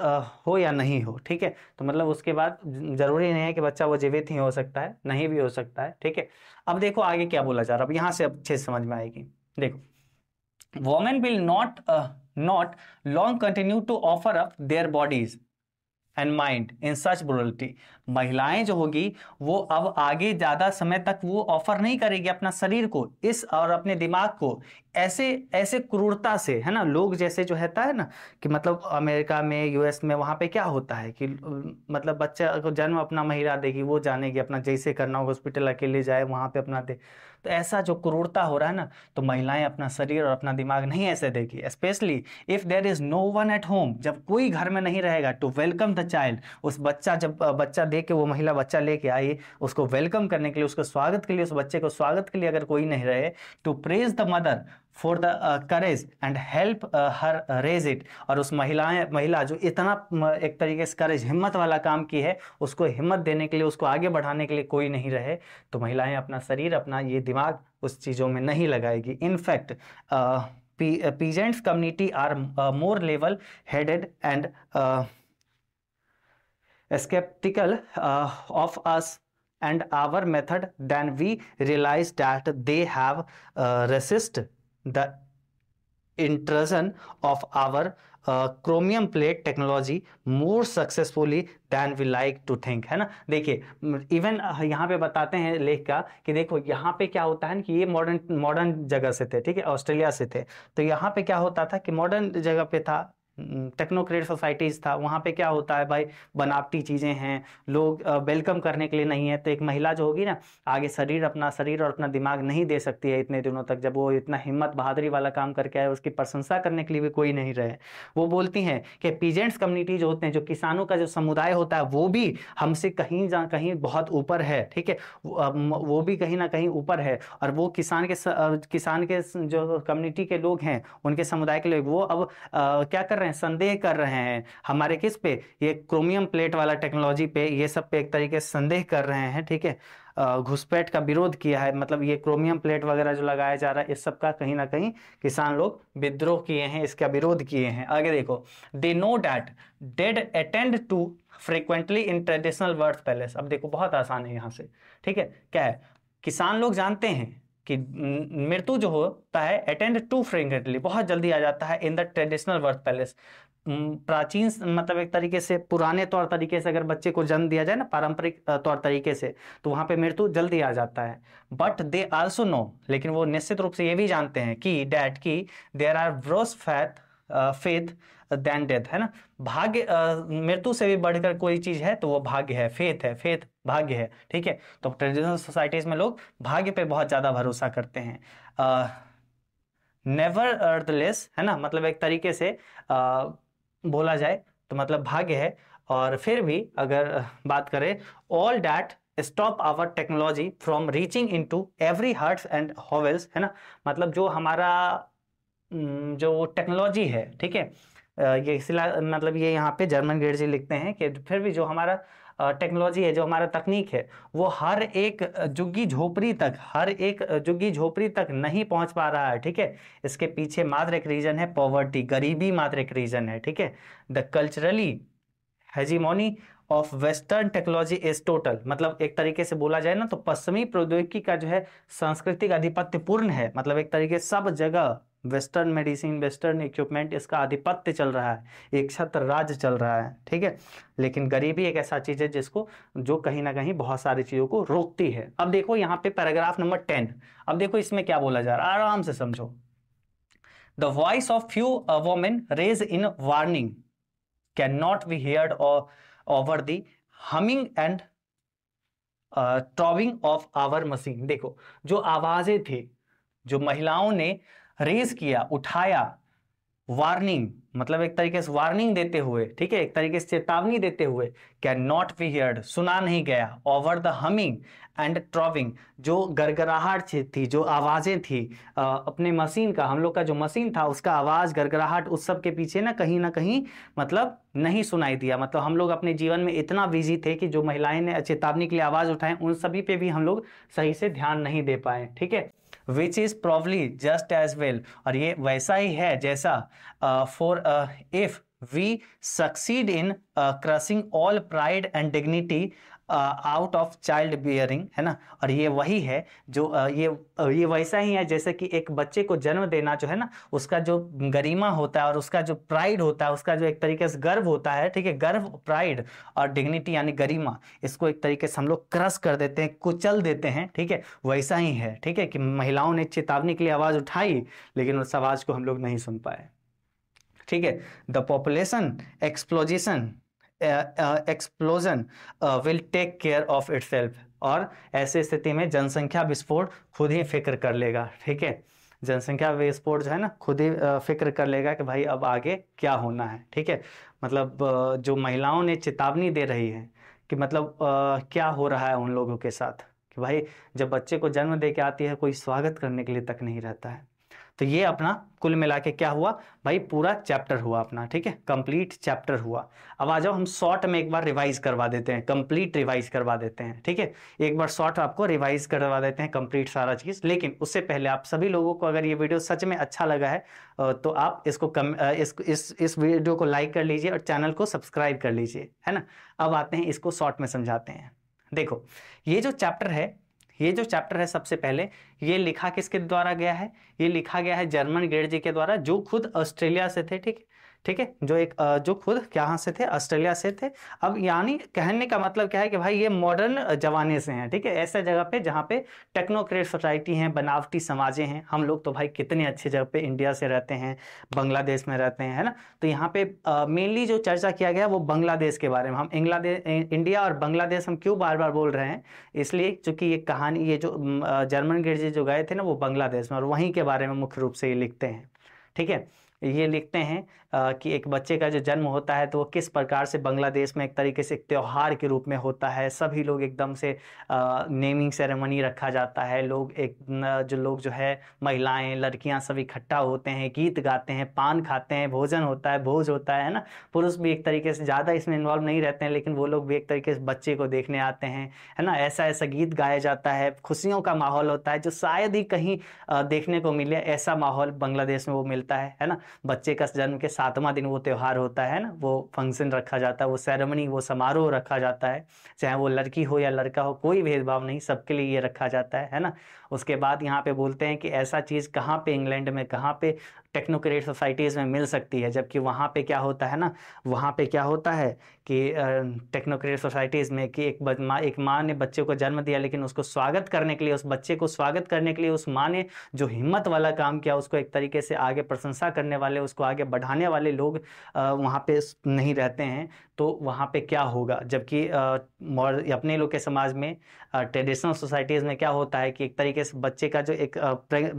हो या नहीं हो ठीक है तो मतलब उसके बाद जरूरी नहीं है कि बच्चा वो जीवित ही हो सकता है नहीं भी हो सकता है ठीक है अब देखो आगे क्या बोला जा रहा है अब यहाँ से अब चीज समझ में आएगी देखो women will not not long continue to offer up their bodies and mind in such brutality महिलाएं जो होगी वो अब आगे ज़्यादा समय तक वो ऑफर नहीं करेगी अपना शरीर को इस और अपने दिमाग को ऐसे ऐसे क्रूरता से है ना लोग जैसे जो रहता है ना कि मतलब अमेरिका में यूएस में वहाँ पे क्या होता है कि मतलब बच्चा जन्म अपना महिला देगी वो जानेगी अपना जैसे करना हॉस्पिटल अकेले जाए वहाँ पे अपना दे तो ऐसा जो क्रूरता हो रहा है ना तो महिलाएं अपना शरीर और अपना दिमाग नहीं ऐसे देगी specially if there is no one at home जब कोई घर में नहीं रहेगा टू वेलकम द चाइल्ड उस बच्चा जब बच्चा दे के वो महिला बच्चा लेके आई उसको वेलकम करने के लिए उसको स्वागत के लिए उस बच्चे को स्वागत के लिए अगर कोई नहीं रहे to praise the mother for the courage and help her raise it और उस महिलाएं महिला जो इतना एक तरीके से करेज हिम्मत वाला काम की है उसको हिम्मत देने के लिए उसको आगे बढ़ाने के लिए कोई नहीं रहे तो महिलाएं अपना शरीर अपना ये दिमाग उस चीज़ों में नहीं लगाएगी in fact peasants community are more level headed and skeptical of us and our method than we realize that they have resist the intrusion of our chromium plate technology more successfully than we like to think है ना देखिए even uh, यहाँ पे बताते हैं लेख का कि देखो यहाँ पे क्या होता है ना कि ये मॉडर्न मॉडर्न जगह से थे ठीक है ऑस्ट्रेलिया से थे तो यहाँ पे क्या होता था कि मॉडर्न जगह पे था टेक्नोक्रेट सोसाइटीज़ था वहाँ पे क्या होता है भाई बनावटी चीज़ें हैं लोग वेलकम करने के लिए नहीं है तो एक महिला जो होगी ना आगे शरीर अपना शरीर और अपना दिमाग नहीं दे सकती है इतने दिनों तक जब वो इतना हिम्मत बहादुरी वाला काम करके आए उसकी प्रशंसा करने के लिए भी कोई नहीं रहे वो बोलती हैं कि पीजेंट्स कम्युनिटी जो होते हैं जो किसानों का जो समुदाय होता है वो भी हमसे कहीं जा कहीं बहुत ऊपर है ठीक है वो भी कहीं ना कहीं ऊपर है और वो किसान के किसान के जो कम्युनिटी के लोग हैं उनके समुदाय के लोग वो अब क्या कर रहे हैं संदेह कर रहे हैं हमारे किस पे ये क्रोमियम प्लेट वाला टेक्नोलॉजी पे ये सब पे एक तरीके से संदेह कर रहे हैं ठीक है घुसपैठ का विरोध किया है मतलब ये क्रोमियम प्लेट वगैरह जो लगाया जा रहा है इस सब का कहीं ना कहीं किसान लोग विद्रोह किए हैं इसका विरोध किए हैं आगे देखो they know that dead attend to frequently in traditional word palace अब देखो बहुत आसान है यहाँ से ठीक है क्या है किसान लोग जानते हैं कि मृत्यु जो होता है अटेंड टू फ्रेगेंटली बहुत जल्दी आ जाता है in the traditional work palace प्राचीन मतलब एक तरीके से पुराने तौर तरीके से अगर बच्चे को जन्म दिया जाए ना पारंपरिक तौर तरीके से तो वहां पे मृत्यु जल्दी आ जाता है बट दे आल्सो नो लेकिन वो निश्चित रूप से ये भी जानते हैं कि डैट की there are bros faith faith than death है ना भाग्य मृत्यु से भी बढ़कर कोई चीज है तो वो भाग्य है फेथ है फेथ भाग्य है ठीक है तो ट्रेडिशनल सोसाइटीज में लोग भाग्य पे बहुत ज्यादा भरोसा करते हैं नेवर अर्थलेस है ना मतलब एक तरीके से आ, बोला जाए तो मतलब भाग्य है और फिर भी अगर बात करें all that stop our technology from reaching in to every hearts and hovels है ना मतलब जो हमारा जो टेक्नोलॉजी है ठीक है ये सिला मतलब ये यहाँ पे जर्मन ग्रेड जी लिखते हैं कि फिर भी जो हमारा टेक्नोलॉजी है जो हमारा तकनीक है वो हर एक जुग्गी झोपड़ी तक हर एक जुग्गी झोपड़ी तक नहीं पहुंच पा रहा है ठीक है इसके पीछे मात्र एक रीजन है पॉवर्टी गरीबी मात्र एक रीजन है ठीक है the culturally hegemony of western technology is total मतलब एक तरीके से बोला जाए ना तो पश्चिमी प्रौद्योगिकी का जो है सांस्कृतिक आधिपत्य पूर्ण है मतलब एक तरीके सब जगह वेस्टर्न मेडिसिन वेस्टर्न इक्विपमेंट इसका आधिपत्य चल रहा है एक छत्र राज चल रहा है ठीक है लेकिन गरीबी एक ऐसा चीज़ है जिसको जो कहीं ना कहीं बहुत सारी चीज़ों को रोकती है अब देखो यहाँ पे पैराग्राफ नंबर टेन अब देखो इसमें क्या बोला जा रहा है आराम से समझो the voice of few women raise in warning can not be heard over the humming and throbbing of our machine देखो जो आवाज़ें थे जो महिलाओं ने रेज किया उठाया वार्निंग मतलब एक तरीके से वार्निंग देते हुए ठीक है एक तरीके से चेतावनी देते हुए कैन नॉट बी हियर्ड सुना नहीं गया over the humming and throbbing जो गरगराहट थी जो आवाज़ें थी आ, अपने मशीन का हम लोग का जो मशीन था उसका आवाज़ गरगराहट उस सब के पीछे ना कहीं ना कहीं मतलब नहीं सुनाई दिया मतलब हम लोग अपने जीवन में इतना बिजी थे कि जो महिलाएं ने चेतावनी के लिए आवाज़ उठाए उन सभी पे भी हम लोग सही से ध्यान नहीं दे पाए ठीक है which is probably just as well और ये वैसा ही है जैसा for if we succeed in crushing all pride and dignity out of child bearing है ना और ये वही है जो uh, ये ये वैसा ही है जैसे कि एक बच्चे को जन्म देना जो है ना उसका जो गरिमा होता है और उसका जो प्राइड होता है उसका जो एक तरीके से गर्व होता है ठीक है गर्व प्राइड और डिग्निटी यानी गरिमा इसको एक तरीके से हम लोग क्रश कर देते हैं कुचल देते हैं ठीक है वैसा ही है ठीक है कि महिलाओं ने चेतावनी के लिए आवाज़ उठाई लेकिन उस आवाज़ को हम लोग नहीं सुन पाए ठीक है the population explosion explosion will take care of self और ऐसे स्थिति में जनसंख्या विस्फोट खुद ही फिक्र कर लेगा ठीक है जनसंख्या विस्फोट जो है ना खुद ही फिक्र कर लेगा कि भाई अब आगे क्या होना है ठीक है मतलब जो महिलाओं ने चेतावनी दे रही है कि मतलब क्या हो रहा है उन लोगों के साथ कि भाई जब बच्चे को जन्म दे के आती है कोई स्वागत करने के लिए तक नहीं रहता है तो ये अपना कुल मिला के क्या हुआ भाई पूरा चैप्टर हुआ अपना ठीक है कंप्लीट चैप्टर हुआ अब आ जाओ हम शॉर्ट में एक बार रिवाइज करवा देते हैं कंप्लीट रिवाइज करवा देते हैं ठीक है एक बार शॉर्ट आपको रिवाइज करवा देते हैं कंप्लीट सारा चीज लेकिन उससे पहले आप सभी लोगों को अगर ये वीडियो सच में अच्छा लगा है तो आप इसको कम इस इस, इस वीडियो को लाइक कर लीजिए और चैनल को सब्सक्राइब कर लीजिए है ना अब आते हैं इसको शॉर्ट में समझाते हैं देखो ये जो चैप्टर है ये जो चैप्टर है सबसे पहले ये लिखा किसके द्वारा गया है ये लिखा गया है जर्मन गेट जी के द्वारा जो खुद ऑस्ट्रेलिया से थे ठीक है ठीक है जो एक जो खुद यहाँ से थे ऑस्ट्रेलिया से थे अब यानी कहने का मतलब क्या है कि भाई ये मॉडर्न जमाने से हैं ठीक है ऐसे जगह पे जहाँ पे टेक्नोक्रेट सोसाइटी हैं बनावटी समाजें हैं हम लोग तो भाई कितने अच्छे जगह पे इंडिया से रहते हैं बांग्लादेश में रहते हैं है ना तो यहाँ पे मेनली जो चर्चा किया गया वो बांग्लादेश के बारे में हम इंग्लादेश इंडिया और बांग्लादेश हम क्यों बार बार बोल रहे हैं इसलिए चूंकि ये कहानी ये जो जर्मन गिरजे जो गए थे ना वो बांग्लादेश में और वहीं के बारे में मुख्य रूप से ये लिखते हैं ठीक है ये लिखते हैं कि एक बच्चे का जो जन्म होता है तो वो किस प्रकार से बांग्लादेश में एक तरीके से त्यौहार के रूप में होता है सभी लोग एकदम से नेमिंग सेरेमनी रखा जाता है लोग एक जो लोग जो है महिलाएं लड़कियां सब इकट्ठा होते हैं गीत गाते हैं पान खाते हैं भोजन होता है भोज होता है ना पुरुष भी एक तरीके से ज़्यादा इसमें इन्वॉल्व नहीं रहते हैं लेकिन वो लोग भी एक तरीके से बच्चे को देखने आते हैं है ना ऐसा ऐसा गीत गाया जाता है खुशियों का माहौल होता है जो शायद ही कहीं देखने को मिले ऐसा माहौल बांग्लादेश में वो मिलता है है ना बच्चे का जन्म के साथ सातवां दिन वो त्यौहार होता है ना वो फंक्शन रखा जाता है वो सेरेमनी वो समारोह रखा जाता है चाहे वो लड़की हो या लड़का हो कोई भेदभाव नहीं सबके लिए ये रखा जाता है है ना उसके बाद यहाँ पे बोलते हैं कि ऐसा चीज़ कहाँ पे इंग्लैंड में कहाँ पे टेक्नोक्रेट सोसाइटीज़ में मिल सकती है जबकि वहाँ पे क्या होता है ना वहाँ पे क्या होता है कि टेक्नोक्रेट सोसाइटीज़ में कि एक माँ एक माँ ने बच्चे को जन्म दिया लेकिन उसको स्वागत करने के लिए उस बच्चे को स्वागत करने के लिए उस माँ ने जो हिम्मत वाला काम किया उसको एक तरीके से आगे प्रशंसा करने वाले उसको आगे बढ़ाने वाले लोग वहाँ पर नहीं रहते हैं तो वहाँ पे क्या होगा जबकि अपने लोग के समाज में ट्रेडिशनल सोसाइटीज़ में क्या होता है कि एक तरीके से बच्चे का जो एक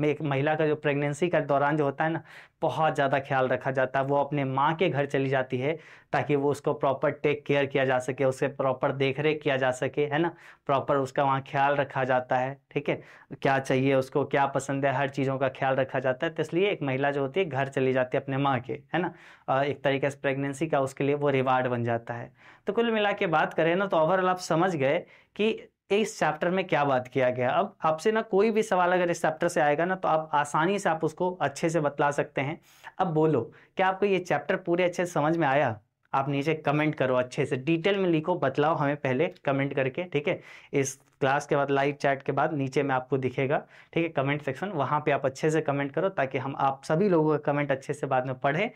एक महिला का जो प्रेगनेंसी का दौरान जो होता है ना बहुत ज़्यादा ख्याल रखा जाता है वो अपने माँ के घर चली जाती है ताकि वो उसको प्रॉपर टेक केयर किया जा सके उसे प्रॉपर देख रेख किया जा सके है ना प्रॉपर उसका वहाँ ख्याल रखा जाता है ठीक है क्या चाहिए उसको क्या पसंद है हर चीज़ों का ख्याल रखा जाता है तो इसलिए एक महिला जो होती है घर चली जाती है अपने माँ के है ना एक तरीके से प्रेगनेंसी का उसके लिए वो रिवार्ड बन जाता है तो कुल मिला के बात करें ना तो ओवरऑल आप समझ गए कि कि इस चैप्टर में क्या बात किया गया अब आपसे ना कोई भी सवाल अगर इस चैप्टर से आएगा ना तो आप आसानी से आप उसको अच्छे से बतला सकते हैं अब बोलो क्या आपको ये चैप्टर पूरे अच्छे से समझ में आया आप नीचे कमेंट करो अच्छे से डिटेल में लिखो बतलाओ हमें पहले कमेंट करके ठीक है इस क्लास के बाद लाइव चैट के बाद नीचे में आपको दिखेगा ठीक है कमेंट सेक्शन वहाँ पे आप अच्छे से कमेंट करो ताकि हम आप सभी लोगों का कमेंट अच्छे से बाद में पढ़ें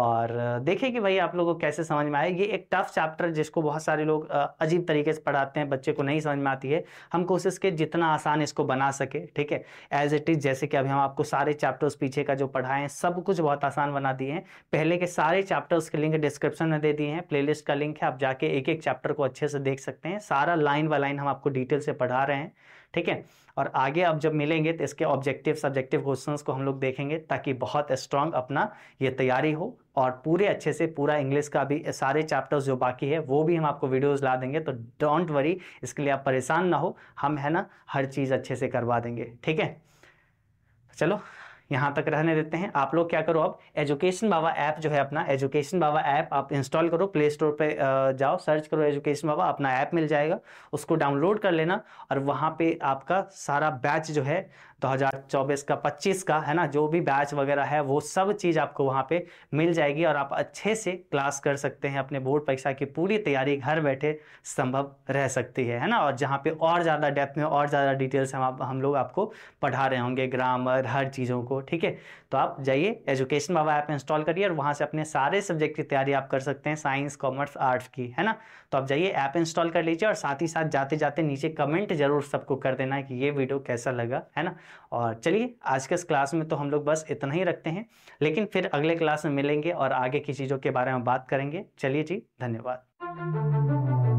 और देखिए कि भाई आप लोगों को कैसे समझ में आए ये एक टफ चैप्टर जिसको बहुत सारे लोग अजीब तरीके से पढ़ाते हैं बच्चे को नहीं समझ में आती है हम कोशिश के जितना आसान इसको बना सके ठीक है एज इट इज़ जैसे कि अभी हम आपको सारे चैप्टर्स पीछे का जो पढ़ाएं सब कुछ बहुत आसान बना दिए हैं पहले के सारे चैप्टर्स के लिंक डिस्क्रिप्शन में दे दिए हैं प्ले का लिंक है आप जाके एक एक चैप्टर को अच्छे से देख सकते हैं सारा लाइन बाय लाइन हम आपको डिटेल से पढ़ा रहे हैं ठीक है और आगे अब जब मिलेंगे तो इसके ऑब्जेक्टिव सब्जेक्टिव क्वेश्चन को हम लोग देखेंगे ताकि बहुत स्ट्रांग अपना ये तैयारी हो और पूरे अच्छे से पूरा इंग्लिश का भी सारे चैप्टर्स जो बाकी है वो भी हम आपको वीडियोस ला देंगे तो डोंट वरी इसके लिए आप परेशान ना हो हम है ना हर चीज़ अच्छे से करवा देंगे ठीक है चलो यहाँ तक रहने देते हैं आप लोग क्या करो अब एजुकेशन बाबा ऐप जो है अपना एजुकेशन बाबा ऐप आप इंस्टॉल करो प्ले स्टोर पे जाओ सर्च करो एजुकेशन बाबा अपना ऐप मिल जाएगा उसको डाउनलोड कर लेना और वहाँ पे आपका सारा बैच जो है 2024 का 25 का है ना जो भी बैच वगैरह है वो सब चीज़ आपको वहाँ पे मिल जाएगी और आप अच्छे से क्लास कर सकते हैं अपने बोर्ड परीक्षा की पूरी तैयारी घर बैठे संभव रह सकती है है ना और जहाँ पे और ज़्यादा डेप्थ में और ज़्यादा डिटेल्स हम आप हम लोग आपको पढ़ा रहे होंगे ग्रामर हर चीज़ों को ठीक है तो आप जाइए एजुकेशन बाबा ऐप इंस्टॉल करिए और वहाँ से अपने सारे सब्जेक्ट की तैयारी आप कर सकते हैं साइंस कॉमर्स आर्ट्स की है ना तो आप जाइए ऐप इंस्टॉल कर लीजिए और साथ ही साथ जाते जाते नीचे कमेंट जरूर सबको कर देना कि ये वीडियो कैसा लगा है ना और चलिए आज के इस क्लास में तो हम लोग बस इतना ही रखते हैं लेकिन फिर अगले क्लास में मिलेंगे और आगे की चीज़ों के बारे में बात करेंगे चलिए जी धन्यवाद